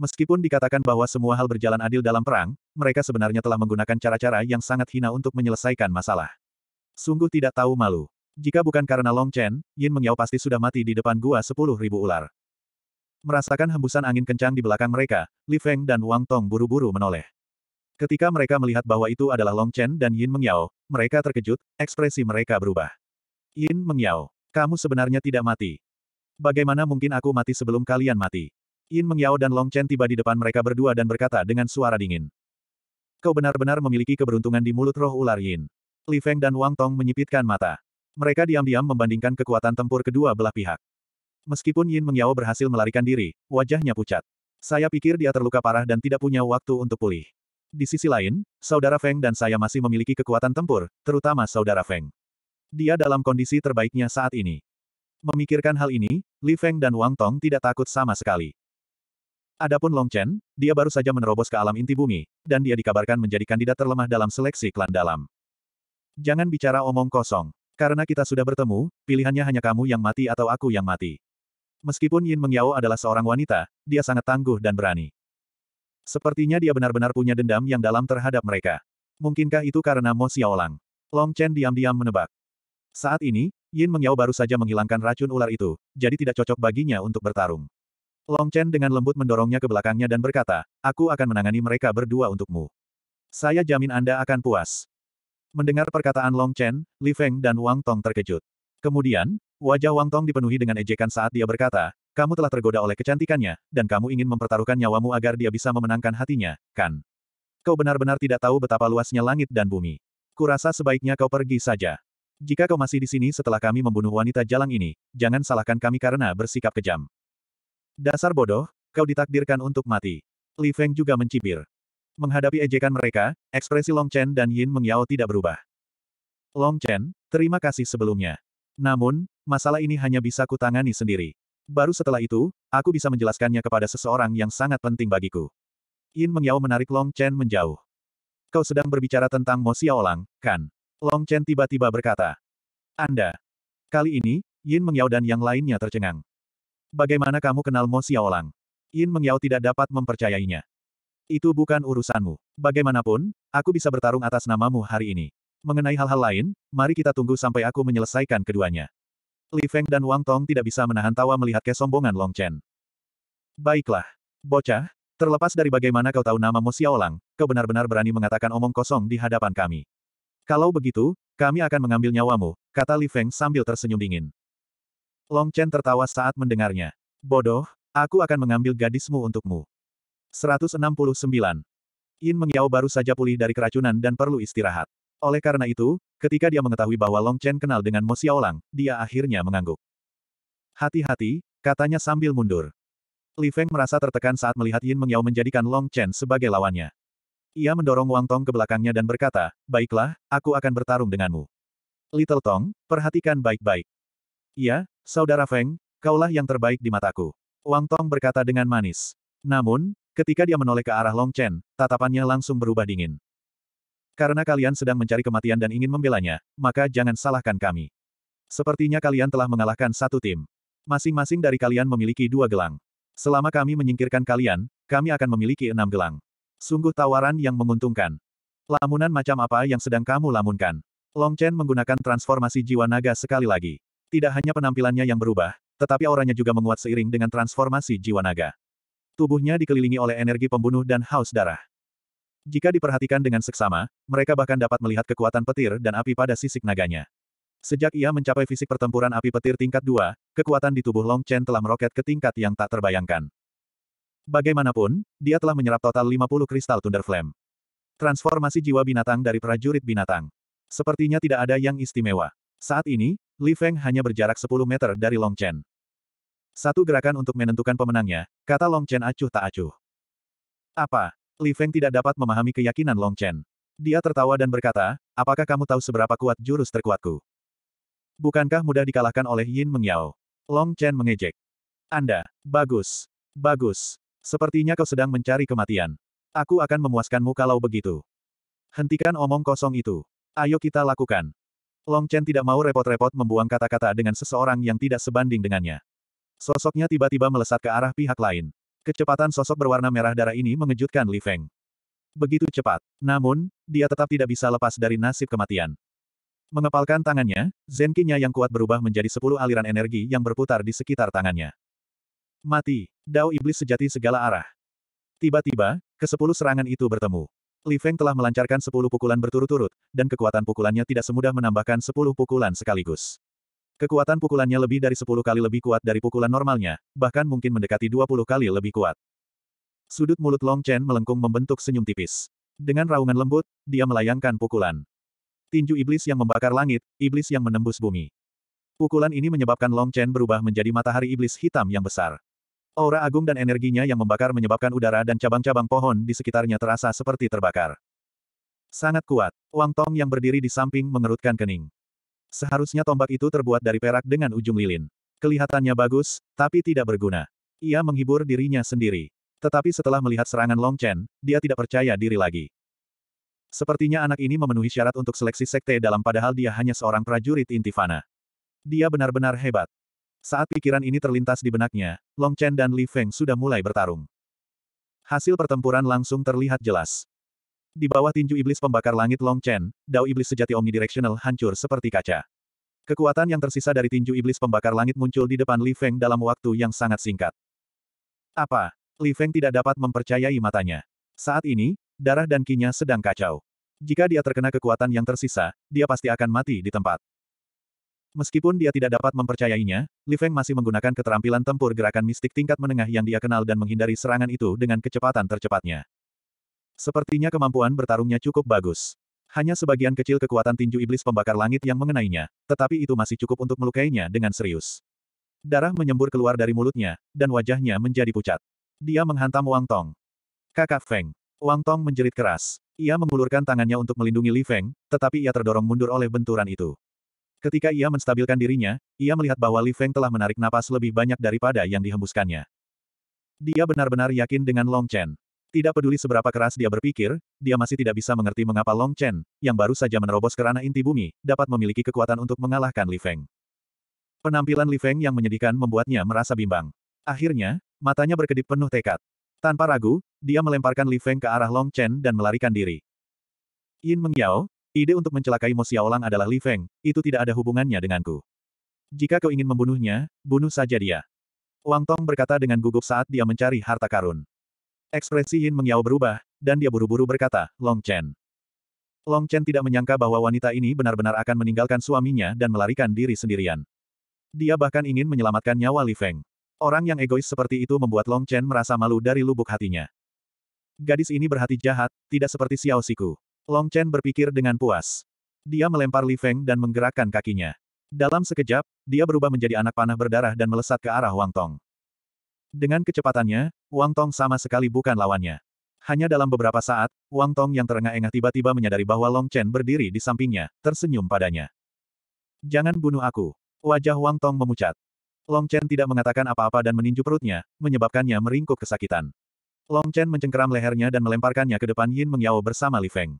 Meskipun dikatakan bahwa semua hal berjalan adil dalam perang, mereka sebenarnya telah menggunakan cara-cara yang sangat hina untuk menyelesaikan masalah. Sungguh tidak tahu malu. Jika bukan karena Long Chen, Yin Mengyao pasti sudah mati di depan gua sepuluh ribu ular. Merasakan hembusan angin kencang di belakang mereka, Li Feng dan Wang Tong buru-buru menoleh. Ketika mereka melihat bahwa itu adalah Long Chen dan Yin Mengyao, mereka terkejut, ekspresi mereka berubah. Yin Mengyao, kamu sebenarnya tidak mati. Bagaimana mungkin aku mati sebelum kalian mati? Yin Mengyao dan Long Chen tiba di depan mereka berdua dan berkata dengan suara dingin. Kau benar-benar memiliki keberuntungan di mulut roh ular Yin. Li Feng dan Wang Tong menyipitkan mata. Mereka diam-diam membandingkan kekuatan tempur kedua belah pihak. Meskipun Yin Mengyao berhasil melarikan diri, wajahnya pucat. Saya pikir dia terluka parah dan tidak punya waktu untuk pulih. Di sisi lain, saudara Feng dan saya masih memiliki kekuatan tempur, terutama saudara Feng. Dia dalam kondisi terbaiknya saat ini. Memikirkan hal ini, Li Feng dan Wang Tong tidak takut sama sekali. Adapun Long Chen, dia baru saja menerobos ke alam inti bumi, dan dia dikabarkan menjadi kandidat terlemah dalam seleksi klan dalam. Jangan bicara omong kosong. Karena kita sudah bertemu, pilihannya hanya kamu yang mati atau aku yang mati. Meskipun Yin Mengyao adalah seorang wanita, dia sangat tangguh dan berani. Sepertinya dia benar-benar punya dendam yang dalam terhadap mereka. Mungkinkah itu karena Mo Xiaolang? Long Chen diam-diam menebak. Saat ini, Yin Mengyao baru saja menghilangkan racun ular itu, jadi tidak cocok baginya untuk bertarung. Long Chen dengan lembut mendorongnya ke belakangnya dan berkata, aku akan menangani mereka berdua untukmu. Saya jamin Anda akan puas. Mendengar perkataan Long Chen, Li Feng dan Wang Tong terkejut. Kemudian, wajah Wang Tong dipenuhi dengan ejekan saat dia berkata, kamu telah tergoda oleh kecantikannya, dan kamu ingin mempertaruhkan nyawamu agar dia bisa memenangkan hatinya, kan? Kau benar-benar tidak tahu betapa luasnya langit dan bumi. Kurasa sebaiknya kau pergi saja. Jika kau masih di sini setelah kami membunuh wanita jalang ini, jangan salahkan kami karena bersikap kejam. Dasar bodoh, kau ditakdirkan untuk mati. Li Feng juga mencibir. Menghadapi ejekan mereka, ekspresi Long Chen dan Yin Meng Yao tidak berubah. Long Chen, terima kasih sebelumnya. Namun, masalah ini hanya bisa kutangani sendiri. Baru setelah itu, aku bisa menjelaskannya kepada seseorang yang sangat penting bagiku. Yin Meng Yao menarik Long Chen menjauh. Kau sedang berbicara tentang Mo Xiaolang, kan? Long Chen tiba-tiba berkata. Anda. Kali ini, Yin Meng Yao dan yang lainnya tercengang. Bagaimana kamu kenal Mo Xiaolang? Yin Mengyao tidak dapat mempercayainya. Itu bukan urusanmu. Bagaimanapun, aku bisa bertarung atas namamu hari ini. Mengenai hal-hal lain, mari kita tunggu sampai aku menyelesaikan keduanya. Li Feng dan Wang Tong tidak bisa menahan tawa melihat kesombongan Long Chen. Baiklah. Bocah, terlepas dari bagaimana kau tahu nama Mo Xiaolang, kau benar-benar berani mengatakan omong kosong di hadapan kami. Kalau begitu, kami akan mengambil nyawamu, kata Li Feng sambil tersenyum dingin. Long Chen tertawa saat mendengarnya. Bodoh, aku akan mengambil gadismu untukmu. 169. Yin Mengyao baru saja pulih dari keracunan dan perlu istirahat. Oleh karena itu, ketika dia mengetahui bahwa Long Chen kenal dengan Mo Xiaolang, dia akhirnya mengangguk. Hati-hati, katanya sambil mundur. Li Feng merasa tertekan saat melihat Yin Mengyao menjadikan Long Chen sebagai lawannya. Ia mendorong Wang Tong ke belakangnya dan berkata, Baiklah, aku akan bertarung denganmu. Little Tong, perhatikan baik-baik. Ya, saudara Feng, kaulah yang terbaik di mataku. Wang Tong berkata dengan manis. Namun, ketika dia menoleh ke arah Long Chen, tatapannya langsung berubah dingin. Karena kalian sedang mencari kematian dan ingin membelanya, maka jangan salahkan kami. Sepertinya kalian telah mengalahkan satu tim. Masing-masing dari kalian memiliki dua gelang. Selama kami menyingkirkan kalian, kami akan memiliki enam gelang. Sungguh tawaran yang menguntungkan. Lamunan macam apa yang sedang kamu lamunkan? Long Chen menggunakan transformasi jiwa naga sekali lagi. Tidak hanya penampilannya yang berubah, tetapi auranya juga menguat seiring dengan transformasi jiwa naga. Tubuhnya dikelilingi oleh energi pembunuh dan haus darah. Jika diperhatikan dengan seksama, mereka bahkan dapat melihat kekuatan petir dan api pada sisik naganya. Sejak ia mencapai fisik pertempuran api petir tingkat 2, kekuatan di tubuh Long Chen telah meroket ke tingkat yang tak terbayangkan. Bagaimanapun, dia telah menyerap total 50 kristal Thunder Flame. Transformasi jiwa binatang dari prajurit binatang. Sepertinya tidak ada yang istimewa. Saat ini, Li Feng hanya berjarak 10 meter dari Long Chen. Satu gerakan untuk menentukan pemenangnya, kata Long Chen acuh tak acuh. Apa? Li Feng tidak dapat memahami keyakinan Long Chen. Dia tertawa dan berkata, apakah kamu tahu seberapa kuat jurus terkuatku? Bukankah mudah dikalahkan oleh Yin Mengyao? Long Chen mengejek. Anda, bagus, bagus. Sepertinya kau sedang mencari kematian. Aku akan memuaskanmu kalau begitu. Hentikan omong kosong itu. Ayo kita lakukan. Long Chen tidak mau repot-repot membuang kata-kata dengan seseorang yang tidak sebanding dengannya. Sosoknya tiba-tiba melesat ke arah pihak lain. Kecepatan sosok berwarna merah darah ini mengejutkan Li Feng. Begitu cepat. Namun, dia tetap tidak bisa lepas dari nasib kematian. Mengepalkan tangannya, Zenkinya yang kuat berubah menjadi sepuluh aliran energi yang berputar di sekitar tangannya. Mati. Dao iblis sejati segala arah. Tiba-tiba, kesepuluh serangan itu bertemu. Li Feng telah melancarkan sepuluh pukulan berturut-turut, dan kekuatan pukulannya tidak semudah menambahkan sepuluh pukulan sekaligus. Kekuatan pukulannya lebih dari sepuluh kali lebih kuat dari pukulan normalnya, bahkan mungkin mendekati dua puluh kali lebih kuat. Sudut mulut Long Chen melengkung membentuk senyum tipis. Dengan raungan lembut, dia melayangkan pukulan. Tinju iblis yang membakar langit, iblis yang menembus bumi. Pukulan ini menyebabkan Long Chen berubah menjadi matahari iblis hitam yang besar. Aura agung dan energinya yang membakar menyebabkan udara dan cabang-cabang pohon di sekitarnya terasa seperti terbakar. Sangat kuat. Wang Tong yang berdiri di samping mengerutkan kening. Seharusnya tombak itu terbuat dari perak dengan ujung lilin. Kelihatannya bagus, tapi tidak berguna. Ia menghibur dirinya sendiri. Tetapi setelah melihat serangan Long Chen, dia tidak percaya diri lagi. Sepertinya anak ini memenuhi syarat untuk seleksi sekte dalam padahal dia hanya seorang prajurit intifana. Dia benar-benar hebat. Saat pikiran ini terlintas di benaknya, Long Chen dan Li Feng sudah mulai bertarung. Hasil pertempuran langsung terlihat jelas. Di bawah tinju iblis pembakar langit Long Chen, dao iblis sejati omnidirectional hancur seperti kaca. Kekuatan yang tersisa dari tinju iblis pembakar langit muncul di depan Li Feng dalam waktu yang sangat singkat. Apa? Li Feng tidak dapat mempercayai matanya. Saat ini, darah dan kinya sedang kacau. Jika dia terkena kekuatan yang tersisa, dia pasti akan mati di tempat. Meskipun dia tidak dapat mempercayainya, Li Feng masih menggunakan keterampilan tempur gerakan mistik tingkat menengah yang dia kenal dan menghindari serangan itu dengan kecepatan tercepatnya. Sepertinya kemampuan bertarungnya cukup bagus. Hanya sebagian kecil kekuatan tinju iblis pembakar langit yang mengenainya, tetapi itu masih cukup untuk melukainya dengan serius. Darah menyembur keluar dari mulutnya, dan wajahnya menjadi pucat. Dia menghantam Wang Tong. Kakak Feng. Wang Tong menjerit keras. Ia mengulurkan tangannya untuk melindungi Li Feng, tetapi ia terdorong mundur oleh benturan itu. Ketika ia menstabilkan dirinya, ia melihat bahwa Li Feng telah menarik napas lebih banyak daripada yang dihembuskannya. Dia benar-benar yakin dengan Long Chen. Tidak peduli seberapa keras dia berpikir, dia masih tidak bisa mengerti mengapa Long Chen, yang baru saja menerobos kerana inti bumi, dapat memiliki kekuatan untuk mengalahkan Li Feng. Penampilan Li Feng yang menyedihkan membuatnya merasa bimbang. Akhirnya, matanya berkedip penuh tekad. Tanpa ragu, dia melemparkan Li Feng ke arah Long Chen dan melarikan diri. Yin Mengyao, Ide untuk mencelakai Mo Xiaolang adalah Li Feng, itu tidak ada hubungannya denganku. Jika kau ingin membunuhnya, bunuh saja dia. Wang Tong berkata dengan gugup saat dia mencari harta karun. Ekspresi Yin Mengyao berubah, dan dia buru-buru berkata, Long Chen. Long Chen tidak menyangka bahwa wanita ini benar-benar akan meninggalkan suaminya dan melarikan diri sendirian. Dia bahkan ingin menyelamatkan nyawa Li Feng. Orang yang egois seperti itu membuat Long Chen merasa malu dari lubuk hatinya. Gadis ini berhati jahat, tidak seperti Xiao Siku. Long Chen berpikir dengan puas. Dia melempar Li Feng dan menggerakkan kakinya. Dalam sekejap, dia berubah menjadi anak panah berdarah dan melesat ke arah Wang Tong. Dengan kecepatannya, Wang Tong sama sekali bukan lawannya. Hanya dalam beberapa saat, Wang Tong yang terengah-engah tiba-tiba menyadari bahwa Long Chen berdiri di sampingnya, tersenyum padanya. Jangan bunuh aku. Wajah Wang Tong memucat. Long Chen tidak mengatakan apa-apa dan meninju perutnya, menyebabkannya meringkuk kesakitan. Long Chen mencengkeram lehernya dan melemparkannya ke depan Yin Mengyao bersama Li Feng.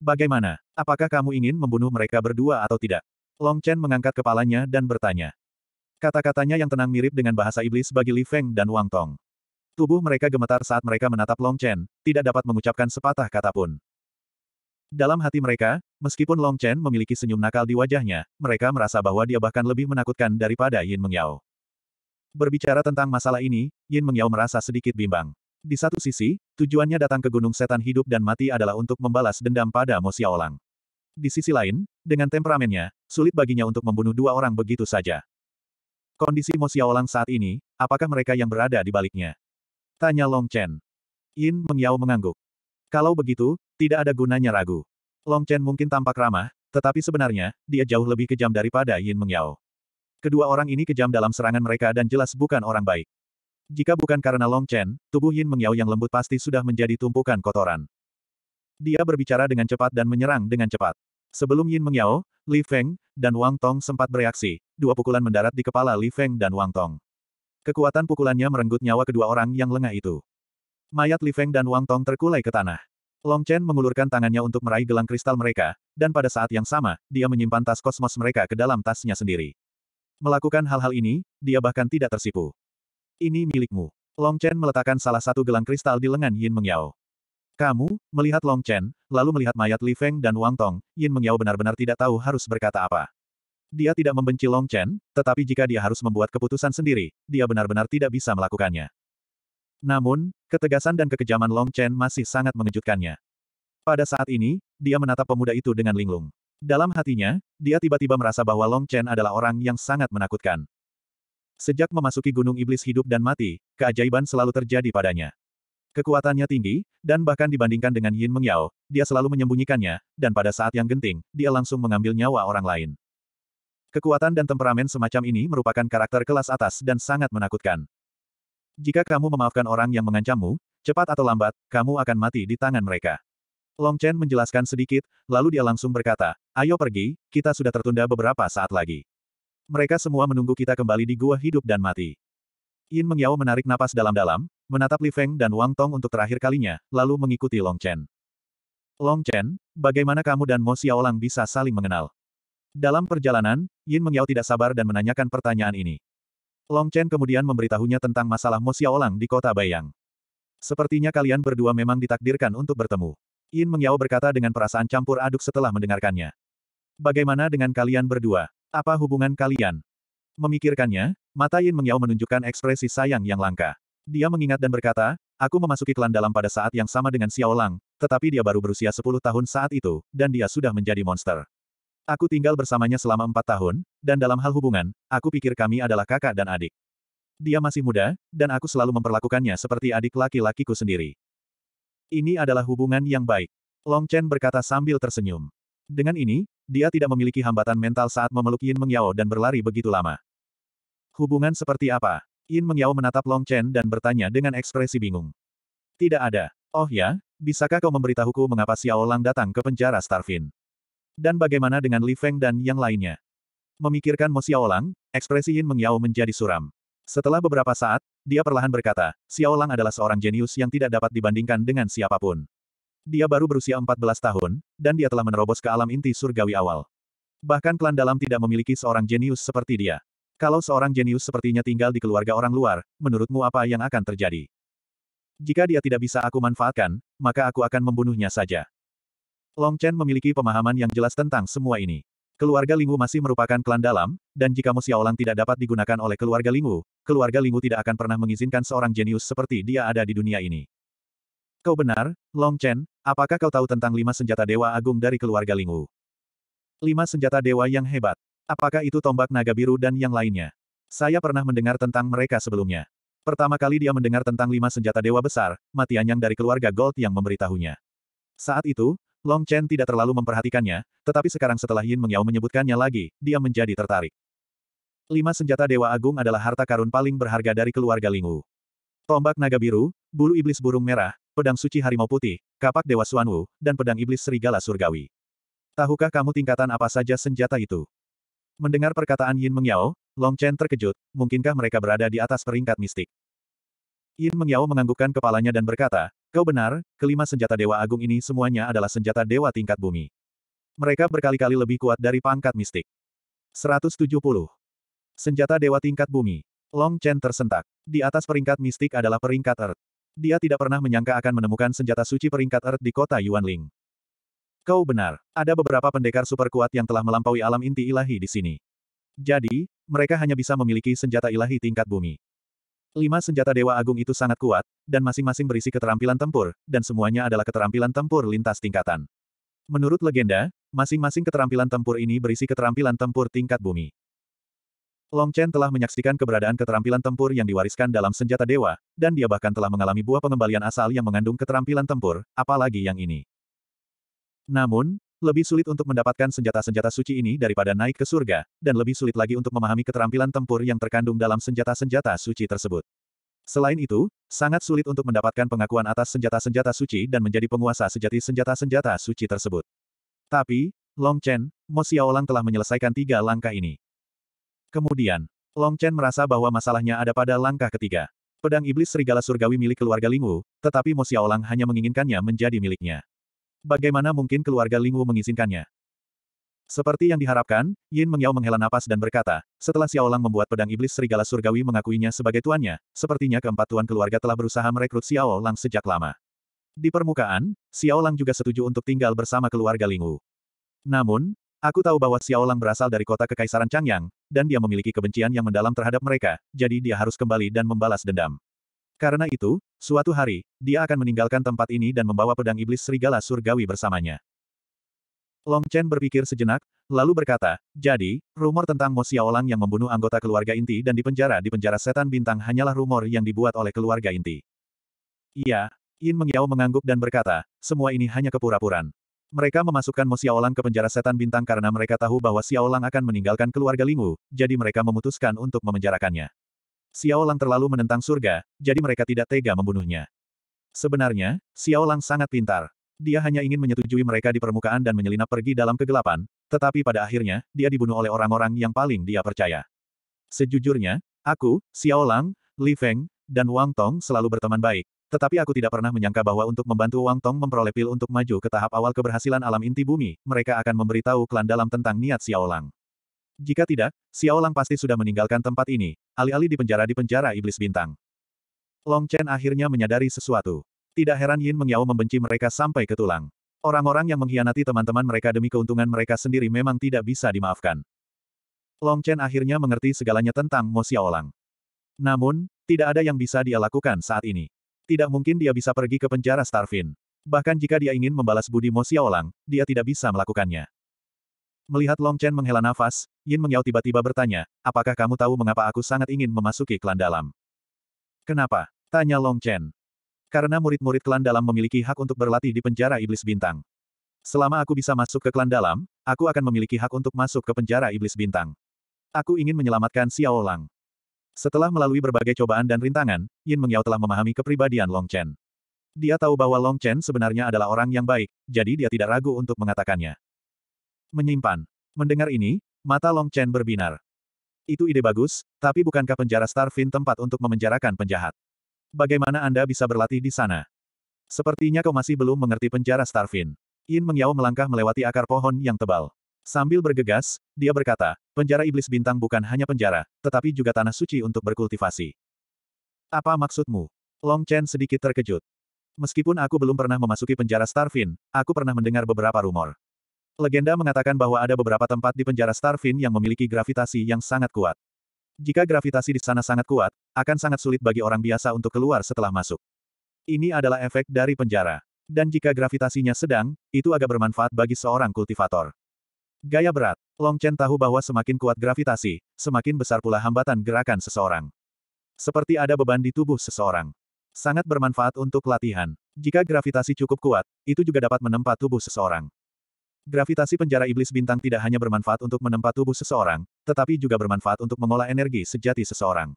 Bagaimana? Apakah kamu ingin membunuh mereka berdua atau tidak? Long Chen mengangkat kepalanya dan bertanya. Kata-katanya yang tenang mirip dengan bahasa iblis bagi Li Feng dan Wang Tong. Tubuh mereka gemetar saat mereka menatap Long Chen, tidak dapat mengucapkan sepatah kata pun. Dalam hati mereka, meskipun Long Chen memiliki senyum nakal di wajahnya, mereka merasa bahwa dia bahkan lebih menakutkan daripada Yin Mengyao. Berbicara tentang masalah ini, Yin Mengyao merasa sedikit bimbang. Di satu sisi, tujuannya datang ke Gunung Setan hidup dan mati adalah untuk membalas dendam pada Mo Xiaolang. Di sisi lain, dengan temperamennya, sulit baginya untuk membunuh dua orang begitu saja. Kondisi Mo Xiaolang saat ini, apakah mereka yang berada di baliknya? Tanya Long Chen. Yin Mengyao mengangguk. Kalau begitu, tidak ada gunanya ragu. Long Chen mungkin tampak ramah, tetapi sebenarnya, dia jauh lebih kejam daripada Yin Mengyao. Kedua orang ini kejam dalam serangan mereka dan jelas bukan orang baik. Jika bukan karena Long Chen, tubuh Yin Mengyao yang lembut pasti sudah menjadi tumpukan kotoran. Dia berbicara dengan cepat dan menyerang dengan cepat. Sebelum Yin Mengyao, Li Feng, dan Wang Tong sempat bereaksi, dua pukulan mendarat di kepala Li Feng dan Wang Tong. Kekuatan pukulannya merenggut nyawa kedua orang yang lengah itu. Mayat Li Feng dan Wang Tong terkulai ke tanah. Long Chen mengulurkan tangannya untuk meraih gelang kristal mereka, dan pada saat yang sama, dia menyimpan tas kosmos mereka ke dalam tasnya sendiri. Melakukan hal-hal ini, dia bahkan tidak tersipu. Ini milikmu. Long Chen meletakkan salah satu gelang kristal di lengan Yin Mengyao. Kamu, melihat Long Chen, lalu melihat mayat Li Feng dan Wang Tong, Yin Mengyao benar-benar tidak tahu harus berkata apa. Dia tidak membenci Long Chen, tetapi jika dia harus membuat keputusan sendiri, dia benar-benar tidak bisa melakukannya. Namun, ketegasan dan kekejaman Long Chen masih sangat mengejutkannya. Pada saat ini, dia menatap pemuda itu dengan linglung. Dalam hatinya, dia tiba-tiba merasa bahwa Long Chen adalah orang yang sangat menakutkan. Sejak memasuki gunung iblis hidup dan mati, keajaiban selalu terjadi padanya. Kekuatannya tinggi, dan bahkan dibandingkan dengan Yin Mengyao, dia selalu menyembunyikannya, dan pada saat yang genting, dia langsung mengambil nyawa orang lain. Kekuatan dan temperamen semacam ini merupakan karakter kelas atas dan sangat menakutkan. Jika kamu memaafkan orang yang mengancammu, cepat atau lambat, kamu akan mati di tangan mereka. Long Chen menjelaskan sedikit, lalu dia langsung berkata, ayo pergi, kita sudah tertunda beberapa saat lagi. Mereka semua menunggu kita kembali di gua hidup dan mati. Yin Mengyao menarik napas dalam-dalam, menatap Li Feng dan Wang Tong untuk terakhir kalinya, lalu mengikuti Long Chen. Long Chen, bagaimana kamu dan Mo Xiaolang bisa saling mengenal? Dalam perjalanan, Yin Mengyao tidak sabar dan menanyakan pertanyaan ini. Long Chen kemudian memberitahunya tentang masalah Mo Xiaolang di kota Bayang. Sepertinya kalian berdua memang ditakdirkan untuk bertemu. Yin Mengyao berkata dengan perasaan campur aduk setelah mendengarkannya. Bagaimana dengan kalian berdua? Apa hubungan kalian? Memikirkannya, mata Yin Mengyao menunjukkan ekspresi sayang yang langka. Dia mengingat dan berkata, aku memasuki klan dalam pada saat yang sama dengan Xiao Lang, tetapi dia baru berusia 10 tahun saat itu, dan dia sudah menjadi monster. Aku tinggal bersamanya selama empat tahun, dan dalam hal hubungan, aku pikir kami adalah kakak dan adik. Dia masih muda, dan aku selalu memperlakukannya seperti adik laki-lakiku sendiri. Ini adalah hubungan yang baik. Long Chen berkata sambil tersenyum. Dengan ini, dia tidak memiliki hambatan mental saat memeluk Yin Mengyao dan berlari begitu lama. Hubungan seperti apa? Yin Mengyao menatap Long Chen dan bertanya dengan ekspresi bingung. Tidak ada. Oh ya, bisakah kau memberitahuku mengapa Xiao Lang datang ke penjara Starfin? Dan bagaimana dengan Li Feng dan yang lainnya? Memikirkan Mo Xiao Lang, ekspresi Yin Mengyao menjadi suram. Setelah beberapa saat, dia perlahan berkata, Xiao Lang adalah seorang jenius yang tidak dapat dibandingkan dengan siapapun. Dia baru berusia 14 tahun, dan dia telah menerobos ke alam inti surgawi awal. Bahkan klan dalam tidak memiliki seorang jenius seperti dia. Kalau seorang jenius sepertinya tinggal di keluarga orang luar, menurutmu apa yang akan terjadi? Jika dia tidak bisa aku manfaatkan, maka aku akan membunuhnya saja. Long Chen memiliki pemahaman yang jelas tentang semua ini. Keluarga Lingwu masih merupakan klan dalam, dan jika Mo Xiaolang tidak dapat digunakan oleh keluarga Lingwu, keluarga Lingwu tidak akan pernah mengizinkan seorang jenius seperti dia ada di dunia ini. Kau benar, Long Chen, Apakah kau tahu tentang lima senjata dewa agung dari keluarga Lingwu? Lima senjata dewa yang hebat. Apakah itu tombak naga biru dan yang lainnya? Saya pernah mendengar tentang mereka sebelumnya. Pertama kali dia mendengar tentang lima senjata dewa besar, Matianyang dari keluarga Gold yang memberitahunya. Saat itu, Long Chen tidak terlalu memperhatikannya, tetapi sekarang setelah Yin Mengyao menyebutkannya lagi, dia menjadi tertarik. Lima senjata Dewa Agung adalah harta karun paling berharga dari keluarga Lingwu. Tombak naga biru, bulu iblis burung merah, pedang suci harimau putih, kapak dewa Suanwu, dan pedang iblis serigala surgawi. Tahukah kamu tingkatan apa saja senjata itu? Mendengar perkataan Yin Mengyao, Long Chen terkejut, mungkinkah mereka berada di atas peringkat mistik? Yin Mengyao menganggukkan kepalanya dan berkata, Kau benar, kelima senjata Dewa Agung ini semuanya adalah senjata Dewa tingkat bumi. Mereka berkali-kali lebih kuat dari pangkat mistik. 170. Senjata Dewa tingkat bumi. Long Chen tersentak. Di atas peringkat mistik adalah peringkat Earth. Dia tidak pernah menyangka akan menemukan senjata suci peringkat Earth di kota Yuanling. Kau benar, ada beberapa pendekar super kuat yang telah melampaui alam inti ilahi di sini. Jadi, mereka hanya bisa memiliki senjata ilahi tingkat bumi. Lima senjata Dewa Agung itu sangat kuat, dan masing-masing berisi keterampilan tempur, dan semuanya adalah keterampilan tempur lintas tingkatan. Menurut legenda, masing-masing keterampilan tempur ini berisi keterampilan tempur tingkat bumi. Long Chen telah menyaksikan keberadaan keterampilan tempur yang diwariskan dalam senjata dewa, dan dia bahkan telah mengalami buah pengembalian asal yang mengandung keterampilan tempur, apalagi yang ini. Namun, lebih sulit untuk mendapatkan senjata-senjata suci ini daripada naik ke surga, dan lebih sulit lagi untuk memahami keterampilan tempur yang terkandung dalam senjata-senjata suci tersebut. Selain itu, sangat sulit untuk mendapatkan pengakuan atas senjata-senjata suci dan menjadi penguasa sejati senjata-senjata suci tersebut. Tapi, Long Chen, Mo Xiaolang telah menyelesaikan tiga langkah ini. Kemudian, Long Chen merasa bahwa masalahnya ada pada langkah ketiga. Pedang iblis serigala surgawi milik keluarga Lingwu, tetapi Mo Xiaolang hanya menginginkannya menjadi miliknya. Bagaimana mungkin keluarga Lingwu mengizinkannya? Seperti yang diharapkan, Yin Mengyao menghela napas dan berkata, setelah Xiaolang membuat pedang iblis serigala surgawi mengakuinya sebagai tuannya, sepertinya keempat tuan keluarga telah berusaha merekrut Xiaolang sejak lama. Di permukaan, Xiaolang juga setuju untuk tinggal bersama keluarga Lingwu. Namun, Aku tahu bahwa Xiaolang berasal dari kota Kekaisaran Changyang, dan dia memiliki kebencian yang mendalam terhadap mereka, jadi dia harus kembali dan membalas dendam. Karena itu, suatu hari, dia akan meninggalkan tempat ini dan membawa pedang iblis serigala surgawi bersamanya. Long Chen berpikir sejenak, lalu berkata, jadi, rumor tentang Mo Xiaolang yang membunuh anggota keluarga inti dan dipenjara di penjara setan bintang hanyalah rumor yang dibuat oleh keluarga inti. Iya, Yin Mengyao mengangguk dan berkata, semua ini hanya kepura-puraan. Mereka memasukkan Mo Xiaolang ke penjara setan bintang karena mereka tahu bahwa Xiaolang akan meninggalkan keluarga Lingu, jadi mereka memutuskan untuk memenjarakannya. Xiaolang terlalu menentang surga, jadi mereka tidak tega membunuhnya. Sebenarnya, Xiaolang sangat pintar. Dia hanya ingin menyetujui mereka di permukaan dan menyelinap pergi dalam kegelapan, tetapi pada akhirnya, dia dibunuh oleh orang-orang yang paling dia percaya. Sejujurnya, aku, Xiaolang, Li Feng, dan Wang Tong selalu berteman baik, tetapi aku tidak pernah menyangka bahwa untuk membantu Wang Tong memperoleh pil untuk maju ke tahap awal keberhasilan alam inti bumi, mereka akan memberitahu klan dalam tentang niat Xiao Lang. Jika tidak, Xiao Lang pasti sudah meninggalkan tempat ini, alih-alih di penjara di penjara iblis bintang. Long Chen akhirnya menyadari sesuatu. Tidak heran Yin Mengyao membenci mereka sampai ke tulang. Orang-orang yang mengkhianati teman-teman mereka demi keuntungan mereka sendiri memang tidak bisa dimaafkan. Long Chen akhirnya mengerti segalanya tentang Mo Xiaolang. Namun, tidak ada yang bisa dia lakukan saat ini. Tidak mungkin dia bisa pergi ke penjara Starvin. Bahkan jika dia ingin membalas budi Mo Xiaolang, dia tidak bisa melakukannya. Melihat Long Chen menghela nafas, Yin Mengyao tiba-tiba bertanya, apakah kamu tahu mengapa aku sangat ingin memasuki klan dalam? Kenapa? Tanya Long Chen. Karena murid-murid klan dalam memiliki hak untuk berlatih di penjara iblis bintang. Selama aku bisa masuk ke klan dalam, aku akan memiliki hak untuk masuk ke penjara iblis bintang. Aku ingin menyelamatkan Xiao setelah melalui berbagai cobaan dan rintangan, Yin Mengyao telah memahami kepribadian Long Chen. Dia tahu bahwa Long Chen sebenarnya adalah orang yang baik, jadi dia tidak ragu untuk mengatakannya. Menyimpan. Mendengar ini, mata Long Chen berbinar. Itu ide bagus, tapi bukankah penjara Starfin tempat untuk memenjarakan penjahat? Bagaimana Anda bisa berlatih di sana? Sepertinya kau masih belum mengerti penjara Starfin. Yin Mengyao melangkah melewati akar pohon yang tebal. Sambil bergegas, dia berkata, penjara iblis bintang bukan hanya penjara, tetapi juga tanah suci untuk berkultivasi. Apa maksudmu? Long Chen sedikit terkejut. Meskipun aku belum pernah memasuki penjara Starfin, aku pernah mendengar beberapa rumor. Legenda mengatakan bahwa ada beberapa tempat di penjara Starfin yang memiliki gravitasi yang sangat kuat. Jika gravitasi di sana sangat kuat, akan sangat sulit bagi orang biasa untuk keluar setelah masuk. Ini adalah efek dari penjara. Dan jika gravitasinya sedang, itu agak bermanfaat bagi seorang kultivator. Gaya berat. Long Chen tahu bahwa semakin kuat gravitasi, semakin besar pula hambatan gerakan seseorang. Seperti ada beban di tubuh seseorang. Sangat bermanfaat untuk latihan. Jika gravitasi cukup kuat, itu juga dapat menempa tubuh seseorang. Gravitasi penjara iblis bintang tidak hanya bermanfaat untuk menempa tubuh seseorang, tetapi juga bermanfaat untuk mengolah energi sejati seseorang.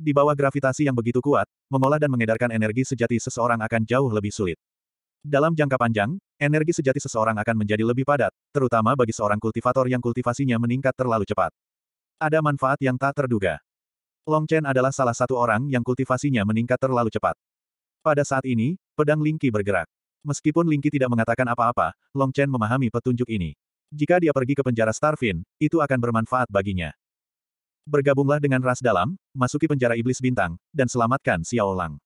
Di bawah gravitasi yang begitu kuat, mengolah dan mengedarkan energi sejati seseorang akan jauh lebih sulit. Dalam jangka panjang, energi sejati seseorang akan menjadi lebih padat, terutama bagi seorang kultivator yang kultivasinya meningkat terlalu cepat. Ada manfaat yang tak terduga. Long Chen adalah salah satu orang yang kultivasinya meningkat terlalu cepat. Pada saat ini, pedang Lingqi bergerak. Meskipun Lingqi tidak mengatakan apa-apa, Long Chen memahami petunjuk ini. Jika dia pergi ke penjara Starfin, itu akan bermanfaat baginya. Bergabunglah dengan ras dalam, masuki penjara iblis bintang, dan selamatkan Xiao Lang.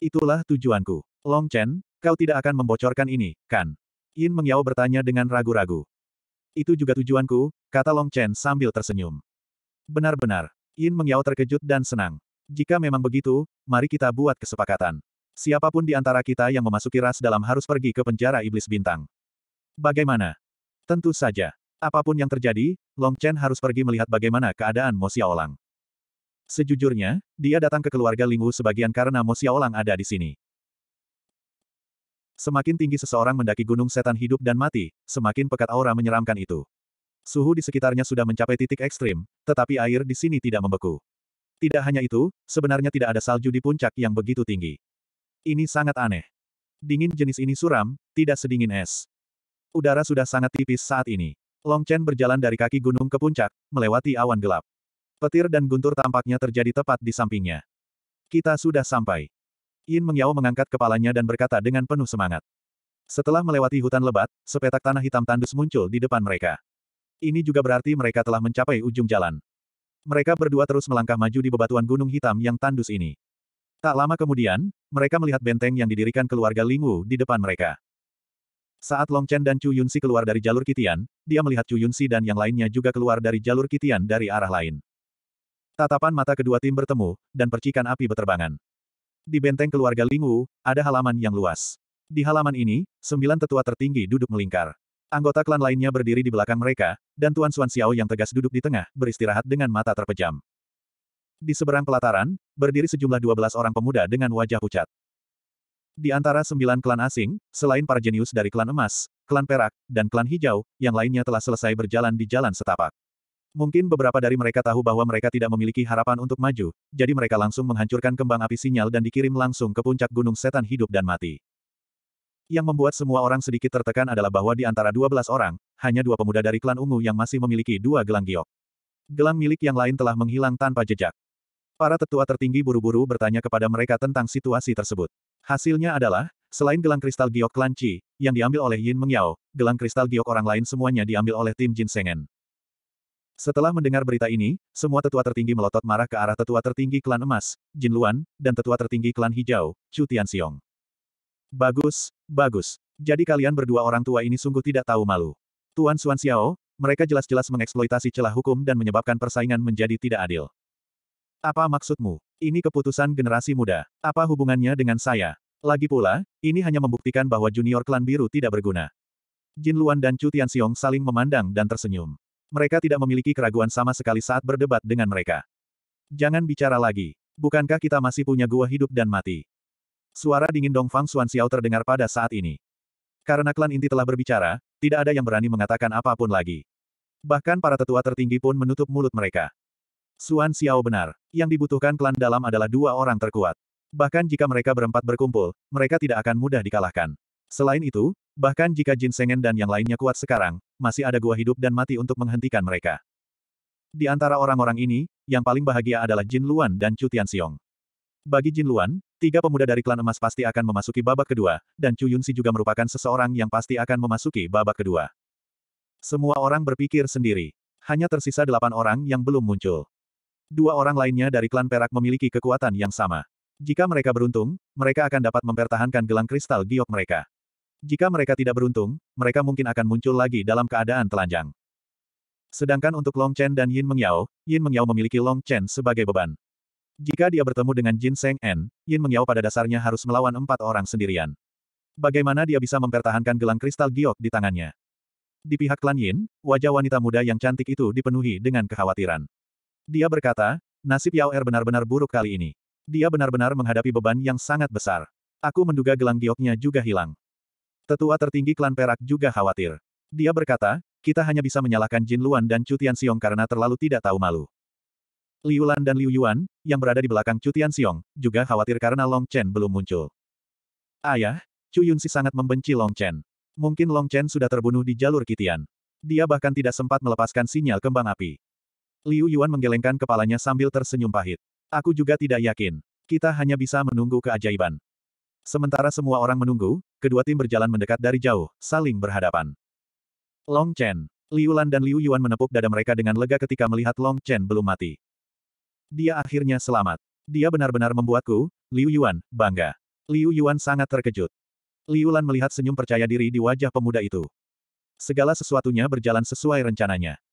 Itulah tujuanku. Long Chen, Kau tidak akan membocorkan ini, kan? Yin Mengyao bertanya dengan ragu-ragu. Itu juga tujuanku, kata Long Chen sambil tersenyum. Benar-benar, Yin Mengyao terkejut dan senang. Jika memang begitu, mari kita buat kesepakatan. Siapapun di antara kita yang memasuki ras dalam harus pergi ke penjara iblis bintang. Bagaimana? Tentu saja. Apapun yang terjadi, Long Chen harus pergi melihat bagaimana keadaan Mo Xiaolang. Sejujurnya, dia datang ke keluarga Lingwu sebagian karena Mo Xiaolang ada di sini. Semakin tinggi seseorang mendaki gunung setan hidup dan mati, semakin pekat aura menyeramkan itu. Suhu di sekitarnya sudah mencapai titik ekstrim, tetapi air di sini tidak membeku. Tidak hanya itu, sebenarnya tidak ada salju di puncak yang begitu tinggi. Ini sangat aneh. Dingin jenis ini suram, tidak sedingin es. Udara sudah sangat tipis saat ini. Long Chen berjalan dari kaki gunung ke puncak, melewati awan gelap. Petir dan guntur tampaknya terjadi tepat di sampingnya. Kita sudah sampai. Yin Mengyao mengangkat kepalanya dan berkata dengan penuh semangat. Setelah melewati hutan lebat, sepetak tanah hitam tandus muncul di depan mereka. Ini juga berarti mereka telah mencapai ujung jalan. Mereka berdua terus melangkah maju di bebatuan gunung hitam yang tandus ini. Tak lama kemudian, mereka melihat benteng yang didirikan keluarga Lingwu di depan mereka. Saat Long Chen dan Chu Yunsi keluar dari jalur Kitian, dia melihat Chu Yunsi dan yang lainnya juga keluar dari jalur Kitian dari arah lain. Tatapan mata kedua tim bertemu, dan percikan api berterbangan. Di benteng keluarga Lingwu, ada halaman yang luas. Di halaman ini, sembilan tetua tertinggi duduk melingkar. Anggota klan lainnya berdiri di belakang mereka, dan Tuan Xuan Xiao yang tegas duduk di tengah, beristirahat dengan mata terpejam. Di seberang pelataran, berdiri sejumlah dua belas orang pemuda dengan wajah pucat. Di antara sembilan klan asing, selain para jenius dari klan emas, klan perak, dan klan hijau, yang lainnya telah selesai berjalan di jalan setapak. Mungkin beberapa dari mereka tahu bahwa mereka tidak memiliki harapan untuk maju, jadi mereka langsung menghancurkan kembang api sinyal dan dikirim langsung ke puncak gunung setan hidup dan mati. Yang membuat semua orang sedikit tertekan adalah bahwa di antara 12 orang, hanya dua pemuda dari klan ungu yang masih memiliki dua gelang giok. Gelang milik yang lain telah menghilang tanpa jejak. Para tetua tertinggi buru-buru bertanya kepada mereka tentang situasi tersebut. Hasilnya adalah, Selain gelang kristal giok klan Qi, yang diambil oleh Yin Mengyao, gelang kristal giok orang lain semuanya diambil oleh tim Jin Sengen. Setelah mendengar berita ini, semua tetua tertinggi melotot marah ke arah tetua tertinggi klan emas, Jin Luan, dan tetua tertinggi klan hijau, Chu Tianxiong. Bagus, bagus. Jadi kalian berdua orang tua ini sungguh tidak tahu malu. Tuan Xuan Xiao, mereka jelas-jelas mengeksploitasi celah hukum dan menyebabkan persaingan menjadi tidak adil. Apa maksudmu? Ini keputusan generasi muda. Apa hubungannya dengan saya? Lagi pula, ini hanya membuktikan bahwa junior klan biru tidak berguna. Jin Luan dan Chu Tianxiong saling memandang dan tersenyum. Mereka tidak memiliki keraguan sama sekali saat berdebat dengan mereka. Jangan bicara lagi. Bukankah kita masih punya gua hidup dan mati? Suara dingin Dongfang Xiao terdengar pada saat ini. Karena klan inti telah berbicara, tidak ada yang berani mengatakan apapun lagi. Bahkan para tetua tertinggi pun menutup mulut mereka. Xuan Xiao benar. Yang dibutuhkan klan dalam adalah dua orang terkuat. Bahkan jika mereka berempat berkumpul, mereka tidak akan mudah dikalahkan. Selain itu, Bahkan jika Jin Sengen dan yang lainnya kuat sekarang, masih ada gua hidup dan mati untuk menghentikan mereka. Di antara orang-orang ini, yang paling bahagia adalah Jin Luan dan Chu Tianxiong. Bagi Jin Luan, tiga pemuda dari klan emas pasti akan memasuki babak kedua, dan Chu Yunsi juga merupakan seseorang yang pasti akan memasuki babak kedua. Semua orang berpikir sendiri. Hanya tersisa delapan orang yang belum muncul. Dua orang lainnya dari klan Perak memiliki kekuatan yang sama. Jika mereka beruntung, mereka akan dapat mempertahankan gelang kristal giok mereka. Jika mereka tidak beruntung, mereka mungkin akan muncul lagi dalam keadaan telanjang. Sedangkan untuk Long Chen dan Yin Mengyao, Yin Mengyao memiliki Long Chen sebagai beban. Jika dia bertemu dengan Jin Seng En, Yin Mengyao pada dasarnya harus melawan empat orang sendirian. Bagaimana dia bisa mempertahankan gelang kristal giok di tangannya? Di pihak klan Yin, wajah wanita muda yang cantik itu dipenuhi dengan kekhawatiran. Dia berkata, nasib Yao Er benar-benar buruk kali ini. Dia benar-benar menghadapi beban yang sangat besar. Aku menduga gelang gioknya juga hilang. Tetua tertinggi klan Perak juga khawatir. Dia berkata, kita hanya bisa menyalahkan Jin Luan dan Chu Tianxiong karena terlalu tidak tahu malu. Liu Lan dan Liu Yuan, yang berada di belakang Chu Tianxiong, juga khawatir karena Long Chen belum muncul. Ayah, Chu Yunsi sangat membenci Long Chen. Mungkin Long Chen sudah terbunuh di jalur Kitian. Dia bahkan tidak sempat melepaskan sinyal kembang api. Liu Yuan menggelengkan kepalanya sambil tersenyum pahit. Aku juga tidak yakin. Kita hanya bisa menunggu keajaiban. Sementara semua orang menunggu, kedua tim berjalan mendekat dari jauh, saling berhadapan. Long Chen, Liu Lan dan Liu Yuan menepuk dada mereka dengan lega ketika melihat Long Chen belum mati. Dia akhirnya selamat. Dia benar-benar membuatku, Liu Yuan, bangga. Liu Yuan sangat terkejut. Liu Lan melihat senyum percaya diri di wajah pemuda itu. Segala sesuatunya berjalan sesuai rencananya.